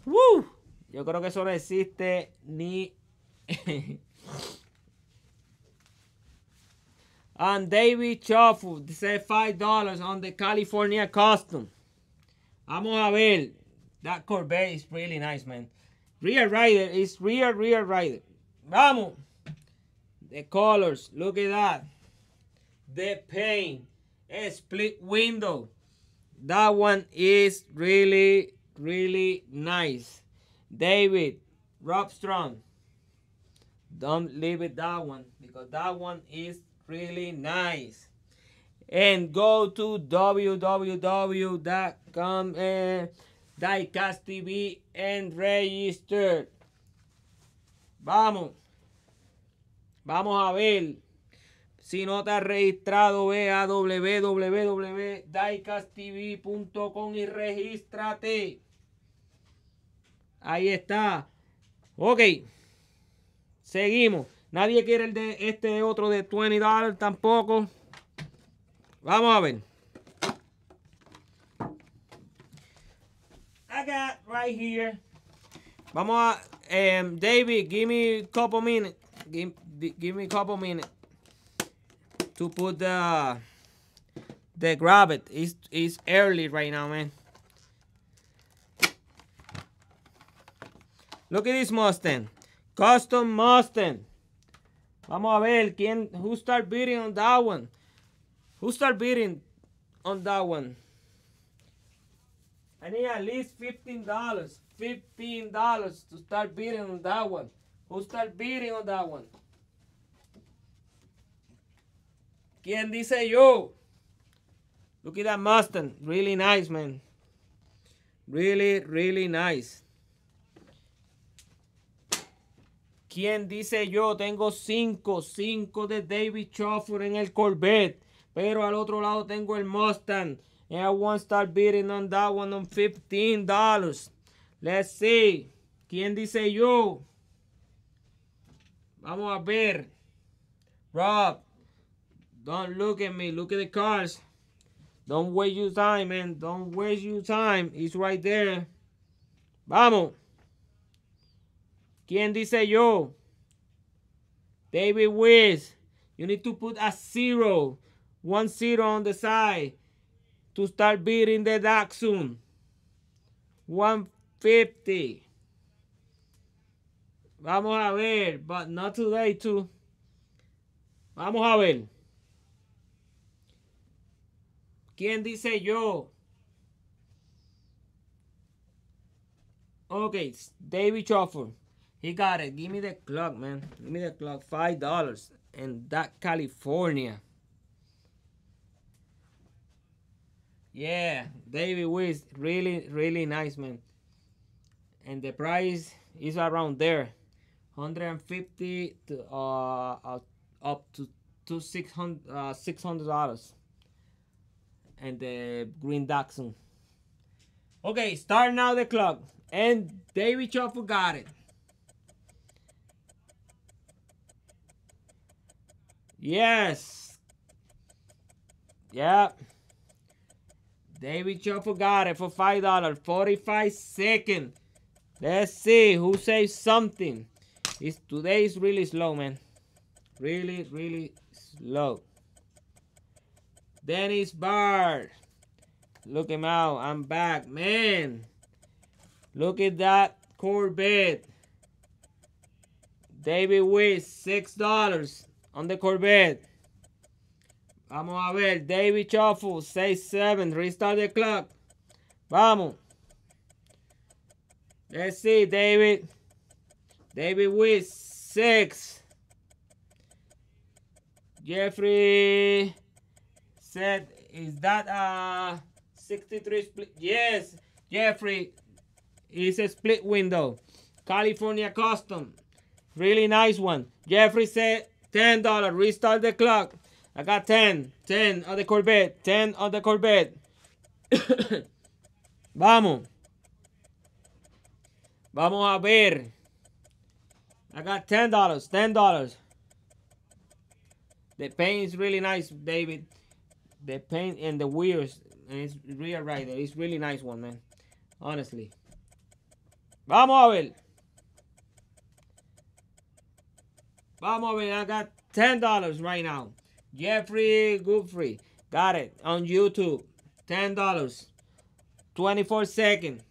S1: Woo. Yo creo que eso no existe ni... and David Chofu say $5 on the California Custom. Vamos a ver. That Corvette is really nice, man. Rear Rider is rear, rear Rider. Vamos. The colors. Look at that. The paint. A split window. That one is really, really nice. David, Rob Strong. Don't leave it that one because that one is really nice. And go to www.com and and register. Vamos. Vamos a ver. Si no te has registrado, ve a www.diecasttv.com y regístrate. Ahí está. Ok. Seguimos. Nadie quiere el de este otro de 20 tampoco. Vamos a ver. I got right here. Vamos a. Em, David, give me a couple minutes. Give, give me a couple minutes to put the the grab it. It's, it's early right now, man. Look at this Mustang. Custom Mustang. Vamos a ver quién. Who start bidding on that one? Who start bidding on that one? I need at least fifteen dollars. Fifteen dollars to start bidding on that one. Who start bidding on that one? ¿Quién dice yo? Look at that Mustang. Really nice, man. Really, really nice. ¿Quién dice yo? Tengo cinco, cinco de David Crawford en el Corvette. Pero al otro lado tengo el Mustang. And I to start bidding on that one on $15. Let's see. ¿Quién dice yo? Vamos a ver. Rob, don't look at me. Look at the cars. Don't waste your time, man. Don't waste your time. It's right there. Vamos. ¿Quién dice yo? David Wiz. You need to put a zero, one zero on the side to start beating the duck soon. 150. Vamos a ver, but not today too. Vamos a ver. ¿Quién dice yo? Okay, David Crawford. He got it. Give me the clock, man. Give me the clock. Five dollars. And that California. Yeah, David Wiz. Really, really nice, man. And the price is around there. 150 to uh, up to to 600 uh, 600 dollars and the green dachshund okay start now the clock and david Chofu got it Yes. Yep. David Chopo got it for $5. 45 seconds. Let's see who says something. It's, today is really slow, man. Really, really slow. Dennis Bard. Look him out. I'm back. Man. Look at that Corvette. David Wiss, $6 on the Corvette. Vamos a ver. David Shuffle, 6-7. Restart the clock. Vamos. Let's see, David. David with 6. Jeffrey said, is that a 63 split? Yes, Jeffrey. It's a split window. California custom. Really nice one. Jeffrey said $10. Restart the clock. I got 10. 10 On the Corvette. 10 On the Corvette. Vamos. Vamos a ver. I got $10. $10. The paint is really nice, David. The paint and the wheels. And it's real right there. It's really nice one, man. Honestly. Vamos a ver. Vamos a ver, I got $10 right now. Jeffrey Goodfrey got it on YouTube. $10. 24 seconds.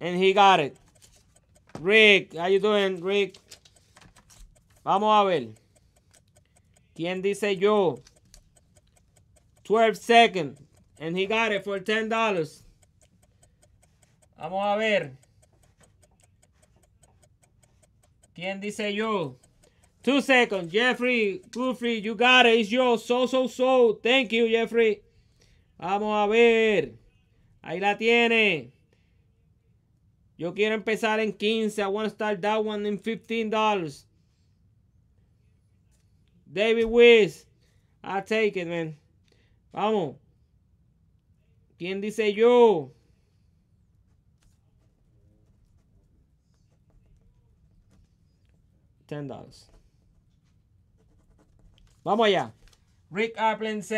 S1: And he got it. Rick, how you doing, Rick? Vamos a ver. ¿Quién dice yo? 12 seconds. And he got it for $10. Vamos a ver. ¿Quién dice yo? Two seconds. Jeffrey, Goofy, you got it. It's yours. So, so, so. Thank you, Jeffrey. Vamos a ver. Ahí la tiene. Yo quiero empezar en 15. I want to start that one in $15. David Wiz. I take it, man. Vamos. ¿Quién dice yo? $10. Vamos allá. Rick Appleton c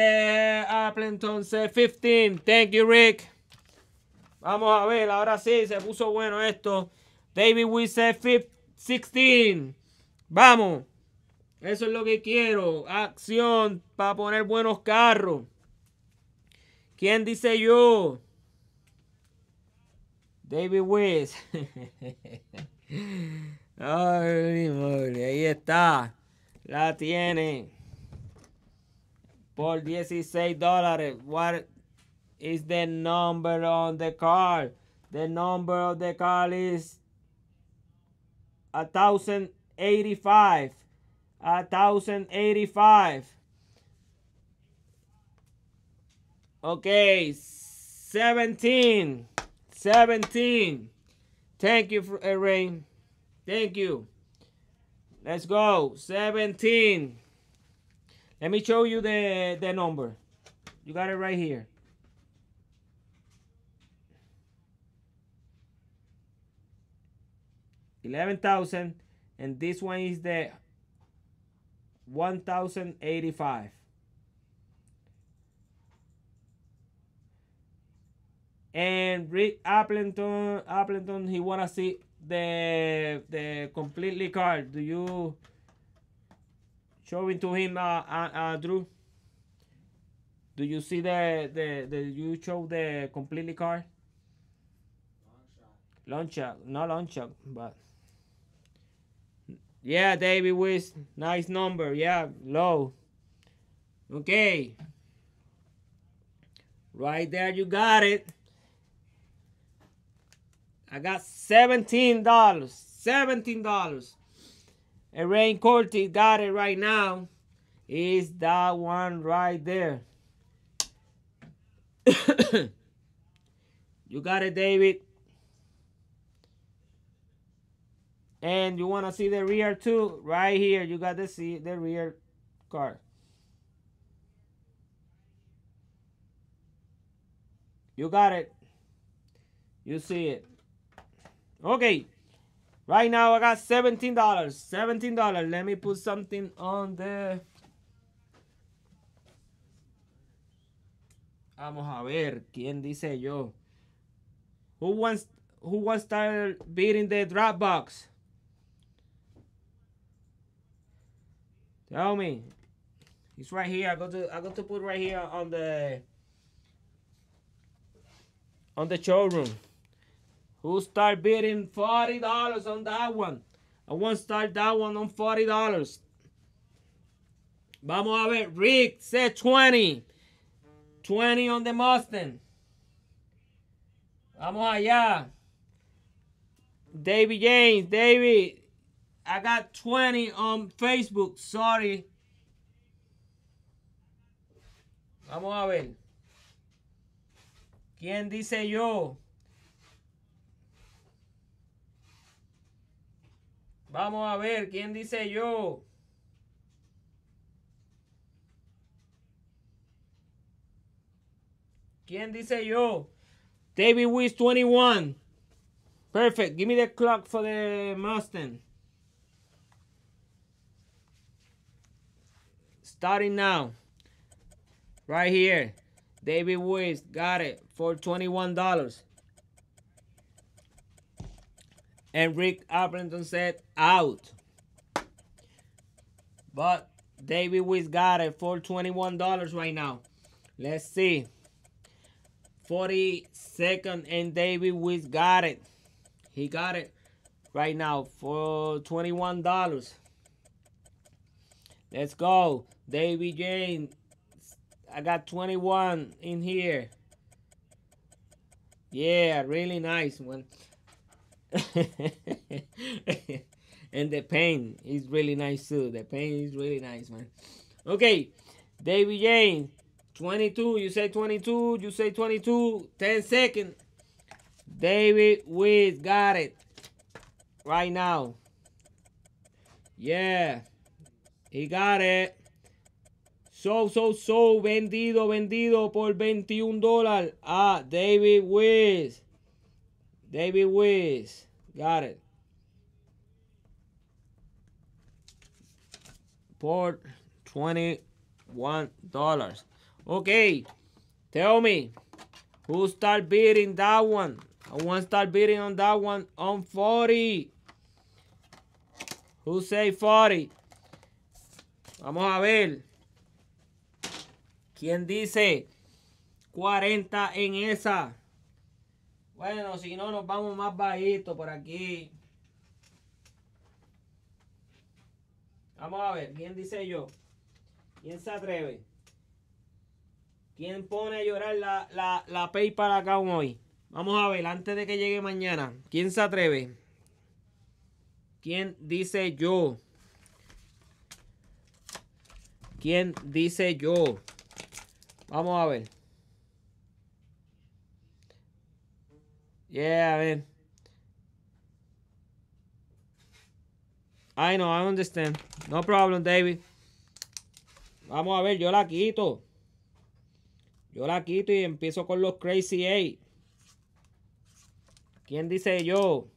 S1: 15. Thank you, Rick. Vamos a ver, ahora sí, se puso bueno esto. David c 16. Vamos. Eso es lo que quiero. Acción para poner buenos carros. ¿Quién dice yo? David Wise. Ay, Ahí está. La tiene. por 16 dólares. What is the number on the card? The number of the card is 1085. 1085. Okay, 17. 17. Thank you, for, a Rain. Thank you. Let's go. 17. Let me show you the, the number. You got it right here. Eleven thousand, and this one is the one thousand eighty-five. And Rick Appleton, Appleton, he wanna see the the completely card. Do you? showing to him, uh, uh, uh, Drew? Do you see the, the, the you show the completely card? Long shot. Not long shot, but. Yeah, David with Nice number. Yeah, low. Okay. Right there, you got it. I got $17. $17. And Rain Corti got it right now. Is that one right there? you got it, David. And you want to see the rear too? Right here, you got to see the rear car. You got it. You see it. Okay. Right now I got $17. $17. Let me put something on the... Vamos a ver, ¿quién dice yo? Who wants who wants to start beating the drop box? Tell me. It's right here. I got to I got to put right here on the on the showroom who start bidding $40 on that one. I want to start that one on $40. Vamos a ver. Rick said 20. 20 on the Mustang. Vamos allá. David James. David, I got 20 on Facebook. Sorry. Vamos a ver. ¿Quién dice yo? Vamos a ver, ¿quién dice yo? ¿Quién dice yo? David Weiss 21. Perfect. Give me the clock for the Mustang. Starting now. Right here. David Weiss got it for $21. and Rick Appleton said out. But David Wiz got it for $21 right now. Let's see. 42nd and David Wiz got it. He got it right now for $21. Let's go. David Jane. I got 21 in here. Yeah, really nice one. and the paint is really nice too. The paint is really nice, man. Okay, David James, 22. You say 22. You say 22. 10 seconds. David Wiz got it right now. Yeah, he got it. So, so, so, vendido, vendido por 21 dólares Ah, David Wiz. David Wiz. Got it. For $21. Okay. Tell me. Who start bidding that one? I want to start bidding on that one on 40. Who say 40? Vamos a ver. ¿Quién dice 40 en esa? Bueno, si no, nos vamos más bajito por aquí. Vamos a ver, ¿quién dice yo? ¿Quién se atreve? ¿Quién pone a llorar la, pay para acá hoy? Vamos a ver, antes de que llegue mañana, ¿quién se atreve? ¿Quién dice yo? ¿Quién dice yo? Vamos a ver. Yeah, man. I know, I understand. No problem, David. Vamos a ver, yo la quito. Yo la quito y empiezo con los Crazy Eight. ¿Quién dice yo?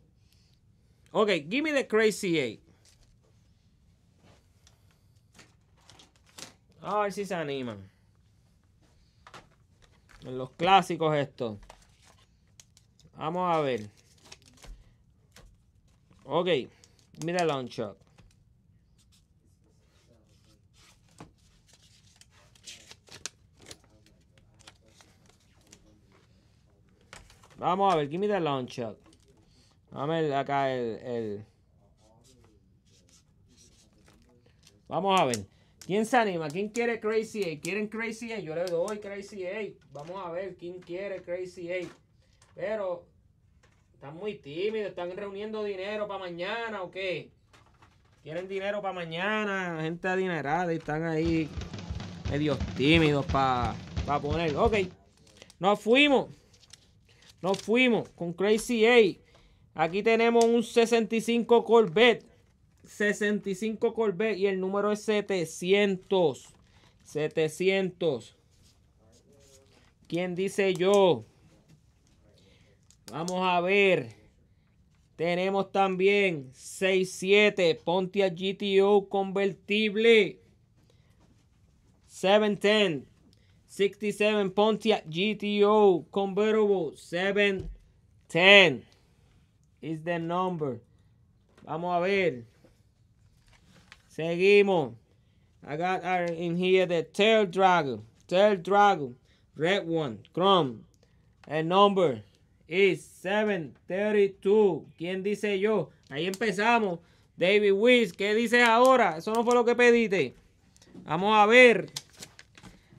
S1: Ok, give me the Crazy Eight. A ver si se animan. En los clásicos estos. Vamos a ver. Ok. Mira el shot. Vamos a ver, give me the launch. Vamos a ver acá el, Vamos a ver. ¿Quién se anima? ¿Quién quiere Crazy A? ¿Quieren Crazy A? Yo le doy Crazy A. Vamos a ver, ¿quién quiere Crazy A. Pero están muy tímidos, están reuniendo dinero para mañana o qué. Quieren dinero para mañana, gente adinerada y están ahí medios tímidos para ponerlo. poner. Ok, nos fuimos. Nos fuimos con Crazy A. Aquí tenemos un 65 Corvette. 65 Corvette y el número es 700. 700. ¿Quién dice yo? Vamos a ver. Tenemos también 67 7 Pontiac GTO convertible. 710 67 Pontiac GTO convertible. 710 is the number. Vamos a ver. Seguimos. I got in here the Tail Dragon. Tail Dragon. Red one. Chrome. El number is 732. ¿Quién dice yo? Ahí empezamos. David Wiz, ¿qué dices ahora? Eso no fue lo que pediste. Vamos a ver.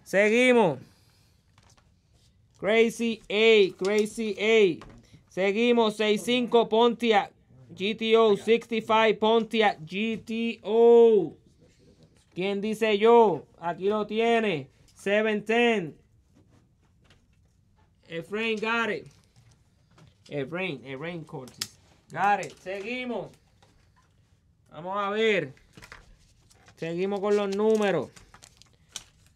S1: Seguimos. Crazy A, Crazy A. Seguimos. 65 Pontiac GTO. 65 Pontiac GTO. ¿Quién dice yo? Aquí lo tiene. 710. got it. El Rain, el rain seguimos. Vamos a ver. Seguimos con los números.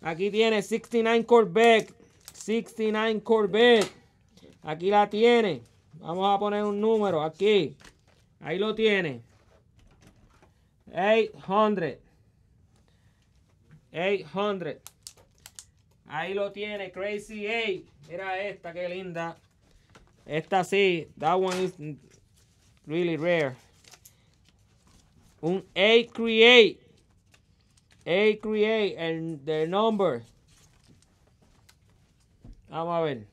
S1: Aquí tiene 69 Corvette. 69 Corvette. Aquí la tiene. Vamos a poner un número aquí. Ahí lo tiene. 800. 800. Ahí lo tiene, Crazy 8. Mira esta, qué linda. Esta sí, that one is really rare. Un A create. A create and the number. Vamos a ver.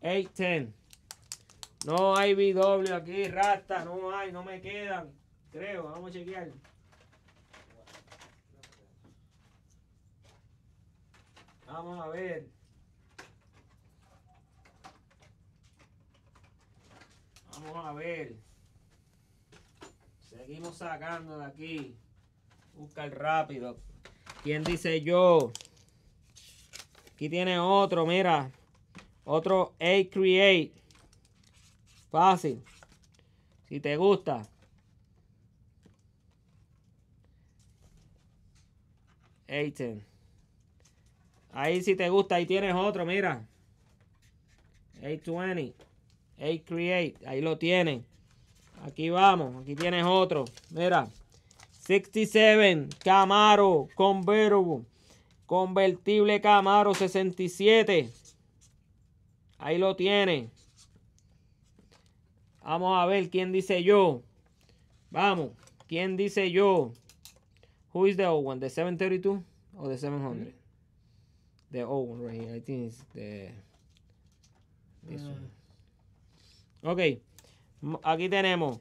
S1: 810. No hay BW aquí, rata, no hay, no me quedan. Creo, vamos a chequear. Vamos a ver. Vamos a ver. Seguimos sacando de aquí. busca el rápido. ¿Quién dice yo? Aquí tiene otro, mira. Otro A-Create. Fácil. Si te gusta. Aten. Ahí si te gusta, ahí tienes otro, mira. 820. A-Create. Ahí lo tiene. Aquí vamos. Aquí tienes otro. Mira. 67 Camaro Convertible. Convertible Camaro 67. Ahí lo tiene. Vamos a ver quién dice yo. Vamos. ¿Quién dice yo? Who is the old one? The 732 o the 700? Mm. The old one right here. I think it's the ah. Ok, aquí tenemos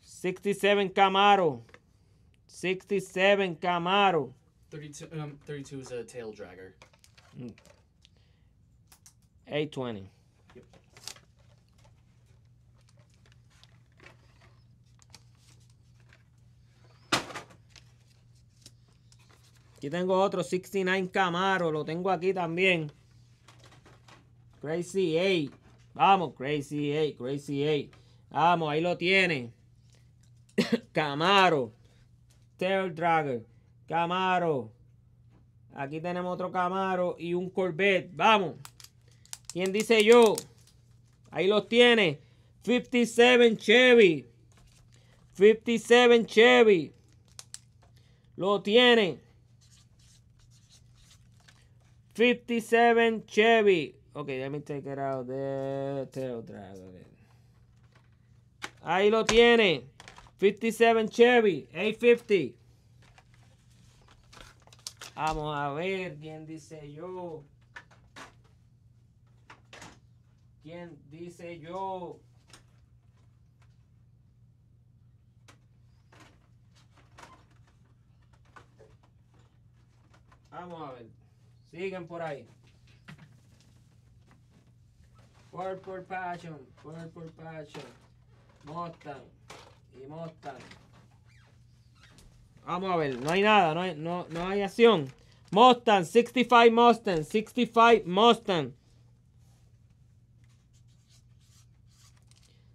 S1: 67 Camaro. 67 Camaro. 32, um, 32 is a tail dragger. 820. Mm. 20 Aquí tengo otro 69 Camaro, lo tengo aquí también. Crazy 8. Vamos, Crazy 8, Crazy 8. Vamos, ahí lo tiene. Camaro. Tail Dragon. Camaro. Aquí tenemos otro Camaro y un Corvette. Vamos. ¿Quién dice yo? Ahí lo tiene. 57 Chevy. 57 Chevy. Lo tiene. 57 Chevy. Ok, let me take it out there. Ahí lo tiene. 57 Chevy, 850. Vamos a ver quién dice yo. ¿Quién dice yo? Vamos a ver. Siguen por ahí. Purple Passion, Purple Passion, Mustang y Mustang. Vamos a ver, no hay nada, no hay, no, no hay acción. Mustang, 65 Mustang, 65 Mustang.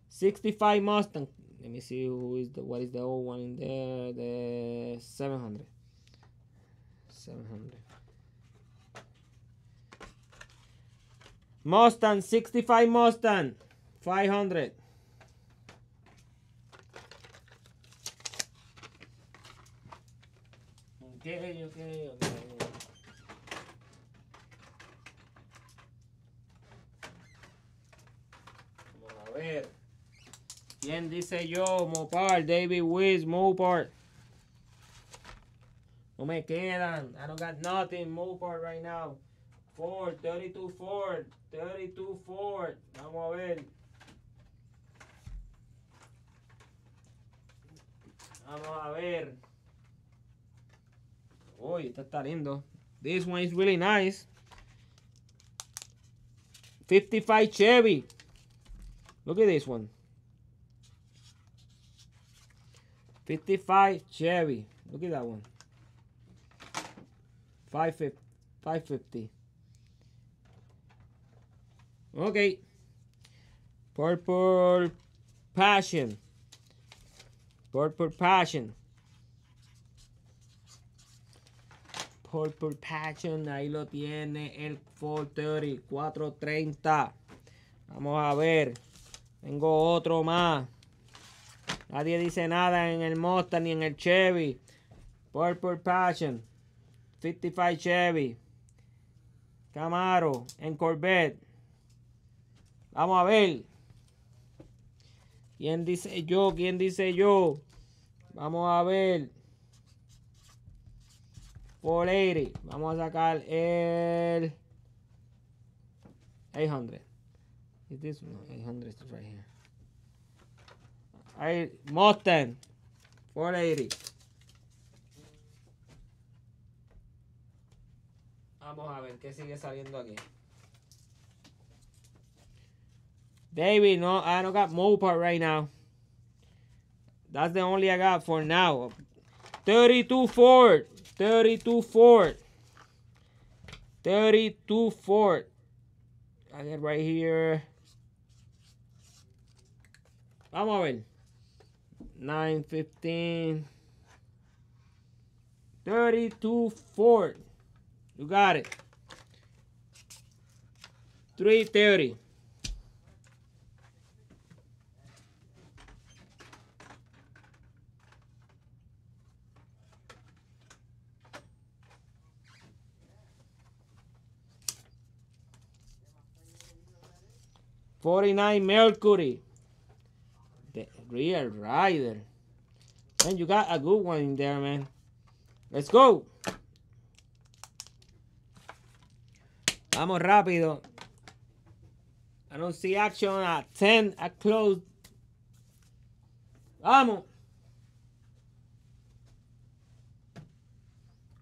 S1: 65 Mustang. Let me see who is the what is the old one in there. The 700. 700. Mustang, 65 Mustang, 500. Okay, okay, okay. Vamos a ver. ¿Quién dice yo? Mopar, David Wiz, Mopar. No me quedan. I don't got nothing. Mopar right now. Ford, 32 Ford. 32 Ford. Vamos a ver. Vamos a ver. Uy, este está lindo. This one is really nice. 55 Chevy. Look at this one. 55 Chevy. Look at that one. 550. 550. Ok. Purple Passion. Purple Passion. Purple Passion. Ahí lo tiene el theory 430. Vamos a ver. Tengo otro más. Nadie dice nada en el Mustang ni en el Chevy. Purple Passion. 55 Chevy. Camaro en Corvette. Vamos a ver. ¿Quién dice yo? ¿Quién dice yo? Vamos a ver. Por aire. Vamos a sacar el 800. Is 800 está right here. I, Mustang. 480. Vamos a ver qué sigue saliendo aquí. Baby, no, I don't got Mopar right now. That's the only I got for now. 32 Ford. 32 Ford. 32 Ford. I got right here. Vamos a ver. 915. 32 Ford. You got it. 330. 49 Mercury. The Real Rider. And you got a good one in there, man. Let's go. Vamos rápido. I don't see action at 10. I close. Vamos.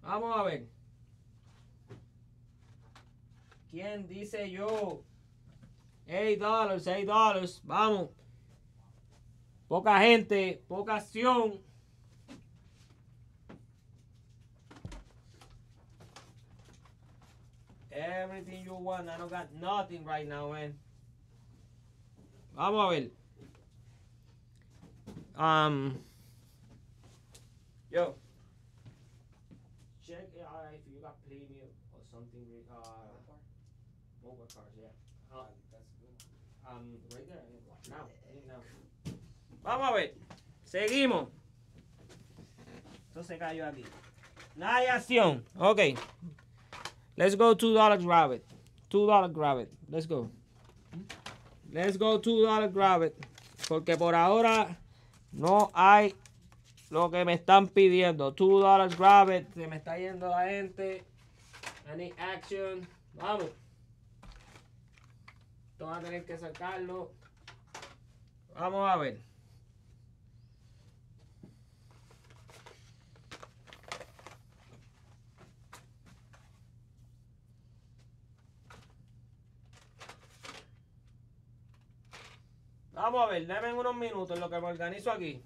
S1: Vamos a ver. ¿Quién dice yo? 8 dólares, dólares. Vamos. Poca gente, poca acción. Everything you want. I don't got nothing right now, man. Vamos a ver. Um, yo. Um, Vamos a ver. Seguimos. Entonces se cayó aquí. acción. Ok. Let's go $2 grab it. $2 grab it. Let's go. Let's go $2 grab it. Porque por ahora no hay lo que me están pidiendo. $2 grab it. Se me está yendo la gente. Any action. Vamos. Vamos a tener que sacarlo. Vamos a ver. Vamos a ver, dame unos minutos lo que me organizo aquí.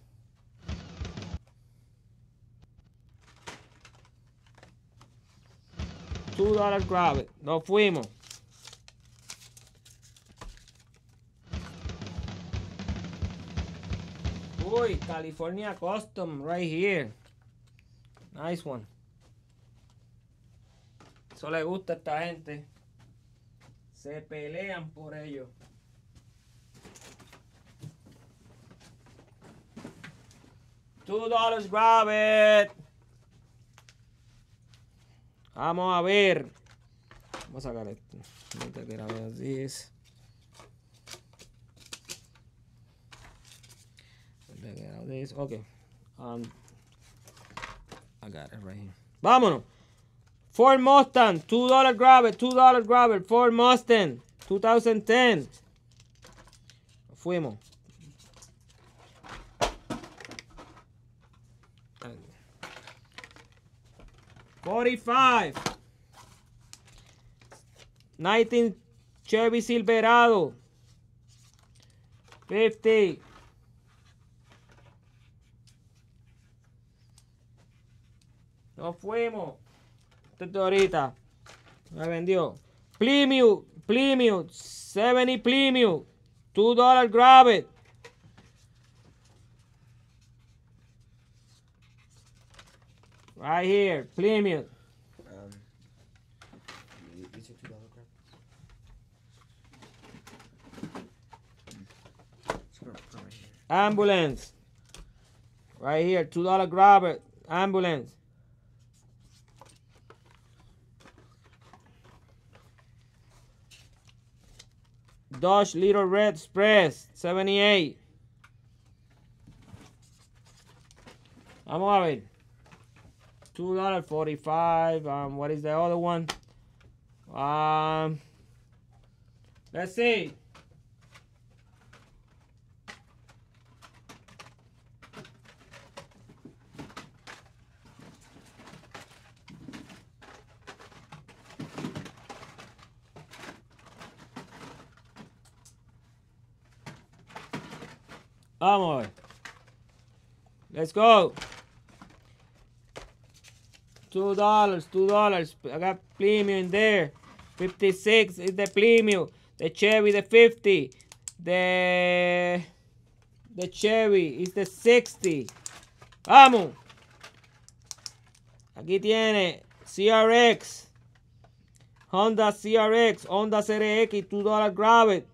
S1: Tú dólares clave. Nos fuimos. California Custom, right here. Nice one. Eso le gusta a esta gente. Se pelean por ello. Two dollars, grab it. Vamos a ver. Vamos a sacar esto. No te así Okay. Um, I got it right here. Vámonos. Ford Mustang, $2 grab it, $2 grab it. Ford Mustang, 2010. Fuimos. $45 five Nineteen Chevy Silverado. $50 Nos fuimos. Esto ahorita. Me vendió. Plymouth, Plymouth, 70 Plymouth. 2 dólares, grab it. Right here, Plymouth. Ambulance. Right here, $2 grab it. Ambulance. Dodge Little Red Express 78. Vamos a ver. $2.45. Um, what is the other one? Um, let's see. Vamos. Let's go. Two dollars, two dollars. I got premium in there. 56 is the premium. The Chevy, the 50. The, the Chevy is the 60. Vamos. Aquí tiene CRX. Honda CRX, Honda CRX, $2 grab it.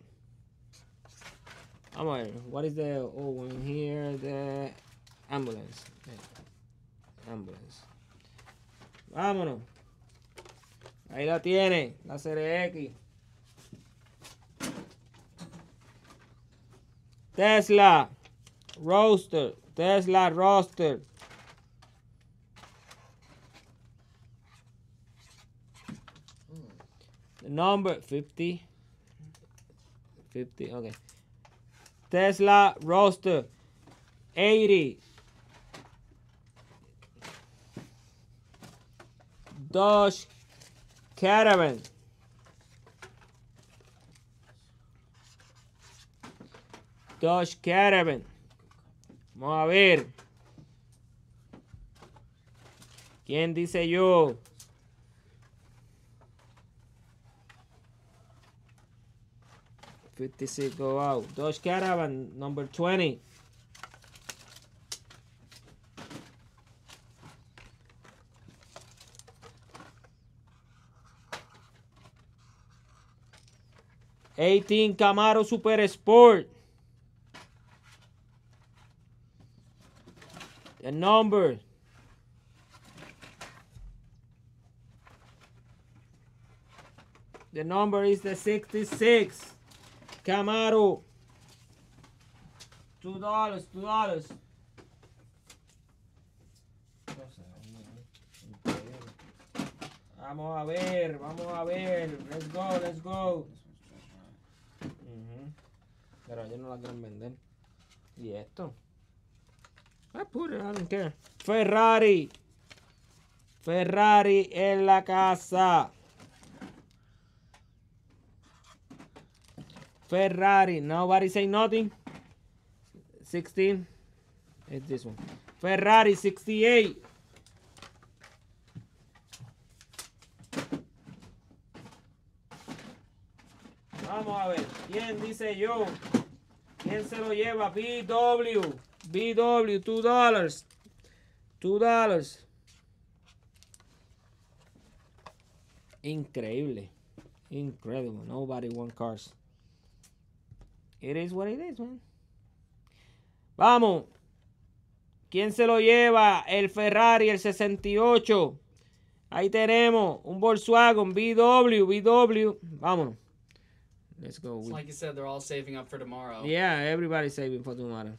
S1: I'm what is the old oh, one here? The ambulance. Yeah. Ambulance. Vámonos. Ahí la tiene, la X. Tesla Roaster. Tesla Roaster. number 50. 50, okay. Tesla Roadster 80 Dodge Caravan Dodge Caravan Vamos a ver. ¿Quién dice yo? 56 go out. Dodge Caravan, number 20. Eighteen Camaro Super Sport. The number The number is the 66. Camaro. Two dólares, two dólares. Vamos a ver, vamos a ver. Let's go, let's go. Pero ellos no la quieren vender. ¿Y esto? I put I don't care. Ferrari. Ferrari en la casa. Ferrari, nobody say nothing. 16 is this one. Ferrari 68. Vamos a ver, ¿quién dice yo? ¿Quién se lo lleva? BW, BW, 2 dólares, 2 dólares. Increíble, incredible, nobody wants cars. It is what it is, man. Vamos. ¿Quién se lo lleva? El Ferrari, el 68. Ahí tenemos un Volkswagen, VW, VW. Vamos. Let's go. It's like you said, they're all saving up for tomorrow. Yeah, everybody's saving for tomorrow.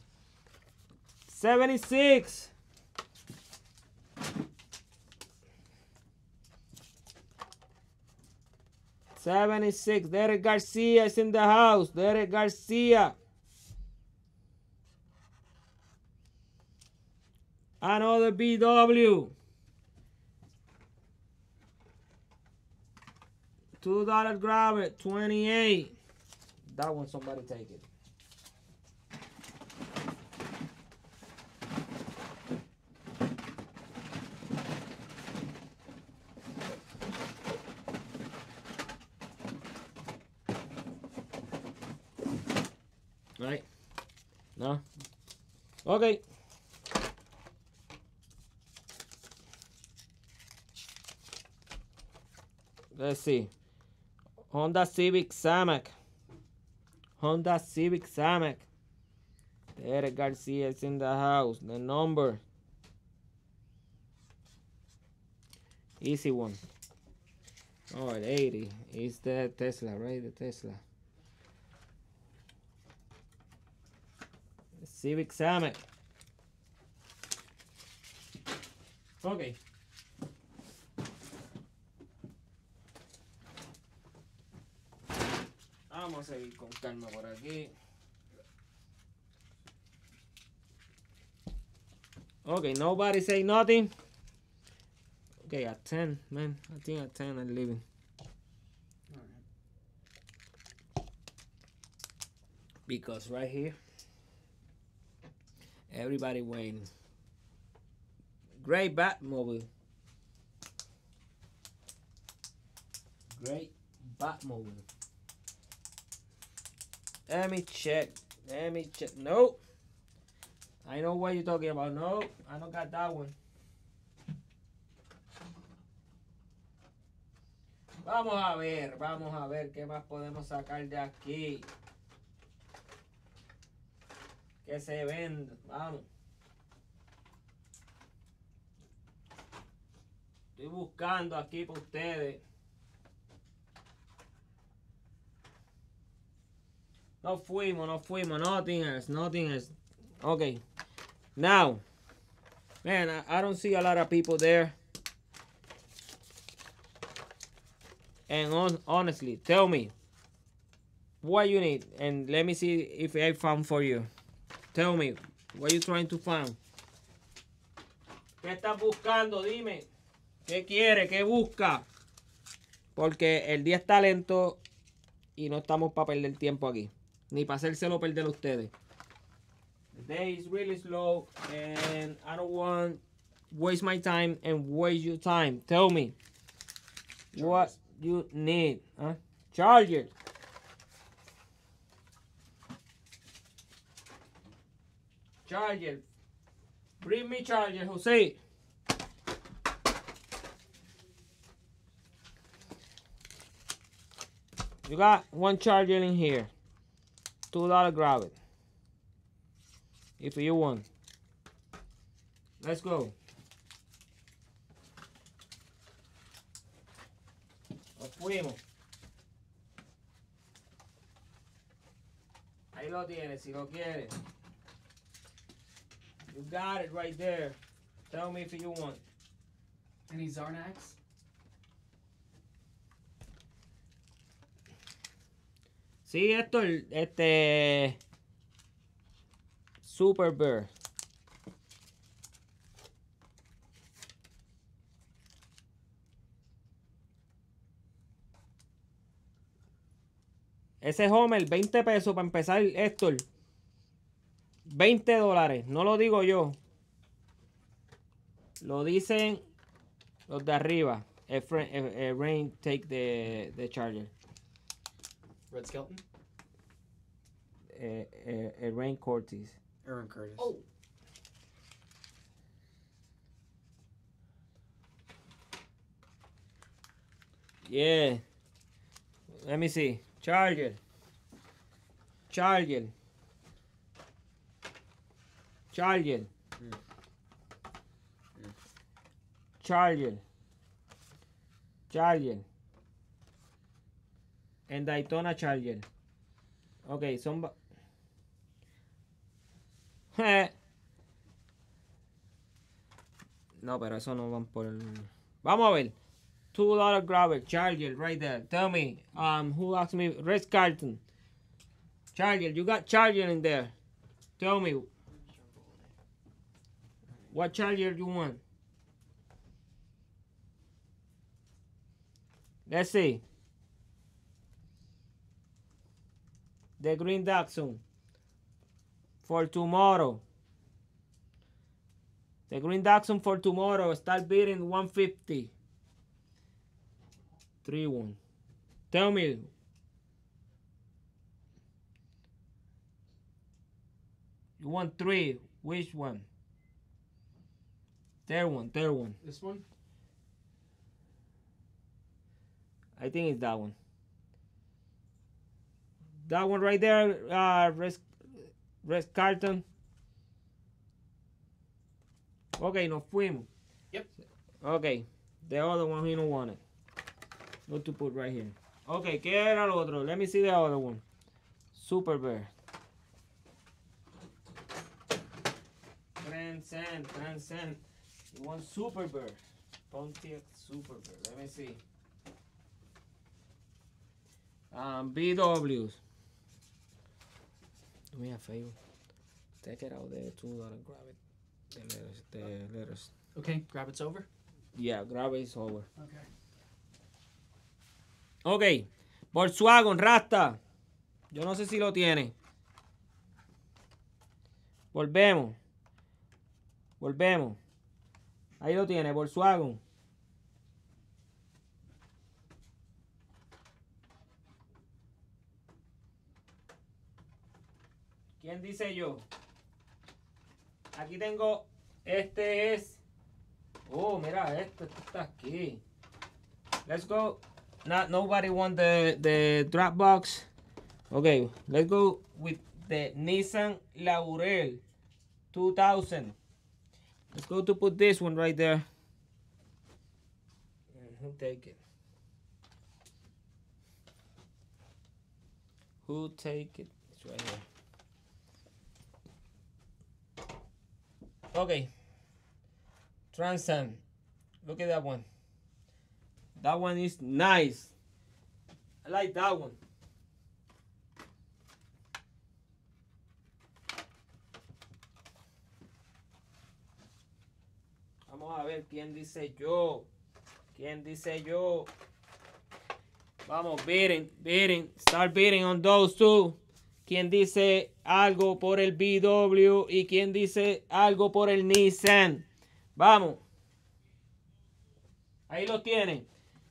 S1: 76. 76. Derek Garcia is in the house. Derek Garcia. Another BW. $2 grab it. 28. That one somebody take it. Okay. Let's see. Honda Civic Samac. Honda Civic Samac. There, Garcia is in the house. The number. Easy one. Oh, 80 is the Tesla, right? The Tesla. Seu exame. Ok. Vamos a seguir con calma por aquí. Okay, nobody say nothing. Okay, at 10, man. I think at 10 I'm leaving. Because right here. Everybody Wayne. Great Batmobile. Great Batmobile. Let me check. Let me check. Nope. I know what you're talking about. No, I don't got that one. Vamos a ver, vamos a ver qué más podemos sacar de aquí. Que se venda. Vamos. Estoy buscando aquí para ustedes. No fuimos, no fuimos. Nothing else, nothing else. Okay. Now, man, I, I don't see a lot of people there. And on, honestly, tell me what you need. And let me see if I found for you. Tell me, what are you trying to find? ¿Qué estás buscando? Dime. ¿Qué quiere? ¿Qué busca? Porque el día está lento y no estamos para perder tiempo aquí. Ni para hacérselo perder a ustedes. The day is really slow and I don't want waste my time and waste your time. Tell me what you need. Huh? Charger. Bring me charger, Jose. You got one charger in here. Two dollar grab it. If you want. Let's go. fuimos. Ahí lo tienes, si lo quieres. You got it right there. Tell me if you want. Any Zarnax? Sí, esto, este... Super Bear. Ese Homer, 20 pesos para empezar, Héctor. 20 dólares. No lo digo yo. Lo dicen los de arriba. El, rain take the the Charger. Red Skelton. Eh, eh, Rain Aaron Curtis. Oh. Yeah. Let me see. Charger. Charger. Charger. Mm. Mm. Charger. Charger. And Daytona Charger. Okay, somebody. Eh. no, pero eso no van por. Vamos a ver. Two dollar gravel, Charger, right there. Tell me, um, who asked me? Red Carlton. Charger, you got Charger in there. Tell me, what charger you want? Let's see. The green Datsun for tomorrow. The green Datsun for tomorrow start bidding 150. 3 1. Tell me. You want 3. Which one? Third one, third one. This one? I think it's that one. That one right there, uh, Res, Res Carton. Okay, no fuimos. Yep. Okay, the other one he don't want it. What to put right here. Okay, ¿qué era el otro? Let me see the other one. Super Bear. Transcend, transcend. You want Super Pontiac Superbird. Let me see. Um, BWs. Do me a favor. Take it out there too grab it. The letters. okay. grab it's over. Yeah, grab it's over. Okay. Okay. Volkswagen, Rasta. Yo no sé si lo tiene. Volvemos. Volvemos. Ahí lo tiene, Volkswagen. ¿Quién dice yo? Aquí tengo, este es, oh, mira, esto, este está aquí. Let's go. Not, nobody want the, the drop box. Okay, let's go with the Nissan Laurel 2000. Let's go to put this one right there. Who take it? Who take it? It's right here. Okay. Transam. Look at that one. That one is nice. I like that one. a ver quién dice yo. ¿Quién dice yo? Vamos, beating, beating. Start beating on those two. ¿Quién dice algo por el BW? ¿Y quién dice algo por el Nissan? Vamos. Ahí lo tiene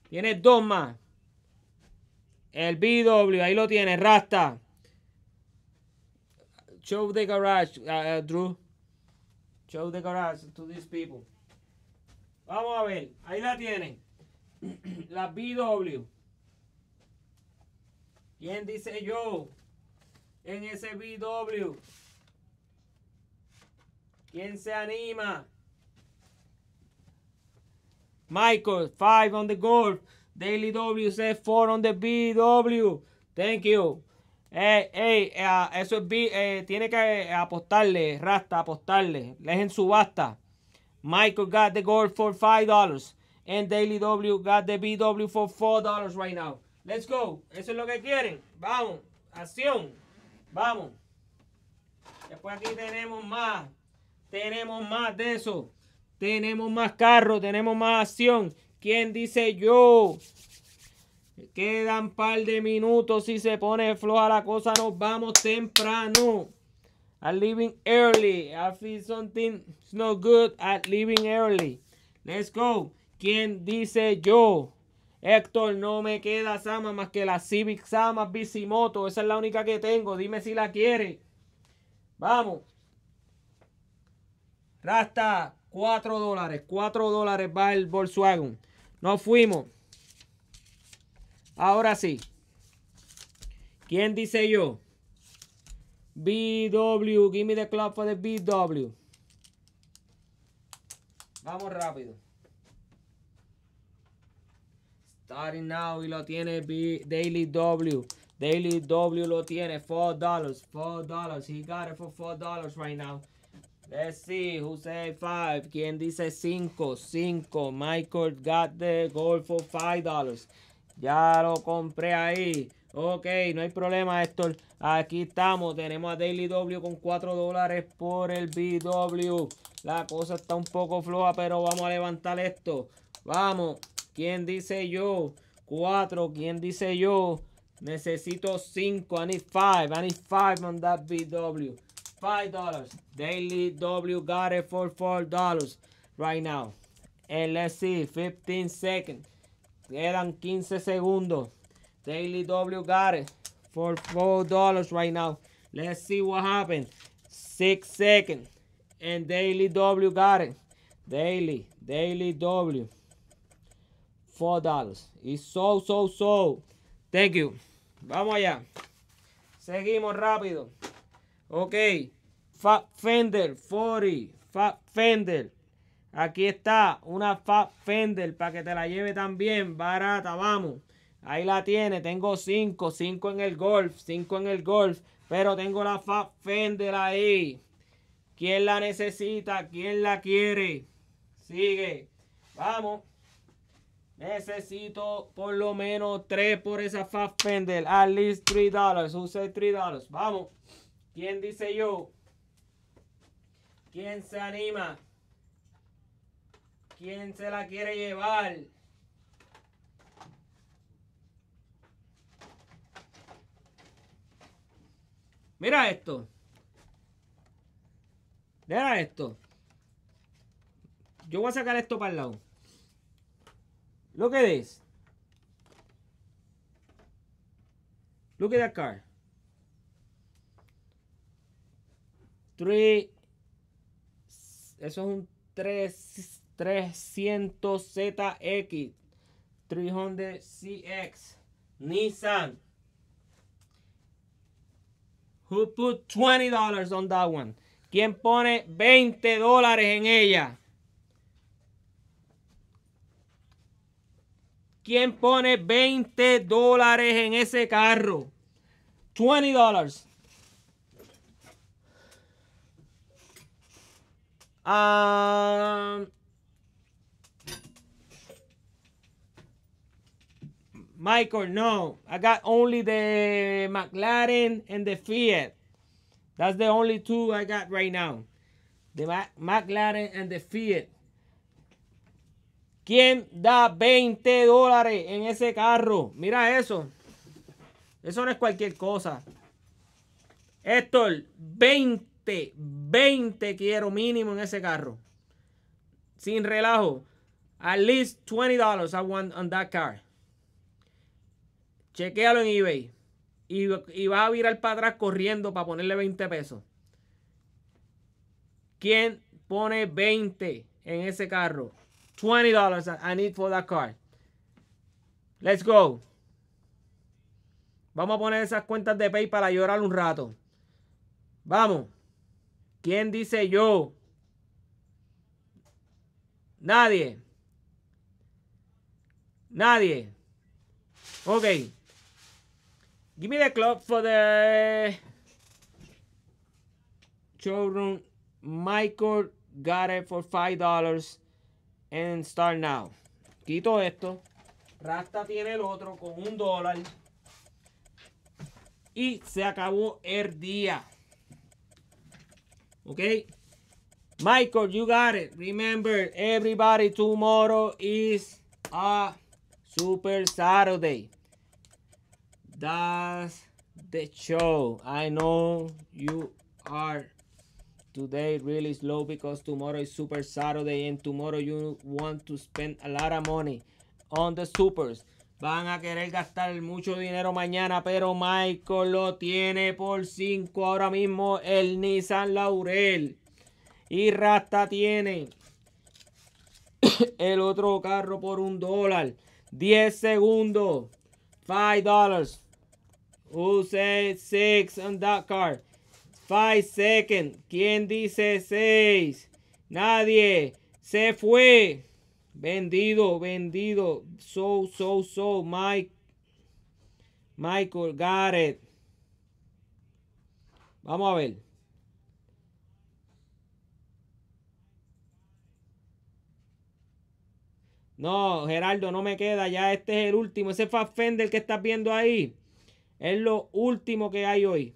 S1: Tiene dos más. El BW, ahí lo tiene, Rasta. Show the garage, uh, uh, Drew. Show the garage to these people. Vamos a ver, ahí la tienen. La BW. ¿Quién dice yo en ese BW? ¿Quién se anima? Michael, 5 on the golf. Daily W says 4 on the BW. Thank you. Hey, eh, eh, eh, ah, eso es B, tiene que apostarle, Rasta, apostarle. Es en subasta. Michael got the gold for $5. And Daily W got the BW for $4 right now. Let's go. Eso es lo que quieren. Vamos. Acción. Vamos. Después aquí tenemos más. Tenemos más de eso. Tenemos más carro. Tenemos más acción. ¿Quién dice yo? Quedan par de minutos. Si se pone floja la cosa, nos vamos temprano. I'm leaving early. I feel something not good at leaving early. Let's go. ¿Quién dice yo? Héctor, no me queda Sama más que la Civic Sama Bicimoto. Esa es la única que tengo. Dime si la quiere. Vamos. Rasta, 4 dólares. 4 dólares va el Volkswagen. Nos fuimos. Ahora sí. ¿Quién dice yo? BW. Give me the club for the BW. Vamos rápido. Starting now y lo tiene B Daily W. Daily W lo tiene. $4. $4. He got it for $4 right now. Let's see who say 5. Quien dice 5? 5. Michael got the gold for $5. Ya lo compré ahí. Ok, no hay problema, Héctor. Aquí estamos. Tenemos a Daily W con 4 dólares por el BW. La cosa está un poco floja, pero vamos a levantar esto. Vamos. ¿Quién dice yo? 4. ¿Quién dice yo? Necesito 5. I need 5. I need 5 on that BW. 5 dollars. Daily W got it for 4 dollars right now. And eh, let's see. 15 seconds. Quedan 15 segundos. Daily W got it for $4 right now. Let's see what happens. Six seconds. And Daily W got it. Daily, Daily W. $4. It's so, so, so. Thank you. Vamos allá. Seguimos rápido. Ok. Fat Fender 40. Fat Fender. Aquí está una Fat Fender para que te la lleve también. Barata, vamos. Ahí la tiene, tengo cinco. Cinco en el golf, 5 en el golf, pero tengo la Fab Fender ahí. ¿Quién la necesita? ¿Quién la quiere? Sigue. Vamos. Necesito por lo menos 3 por esa Fab Fender. At least 3 dólares. Use 3 dólares. Vamos. ¿Quién dice yo? ¿Quién se anima? ¿Quién se la quiere llevar? Mira esto. Mira esto. Yo voy a sacar esto para el lado. lo at this. Look at that car. Three. Eso es un 3, 300ZX. 300CX. Nissan. Who put $20 on that one? ¿Quién pone 20 dólares en ella? ¿Quién pone 20 dólares en ese carro? 20 dólares. Um, Michael, no. I got only the McLaren and the Fiat. That's the only two I got right now. The McLaren and the Fiat. ¿Quién da 20 dólares en ese carro? Mira eso. Eso no es cualquier cosa. Héctor, 20, 20 quiero mínimo en ese carro. Sin relajo. At least $20 I want on that car chequéalo en eBay y, y a virar para atrás corriendo para ponerle 20 pesos. ¿Quién pone 20 en ese carro? $20 I need for that car. Let's go. Vamos a poner esas cuentas de pay para llorar un rato. Vamos. ¿Quién dice yo? Nadie. Nadie. Ok. Give me the club for the showroom. Michael got it for $5 and start now. Quito esto. Rasta tiene el otro con un dólar. Y se acabó el día. ¿Ok? Michael, you got it. Remember, everybody, tomorrow is a Super Saturday. That's the show. I know you are today really slow because tomorrow is Super Saturday and tomorrow you want to spend a lot of money on the supers. Van a querer gastar mucho dinero mañana, pero Michael lo tiene por 5 ahora mismo el Nissan Laurel. Y Rasta tiene el otro carro por un dólar. 10 segundos. 5 dólares. Who says six on that card? Five seconds. ¿Quién dice seis? Nadie. Se fue. Vendido, vendido. So, so, so. Mike. Michael Garrett. Vamos a ver. No, Gerardo, no me queda. Ya este es el último. Ese fue Fender que estás viendo ahí. Es lo último que hay hoy.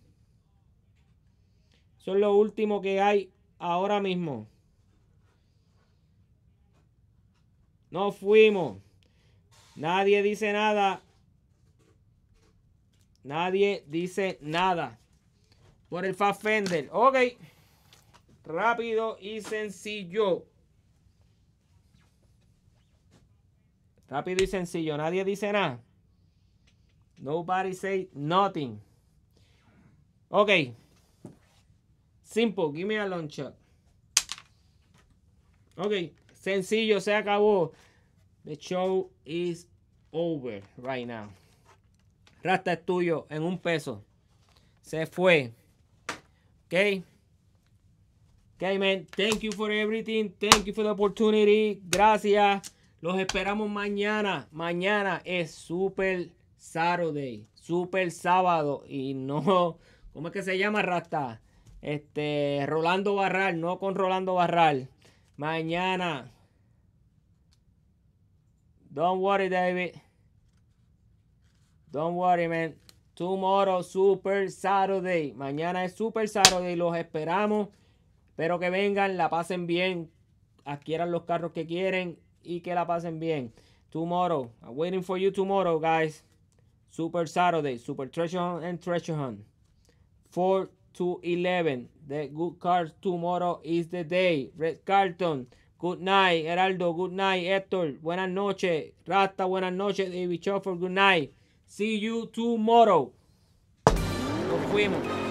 S1: Son es lo último que hay ahora mismo. No fuimos. Nadie dice nada. Nadie dice nada. Por el Fast Fender. Ok. Rápido y sencillo. Rápido y sencillo. Nadie dice nada. Nobody say nothing. Ok. Simple. Give me a long shot. Okay. Sencillo. Se acabó. The show is over right now. Rasta es tuyo en un peso. Se fue. Ok. Ok, man. Thank you for everything. Thank you for the opportunity. Gracias. Los esperamos mañana. Mañana es súper... Saturday, Super Sábado y no, ¿cómo es que se llama Rasta? Este, Rolando Barral, no con Rolando Barral. Mañana. Don't worry, David. Don't worry, man. Tomorrow, Super Saturday. Mañana es Super Saturday. Los esperamos. Espero que vengan, la pasen bien. Adquieran los carros que quieren y que la pasen bien. Tomorrow. I'm waiting for you tomorrow, guys. Super Saturday, Super Treasure Hunt and Treasure Hunt. 4 to 11, the good card tomorrow is the day. Red Carlton. good night. Heraldo, good night. Héctor, buenas noches. Rata, buenas noches. David For good night. See you tomorrow. Nos fuimos.